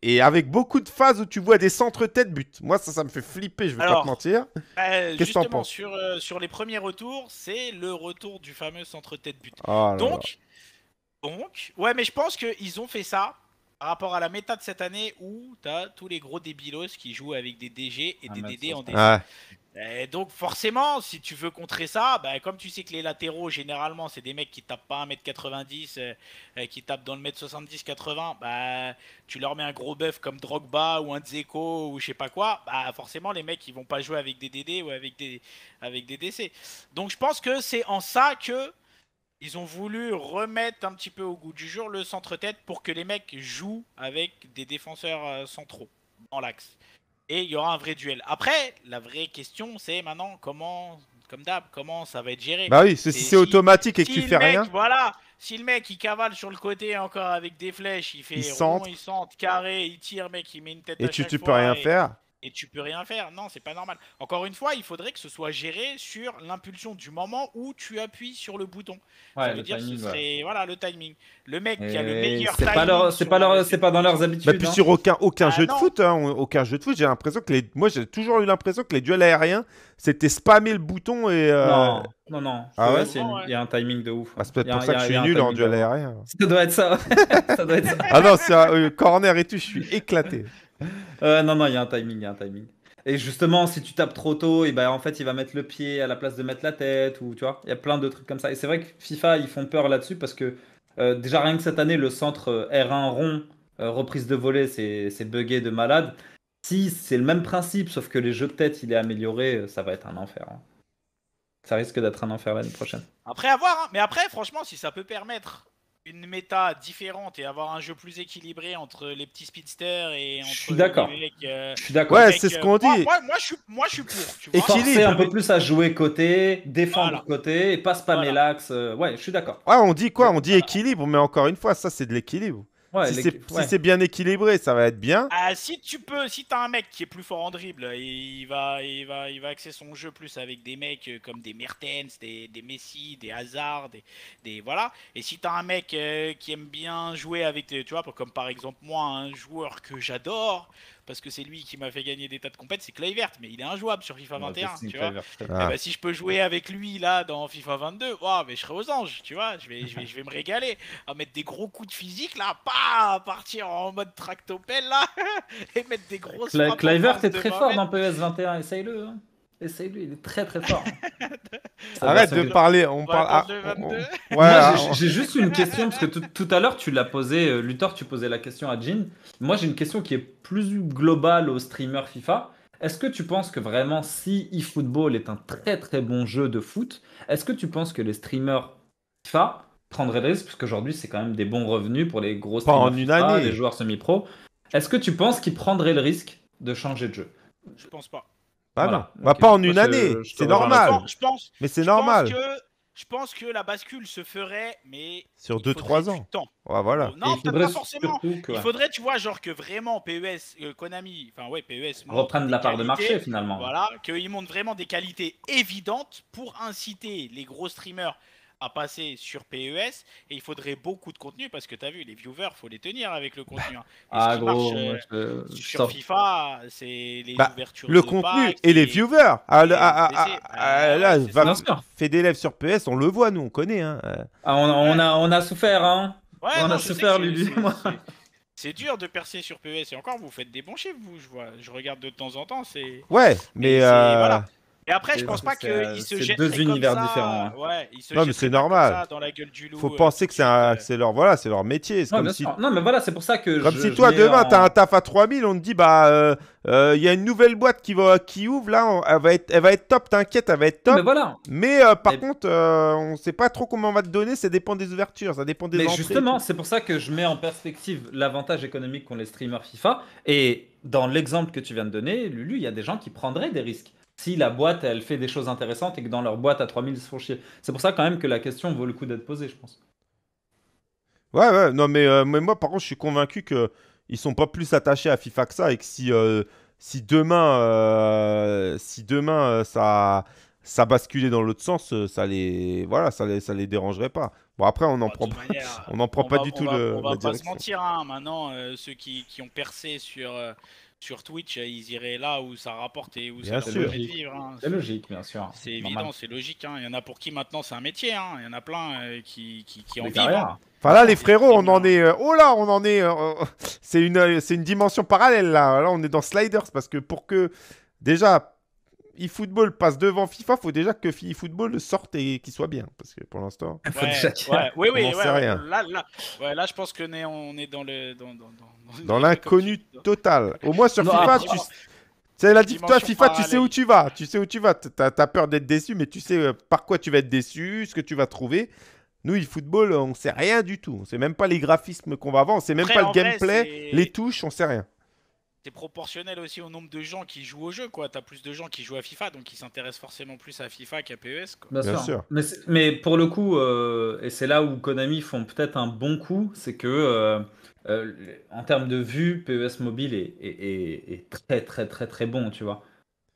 Et avec beaucoup de phases où tu vois des centres têtes but. Moi, ça, ça me fait flipper, je vais pas te mentir. Bah, Qu'est-ce que sur, euh, sur les premiers retours, c'est le retour du fameux centre-tête but. Oh donc, donc, ouais, mais je pense qu'ils ont fait ça par rapport à la méta de cette année où tu as tous les gros débilos qui jouent avec des DG et ah, des DD en DD. Et donc forcément, si tu veux contrer ça, bah, comme tu sais que les latéraux, généralement, c'est des mecs qui tapent pas 1m90, euh, euh, qui tapent dans le 1m70-80, bah, tu leur mets un gros bœuf comme Drogba ou un Zeko ou je sais pas quoi, bah, forcément les mecs ils vont pas jouer avec des DD ou avec des, avec des DC. Donc je pense que c'est en ça que ils ont voulu remettre un petit peu au goût du jour le centre-tête pour que les mecs jouent avec des défenseurs euh, centraux dans l'axe. Et il y aura un vrai duel. Après, la vraie question, c'est maintenant comment, comme d'hab, comment ça va être géré. Bah oui, c'est si, c'est automatique et que tu fais rien. Voilà, si le mec il cavale sur le côté encore avec des flèches, il fait il rond, il sente, carré, il tire, mec, il met une tête. Et tu, tu peux rien faire et tu peux rien faire. Non, c'est pas normal. Encore une fois, il faudrait que ce soit géré sur l'impulsion du moment où tu appuies sur le bouton. Ça veut dire que ce serait voilà le timing. Le mec qui a le meilleur c'est Pas c'est pas pas dans leurs habitudes. Mais puis hein. sur aucun aucun ah jeu de foot, hein, aucun jeu de foot, j'ai l'impression que les, moi j'ai toujours eu l'impression que les duels aériens c'était spammer le bouton et. Euh, non. Non, non. Ah ouais Il y a un timing de ouf. Ah, c'est peut-être pour ça que je suis nul en duel aérien. Ça doit être ça. ah non, c'est un euh, corner et tout, je suis éclaté. Euh, non, non, il y a un timing, il y a un timing. Et justement, si tu tapes trop tôt, et eh ben en fait, il va mettre le pied à la place de mettre la tête, ou tu vois, il y a plein de trucs comme ça. Et c'est vrai que FIFA, ils font peur là-dessus parce que euh, déjà rien que cette année, le centre euh, R1 rond, euh, reprise de volée, c'est buggé de malade. Si c'est le même principe, sauf que les jeux de tête, il est amélioré, ça va être un enfer. Hein. Ça risque d'être un enfer l'année prochaine. Après, à voir. Hein. Mais après, franchement, si ça peut permettre une méta différente et avoir un jeu plus équilibré entre les petits speedsters et entre je suis d'accord. Euh, je suis d'accord. Ouais, c'est ce euh, qu'on dit. Moi, je suis, moi, je suis pour. un peu plus à jouer côté, défendre côté et pas spammer l'axe. Euh, ouais, je suis d'accord. Ouais, on dit quoi On dit équilibre, mais encore une fois, ça c'est de l'équilibre si c'est bien équilibré, ça va être bien. Ah, si tu peux, si t'as un mec qui est plus fort en dribble, euh, il va, il va, il va axer son jeu plus avec des mecs euh, comme des Mertens, des, Messi, des Hazard, des, voilà. Et si t'as un mec euh, qui aime bien jouer avec, tu vois, comme par exemple moi, un joueur que j'adore, parce que c'est lui qui m'a fait gagner des tas de compètes, c'est Clyvert. mais il est injouable sur FIFA 21, tu vois. Eh ben, ah. si je peux jouer avec lui là dans FIFA 22, wow, mais je serai aux anges, tu vois, je vais, je vais, me régaler à mettre des gros coups de physique là, pas partir en mode tractopelle là et mettre des grosses. physique. est très fort dans PES 21, essaye-le. Hein. Essaye-lui, il est très très fort. Arrête de parler, on, parle. Ah, ah, j'ai juste une question parce que tout, à l'heure tu l'as posé, euh, Luthor, tu posais la question à Jean. Moi j'ai une question qui est plus globale aux streamers FIFA. Est-ce que tu penses que vraiment si eFootball est un très très bon jeu de foot, est-ce que tu penses que les streamers FIFA prendraient le risque parce qu'aujourd'hui c'est quand même des bons revenus pour les gros streamers les joueurs semi-pro. Est-ce que tu penses qu'ils prendraient le risque de changer de jeu Je pense pas va bah, pas en bah, une année, euh, c'est normal. mais c'est normal. je pense que la bascule se ferait, mais sur 2-3 ans. voilà. Non, pas forcément. il faudrait, tu vois, genre que vraiment PES, euh, Konami, enfin ouais, PES la part de marché finalement. Voilà, qu'ils montrent vraiment des qualités évidentes pour inciter les gros streamers à passer sur PES et il faudrait beaucoup de contenu parce que tu as vu, les viewers, faut les tenir avec le contenu. Ah, gros, euh, euh, sur FIFA, c'est les bah, ouvertures. Le contenu et les viewers. Ah, ah, ah, ah bah, là, fait des sur PES on le voit, nous, on connaît. Hein. Euh. on, a, on a souffert, hein. on a souffert, C'est dur de percer sur PES et encore vous faites des bons chiffres vous je vois je regarde de temps en temps c'est Ouais mais voilà. Et après, je pense pas qu'ils se jette. deux univers hein. comme ça. différents. non, mais c'est normal. Il dans la gueule du loup, Faut euh, penser que c'est leur, voilà, c'est leur métier. Non, comme si... non, mais voilà, c'est pour ça que. Comme si toi, demain, tu t'as un taf à 3000, on te dit, bah, euh, euh, il y a une nouvelle boîte qui, va, ouvre, là, elle, va être, elle va être top, t'inquiète, elle va être top. Mais voilà. Mais par contre, on sait pas trop comment on va te donner, ça dépend des ouvertures, ça dépend des. Mais entrées, justement, c'est pour ça que je mets en perspective l'avantage économique qu'ont les streamers FIFA. Et dans l'exemple que tu viens de donner, Lulu, il y a des gens qui prendraient des risques si la boîte, elle fait des choses intéressantes et que dans leur boîte à 3000, ils se font chier. C'est pour ça quand même que la question vaut le coup d'être posée, je pense. Ouais, ouais, non, mais, euh, moi, par contre, je suis convaincu que ils sont pas plus attachés à FIFA que ça et que si, euh, si demain, euh, si demain ça, ça basculait dans l'autre sens, ça les, voilà, ça les, ça les dérangerait pas. Bon, après, on n'en bah, prend, pas, on en prend pas du tout le. On va pas se mentir, hein, maintenant, ceux qui, qui, ont percé sur sur Twitch, euh, ils iraient là où ça rapporte et où ça permet de vivre. Hein. C'est logique, bien sûr. C'est évident, c'est logique. Hein. Il y en a pour qui maintenant c'est un métier. Hein. Il y en a plein euh, qui, qui, qui en vivent. Enfin là, les frérots, on en est. Euh, oh là, on en est. C'est une, c'est une dimension parallèle là. Là, on est dans Sliders parce que pour que déjà football passe devant FIFA, faut déjà que eFootball sorte et qu'il soit bien. Parce que pour l'instant, ouais, oui, rien. Là, je pense que on est dans le. Dans, l'inconnu total. Au moins sur FIFA, tu. C'est la toi, FIFA, tu sais où tu vas. Tu sais où tu vas. tu as peur d'être déçu, mais tu sais euh, par quoi tu vas être déçu, ce que tu vas trouver. Nous, eFootball, football, on sait rien du tout. On sait même pas les graphismes qu'on va avoir, on sait même pas le gameplay, les touches, on sait rien proportionnel aussi au nombre de gens qui jouent au jeu, quoi. T'as plus de gens qui jouent à FIFA, donc ils s'intéressent forcément plus à FIFA qu'à PES. Bien, sûr. Mais, pour le coup, euh, et c'est là où Konami font peut-être un bon coup, c'est que euh, euh, en termes de vue, PES mobile est, très très très très bon, tu vois.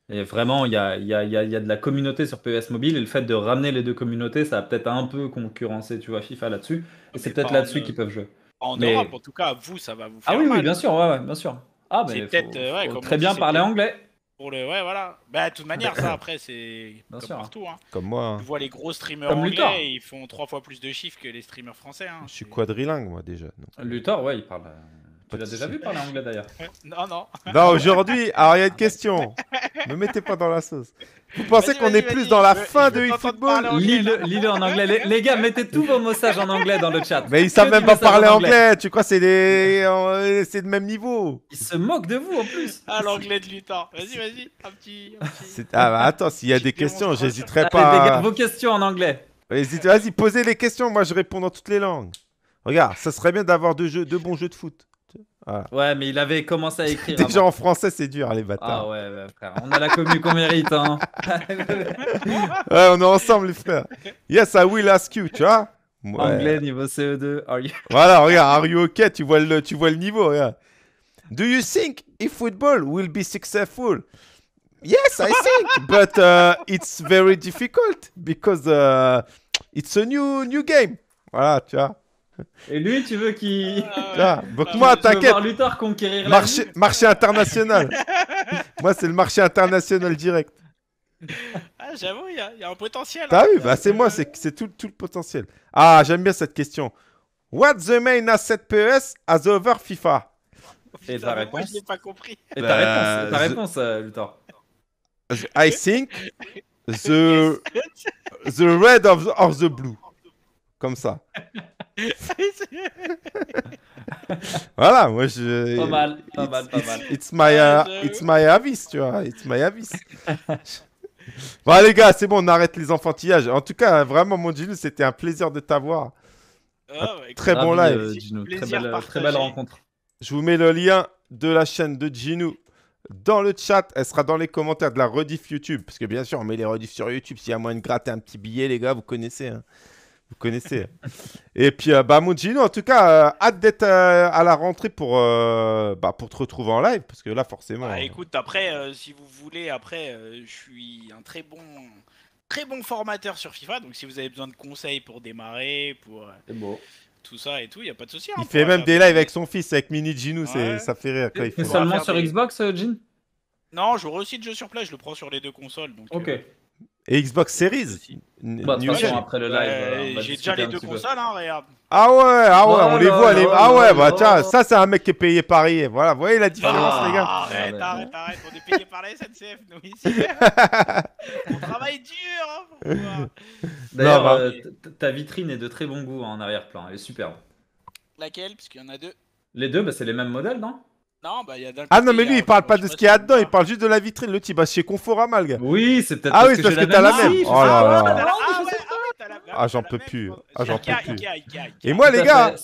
Et vraiment, il y a, y, a, de la communauté sur PES mobile et le fait de ramener les deux communautés, ça a peut-être un peu concurrencé, tu vois, FIFA là-dessus. Et c'est peut-être là-dessus qu'ils peuvent jouer. En Europe, en tout cas, vous, ça va vous ah faire. Ah oui, oui bien sûr, ouais, ouais, bien sûr. Ah, peut bah, euh, très bien parler anglais. Pour le, ouais, voilà. Bah, de toute manière, ça, après, c'est comme partout. Hein. Comme moi. Hein. Tu vois les gros streamers anglais, ils font trois fois plus de chiffres que les streamers français. Hein. Je suis quadrilingue, moi, déjà. Luthor, ouais, il parle. Euh, tu l'as déjà vu parler anglais d'ailleurs euh, Non, non. Non, aujourd'hui, alors il y a une question. Ne mettez pas dans la sauce. Vous pensez qu'on est plus dans la fin de eFootball Lis-le en anglais. Les, gars, mettez tous vos messages en anglais dans le chat. Mais ils savent même pas parler anglais. Tu crois c'est des... c'est le même niveau Ils se moquent de vous en plus. Ah, l'anglais de Luthor. Vas-y, vas-y. Un petit. Ah, bah, attends, s'il y a des questions, j'hésiterai pas. vos questions en anglais. Vas-y, posez les questions. Moi, je réponds dans toutes les langues. Regarde, ça serait bien d'avoir deux, jeux, deux bons jeux de foot. Ouais, mais il avait commencé à écrire. Déjà en français, c'est dur, les bâtards. Ah ouais, frère, on a la commu qu'on mérite. Hein. ouais, on est ensemble, les frères. Yes, I will ask you, tu vois. Anglais, niveau CE2, are you... Voilà, regarde, are you okay tu vois, le, tu vois le niveau, regarde. Do you think if football will be successful Yes, I think, but uh, it's very difficult because uh, it's a new, new game. Voilà, tu vois. Et lui, tu veux qu'il. Ah, ah, ah, donc moi, t'inquiète. marché, marché international. moi, c'est le marché international direct. Ah, j'avoue, il y, a un potentiel. T'as hein. vu bah, C'est moi, c'est tout, tout le potentiel. Ah, j'aime bien cette question. What's the main asset PES as over FIFA oh, Et ta réponse pas compris. Et ta réponse, bah, euh, Luthor I think the, the red of or the blue. Comme ça. voilà, moi je. Pas mal, pas mal, pas mal. It's, my, ah, uh, it's my avis, tu vois. It's my avis. bon, les gars, c'est bon, on arrête les enfantillages. En tout cas, vraiment, mon Gino, c'était un plaisir de t'avoir. Ah, bah, très bon live. Gino, très, euh, belle, rencontre. Je vous mets le lien de la chaîne de Ginou dans le chat. Elle sera dans les commentaires de la rediff YouTube. Parce que bien sûr, on met les rediffs sur YouTube. S'il y a moyen de gratter un petit billet, les gars, vous connaissez. Hein. Vous connaissez. Et puis, euh, bah, Mujino, en tout cas, euh, hâte d'être euh, à la rentrée pour, bah, pour te retrouver en live, parce que là, forcément. Bah, écoute, après, si vous voulez, après, je suis un très bon très bon formateur sur FIFA, donc si vous avez besoin de conseils pour démarrer, pour tout ça et tout, il n'y a pas de souci. Hein, il fait même des lives avec son fils, avec Mini Gino. c'est ça fait rire. Quand il fait seulement sur Xbox, Jin Non, je joue aussi de jeu sur place je le prends sur les deux consoles. Donc, ok. Et Xbox Series bah, après le live. Euh, j'ai déjà les deux consoles, hein, regarde. Ah ouais, ah ouais, on les voit. les... Ah ouais, bah tiens, ça, c'est un mec qui est payé par Voilà, vous voyez la ah, différence, les gars. Arrête, arrête, arrête, on est payé par la SNCF, nous ici. on travaille dur. Hein, D'ailleurs, bah. euh, ta vitrine est de très bon goût hein, en arrière-plan. Elle est superbe. Laquelle Parce qu'il y en a deux. Les deux, bah, c'est les mêmes modèles, non bah, ah non, mais lui, il parle pas de ce qu'il y a dedans, il parle juste de la vitrine. Le type, bah, chez Conforama, gars. Oui, c'est peut-être Ah parce que t'as la même. Ah, j'en peux plus. Ah, et moi, les gars,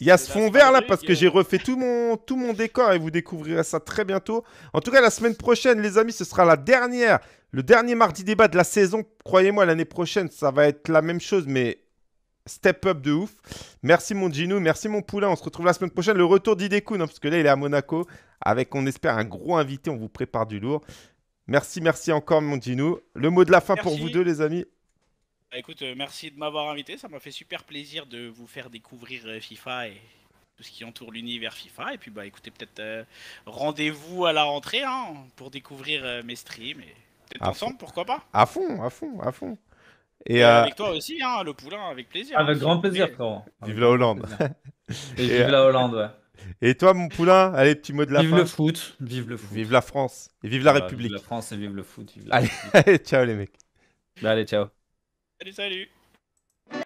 Il y a ce fond vert là parce que j'ai refait tout mon, tout mon décor et vous découvrirez ça très bientôt. En tout cas, la semaine prochaine, les amis, ce sera la dernière, le dernier mardi débat de la saison. Croyez-moi, l'année prochaine, ça va être la même chose, mais step up de ouf. Merci mon Ginou, merci mon poulain. On se retrouve la semaine prochaine. Le retour d'Idekun, parce que là, il est à Monaco avec, on espère, un gros invité. On vous prépare du lourd. Merci, merci encore mon Ginou. Le mot de la fin pour vous deux, les amis. Bah, écoute, euh, merci de m'avoir invité. Ça m'a fait super plaisir de vous faire découvrir euh, FIFA et tout ce qui entoure l'univers FIFA. Et puis, bah, écoutez, peut-être euh, rendez-vous à la rentrée hein, pour découvrir mes streams. Et peut-être ensemble, pourquoi pas À fond, à fond, à fond. Euh, avec toi aussi, hein, le poulain, avec plaisir. Avec hein, grand plaisir, frérot. Vive la Hollande. Et, vive la euh, Hollande, ouais. Et toi, mon poulain, allez, petit mot de la France Vive le foot, vive le foot. Vive la France et vive la République. la France et vive le foot. allez, allez, ciao les mecs. Bah, allez, ciao. Salut, salut.